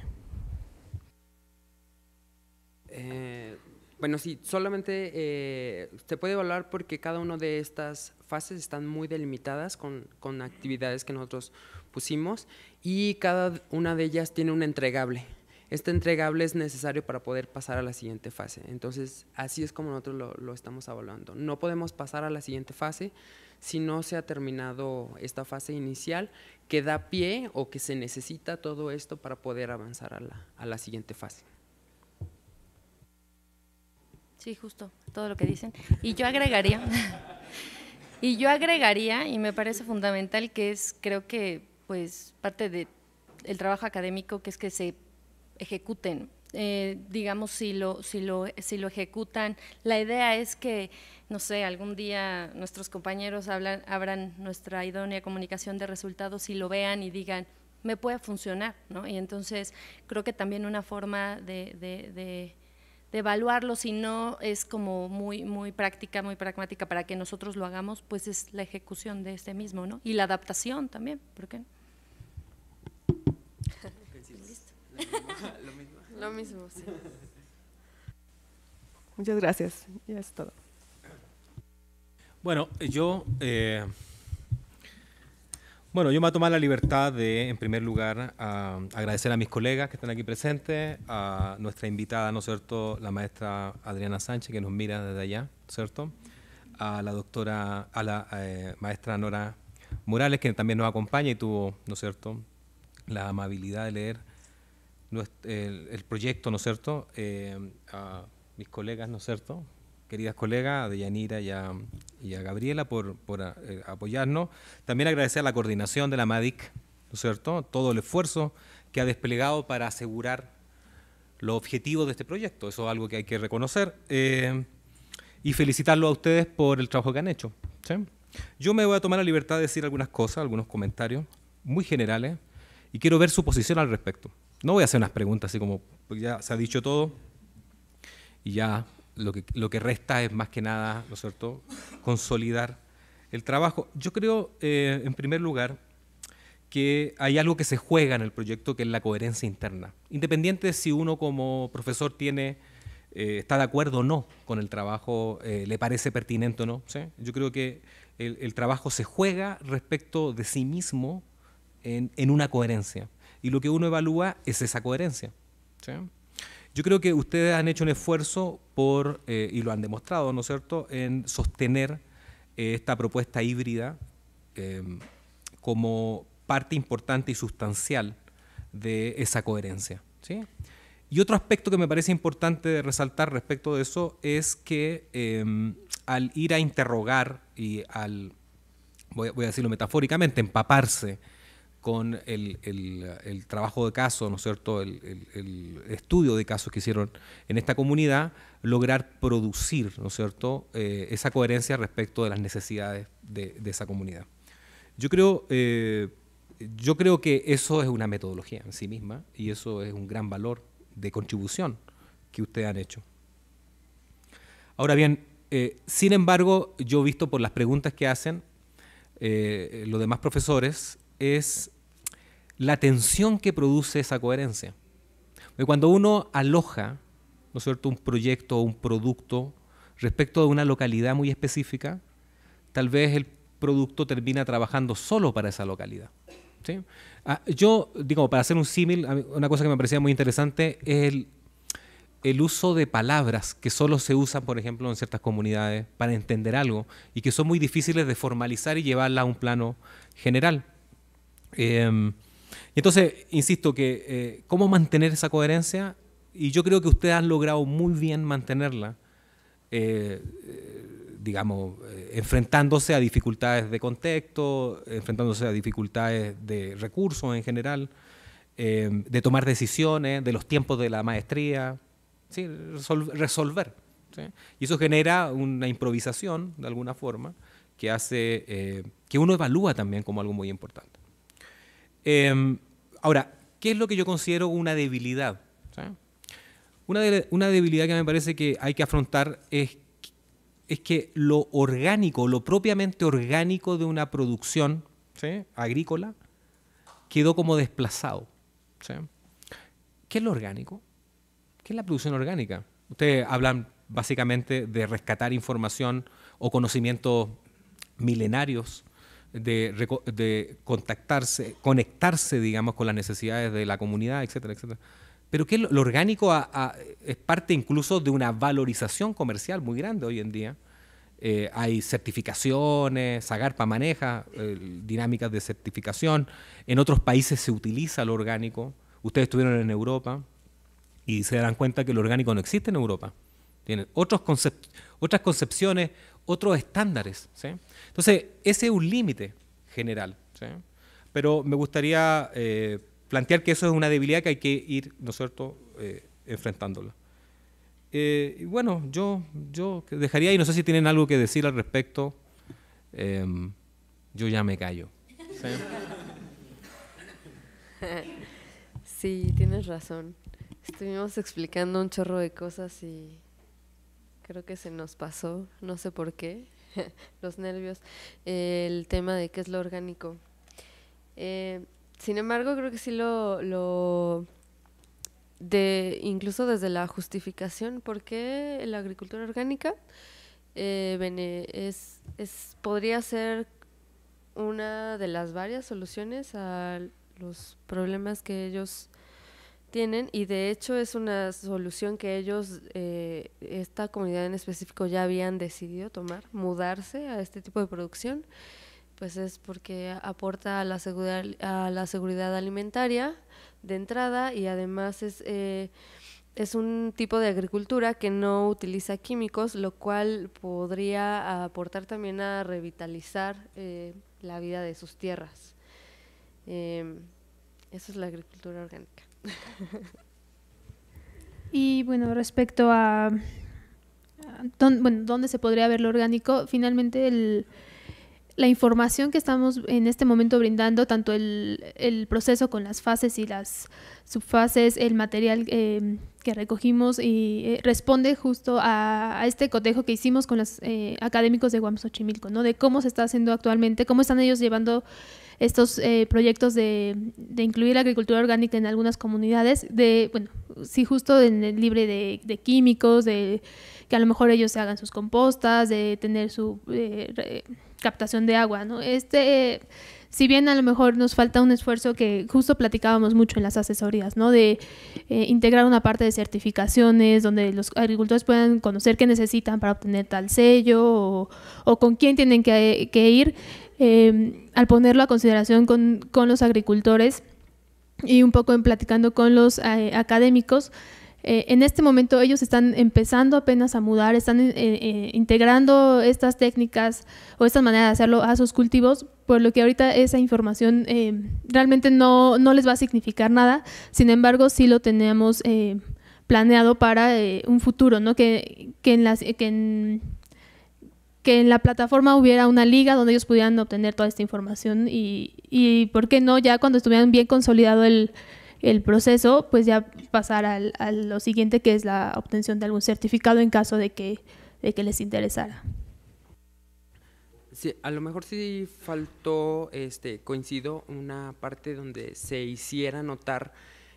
S5: Eh, bueno, sí, solamente eh, se puede evaluar porque cada una de estas fases están muy delimitadas con, actividades que nosotros pusimos y cada una de ellas tiene un entregable. Este entregable es necesario para poder pasar a la siguiente fase. Entonces, así es como nosotros lo, estamos evaluando. No podemos pasar a la siguiente fase si no se ha terminado esta fase inicial que da pie o que se necesita todo esto para poder avanzar a la siguiente fase.
S2: Sí, justo, todo lo que dicen. Y yo agregaría, y yo agregaría, y me parece fundamental, que es, creo que, pues, parte del trabajo académico, que es que se ejecuten eh, digamos, si lo, si, lo, si lo ejecutan. La idea es que, no sé, algún día nuestros compañeros hablan, abran nuestra idónea comunicación de resultados y lo vean y digan, me puede funcionar, ¿no? Y entonces creo que también una forma de evaluarlo, si no es como muy, muy práctica, muy pragmática para que nosotros lo hagamos, pues es la ejecución de este mismo, ¿no? Y la adaptación también, ¿por qué?
S5: Lo mismo. Lo mismo, sí.
S4: Muchas gracias, ya es todo.
S1: Bueno, yo... Eh, bueno, yo me voy a la libertad de, en primer lugar, agradecer a mis colegas que están aquí presentes, a nuestra invitada, ¿no es cierto?, la maestra Adriana Sánchez, que nos mira desde allá, ¿no es cierto?, a la doctora, a la eh, maestra Nora Morales, que también nos acompaña y tuvo, ¿no es cierto?, la amabilidad de leer el, proyecto, ¿no es cierto?, eh, a mis colegas, ¿no es cierto?, queridas colegas, a Deyanira y a, Gabriela por, eh, apoyarnos. También agradecer a la coordinación de la MADIC, ¿no es cierto? Todo el esfuerzo que ha desplegado para asegurar los objetivos de este proyecto. Eso es algo que hay que reconocer. Eh, y felicitarlo a ustedes por el trabajo que han hecho. Yo me voy a tomar la libertad de decir algunas cosas, algunos comentarios muy generales, y quiero ver su posición al respecto. No voy a hacer unas preguntas así como pues ya se ha dicho todo y ya lo que, resta es más que nada, ¿no es cierto?, consolidar el trabajo. Yo creo, eh, en primer lugar, que hay algo que se juega en el proyecto, que es la coherencia interna. Independiente de si uno como profesor tiene, eh, está de acuerdo o no con el trabajo, eh, le parece pertinente o no. Yo creo que el, trabajo se juega respecto de sí mismo en, en, una coherencia. Y lo que uno evalúa es esa coherencia. ¿sí? Yo creo que ustedes han hecho un esfuerzo por, eh, y lo han demostrado, ¿no es cierto?, en sostener eh, esta propuesta híbrida em, como parte importante y sustancial de esa coherencia. Y otro aspecto que me parece importante resaltar respecto de eso es que em, al ir a interrogar y al, voy a decirlo metafóricamente, empaparse, con el, trabajo de caso, ¿no es cierto?, el, estudio de casos que hicieron en esta comunidad, lograr producir, ¿no cierto?, eh, esa coherencia respecto de las necesidades de, esa comunidad. Yo creo, eh, yo creo que eso es una metodología en sí misma y eso es un gran valor de contribución que ustedes han hecho. Ahora bien, eh, sin embargo, yo he visto por las preguntas que hacen los demás profesores, es la tensión que produce esa coherencia. cuando uno aloja, ¿no es un proyecto o un producto respecto de una localidad muy específica, tal vez el producto termina trabajando solo para esa localidad. Ah, yo, digo, para hacer un símil, una cosa que me parecía muy interesante es el, uso de palabras que solo se usan, por ejemplo, en ciertas comunidades para entender algo y que son muy difíciles de formalizar y llevarla a un plano general. Em, y entonces, insisto, que eh, cómo mantener esa coherencia, y yo creo que ustedes han logrado muy bien mantenerla, eh, eh, digamos, enfrentándose a dificultades de contexto, enfrentándose a dificultades de recursos en general, de tomar decisiones, de los tiempos de la maestría, ¿sí? resolver. Y eso genera una improvisación, de alguna forma, que hace que uno evalúa también como algo muy importante. Em, Ahora, ¿qué es lo que yo considero una debilidad? Una, debilidad que me parece que hay que afrontar es, que lo orgánico, lo propiamente orgánico de una producción agrícola quedó como desplazado. ¿Qué es lo orgánico? ¿Qué es la producción orgánica? Ustedes hablan básicamente de rescatar información o conocimientos milenarios de, contactarse, conectarse, digamos, con las necesidades de la comunidad, etcétera, etcétera. Pero que lo, orgánico es parte incluso de una valorización comercial muy grande hoy en día. Eh, hay certificaciones, Zagarpa maneja eh, dinámicas de certificación. En otros países se utiliza lo orgánico. Ustedes estuvieron en Europa y se darán cuenta que lo orgánico no existe en Europa. Tienen otros otras concepciones, otros estándares. ¿sí? Entonces, ese es un límite general. Pero me gustaría eh, plantear que eso es una debilidad que hay que ir, ¿no cierto?, eh, enfrentándola. Eh, y bueno, yo, yo dejaría y no sé si tienen algo que decir al respecto. Em, yo ya me callo.
S7: sí, tienes razón. Estuvimos explicando un chorro de cosas y creo que se nos pasó, no sé por qué. los nervios, el tema de qué es lo orgánico. Eh, sin embargo, creo que sí lo, lo de, incluso desde la justificación, ¿por qué la agricultura orgánica eh, es, es, podría ser una de las varias soluciones a los problemas que ellos tienen, y de hecho es una solución que ellos, eh, esta comunidad en específico, ya habían decidido tomar, mudarse a este tipo de producción, pues es porque aporta a la seguridad, a la seguridad alimentaria de entrada y además es, eh, es un tipo de agricultura que no utiliza químicos, lo cual podría aportar también a revitalizar eh, la vida de sus tierras. eso es la agricultura orgánica y
S3: bueno, respecto a, dónde se podría ver lo orgánico, finalmente la información que estamos en este momento brindando, tanto el, proceso con las fases y las subfases, el material em, que recogimos y eh, responde justo a, este cotejo que hicimos con los eh, académicos de Guam Xochimilco, ¿no? De cómo se está haciendo actualmente, cómo están ellos llevando estos eh, proyectos de, incluir la agricultura orgánica en algunas comunidades, de, bueno, sí justo en libre de, químicos, de que a lo mejor ellos se hagan sus compostas, de tener su eh, captación de agua, ¿no? Este, si bien a lo mejor nos falta un esfuerzo que justo platicábamos mucho en las asesorías, ¿no? De eh, integrar una parte de certificaciones donde los agricultores puedan conocer qué necesitan para obtener tal sello o, con quién tienen que ir. Em, al ponerlo a consideración con, los agricultores y un poco en platicando con los eh, académicos, eh, en este momento ellos están empezando apenas a mudar, están eh, integrando estas técnicas o estas maneras de hacerlo a sus cultivos, por lo que ahorita esa información realmente no, les va a significar nada, sin embargo sí lo tenemos planeado para un futuro, ¿no? que, que en las, que que en la plataforma hubiera una liga donde ellos pudieran obtener toda esta información y, ¿por qué no? Ya cuando estuvieran bien consolidado el, proceso, pues ya pasar al, a lo siguiente que es la obtención de algún certificado en caso de que, les interesara.
S5: Sí, a lo mejor sí faltó, este, coincido, una parte donde se hiciera notar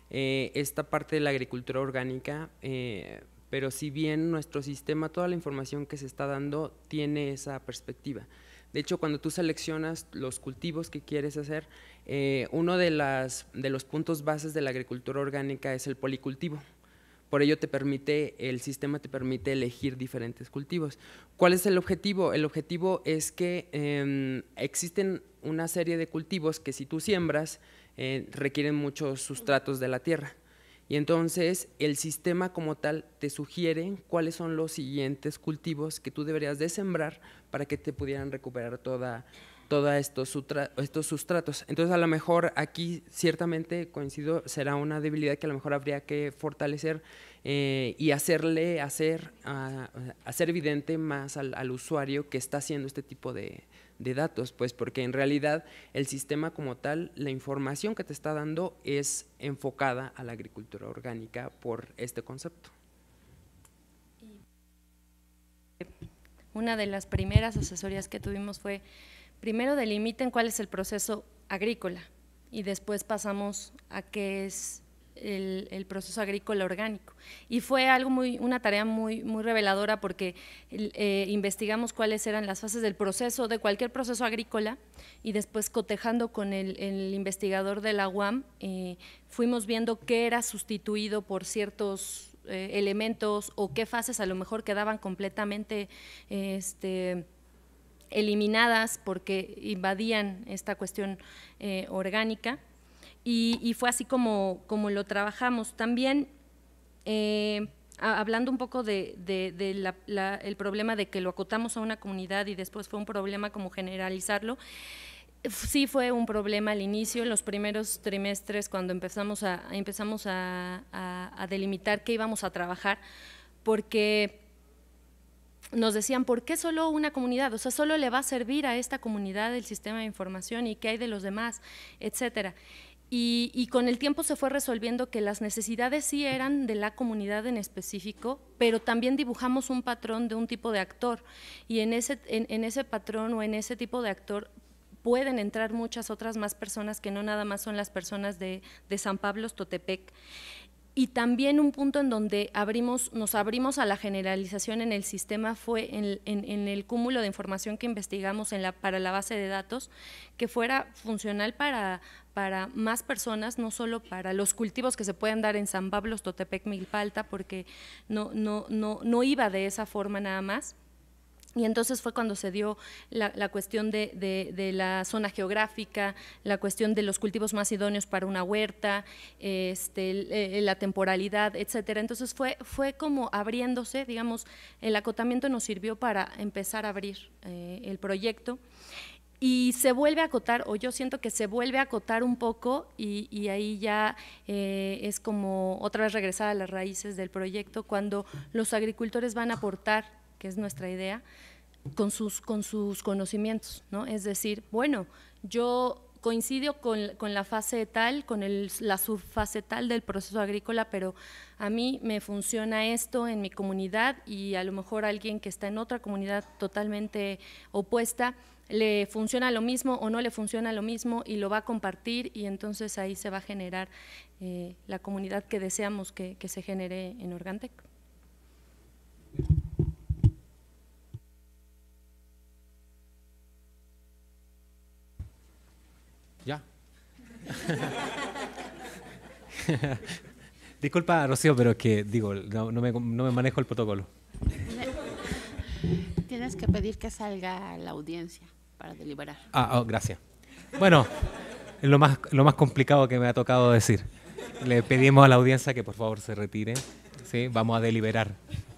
S5: eh, esta parte de la agricultura orgánica, eh, pero si bien nuestro sistema, toda la información que se está dando tiene esa perspectiva. De hecho, cuando tú seleccionas los cultivos que quieres hacer, eh, uno de, las, de los puntos bases de la agricultura orgánica es el policultivo. Por ello te permite, el sistema te permite elegir diferentes cultivos. ¿Cuál es el objetivo? El objetivo es que em, existen una serie de cultivos que si tú siembras eh, requieren muchos sustratos de la tierra. Y entonces el sistema como tal te sugiere cuáles son los siguientes cultivos que tú deberías de sembrar para que te pudieran recuperar toda todos estos, estos sustratos. Entonces, a lo mejor aquí ciertamente coincido, será una debilidad que a lo mejor habría que fortalecer eh, y hacerle, hacer, ah, hacer evidente más al, usuario que está haciendo este tipo de, de datos, pues porque en realidad el sistema como tal, la información que te está dando es enfocada a la agricultura orgánica por este concepto.
S2: Una de las primeras asesorías que tuvimos fue, primero delimiten cuál es el proceso agrícola y después pasamos a qué es el, proceso agrícola orgánico. Y fue algo muy, una tarea muy, muy reveladora porque eh, investigamos cuáles eran las fases del proceso, de cualquier proceso agrícola, y después cotejando con el, investigador de la UAM, eh, fuimos viendo qué era sustituido por ciertos eh, elementos o qué fases a lo mejor quedaban completamente… Este, eliminadas porque invadían esta cuestión orgánica y, fue así como, lo trabajamos. También, eh, hablando un poco del de, problema de que lo acotamos a una comunidad y después fue un problema como generalizarlo, sí fue un problema al inicio, en los primeros trimestres cuando empezamos a, a delimitar qué íbamos a trabajar, porque nos decían, ¿por qué solo una comunidad? O sea, solo le va a servir a esta comunidad el sistema de información y qué hay de los demás, etcétera. Y, con el tiempo se fue resolviendo que las necesidades sí eran de la comunidad en específico, pero también dibujamos un patrón de un tipo de actor. Y en ese, en, ese patrón o en ese tipo de actor pueden entrar muchas otras más personas que no nada más son las personas de, San Pablo Totepec y también un punto en donde abrimos, nos abrimos a la generalización en el sistema fue en, el cúmulo de información que investigamos para la base de datos, que fuera funcional para, para más personas, no solo para los cultivos que se pueden dar en San Pablo, Totepec, Milpalta, porque no, no, no, no iba de esa forma nada más. Y entonces fue cuando se dio la, cuestión de, de, la zona geográfica, la cuestión de los cultivos más idóneos para una huerta, este, eh, la temporalidad, etcétera. Entonces fue, fue como abriéndose, digamos, el acotamiento nos sirvió para empezar a abrir eh, el proyecto y se vuelve a acotar, o yo siento que se vuelve a acotar un poco y, ahí ya eh, es como otra vez regresar a las raíces del proyecto cuando los agricultores van a aportar, que es nuestra idea, con sus, con sus conocimientos, ¿no? Es decir, bueno, yo coincido con, la fase tal, con el, la subfase tal del proceso agrícola, pero a mí me funciona esto en mi comunidad y a lo mejor alguien que está en otra comunidad totalmente opuesta le funciona lo mismo o no le funciona lo mismo y lo va a compartir y entonces ahí se va a generar eh, la comunidad que deseamos que, se genere en Organtec.
S1: Ya. Disculpa, Rocío, pero es que, digo, no me manejo el protocolo.
S8: Tienes que pedir que salga la audiencia
S5: para deliberar.
S1: Ah, oh, gracias. Bueno, es lo más, lo más complicado que me ha tocado decir. Le pedimos a la audiencia que por favor se retire. ¿sí? Vamos a deliberar.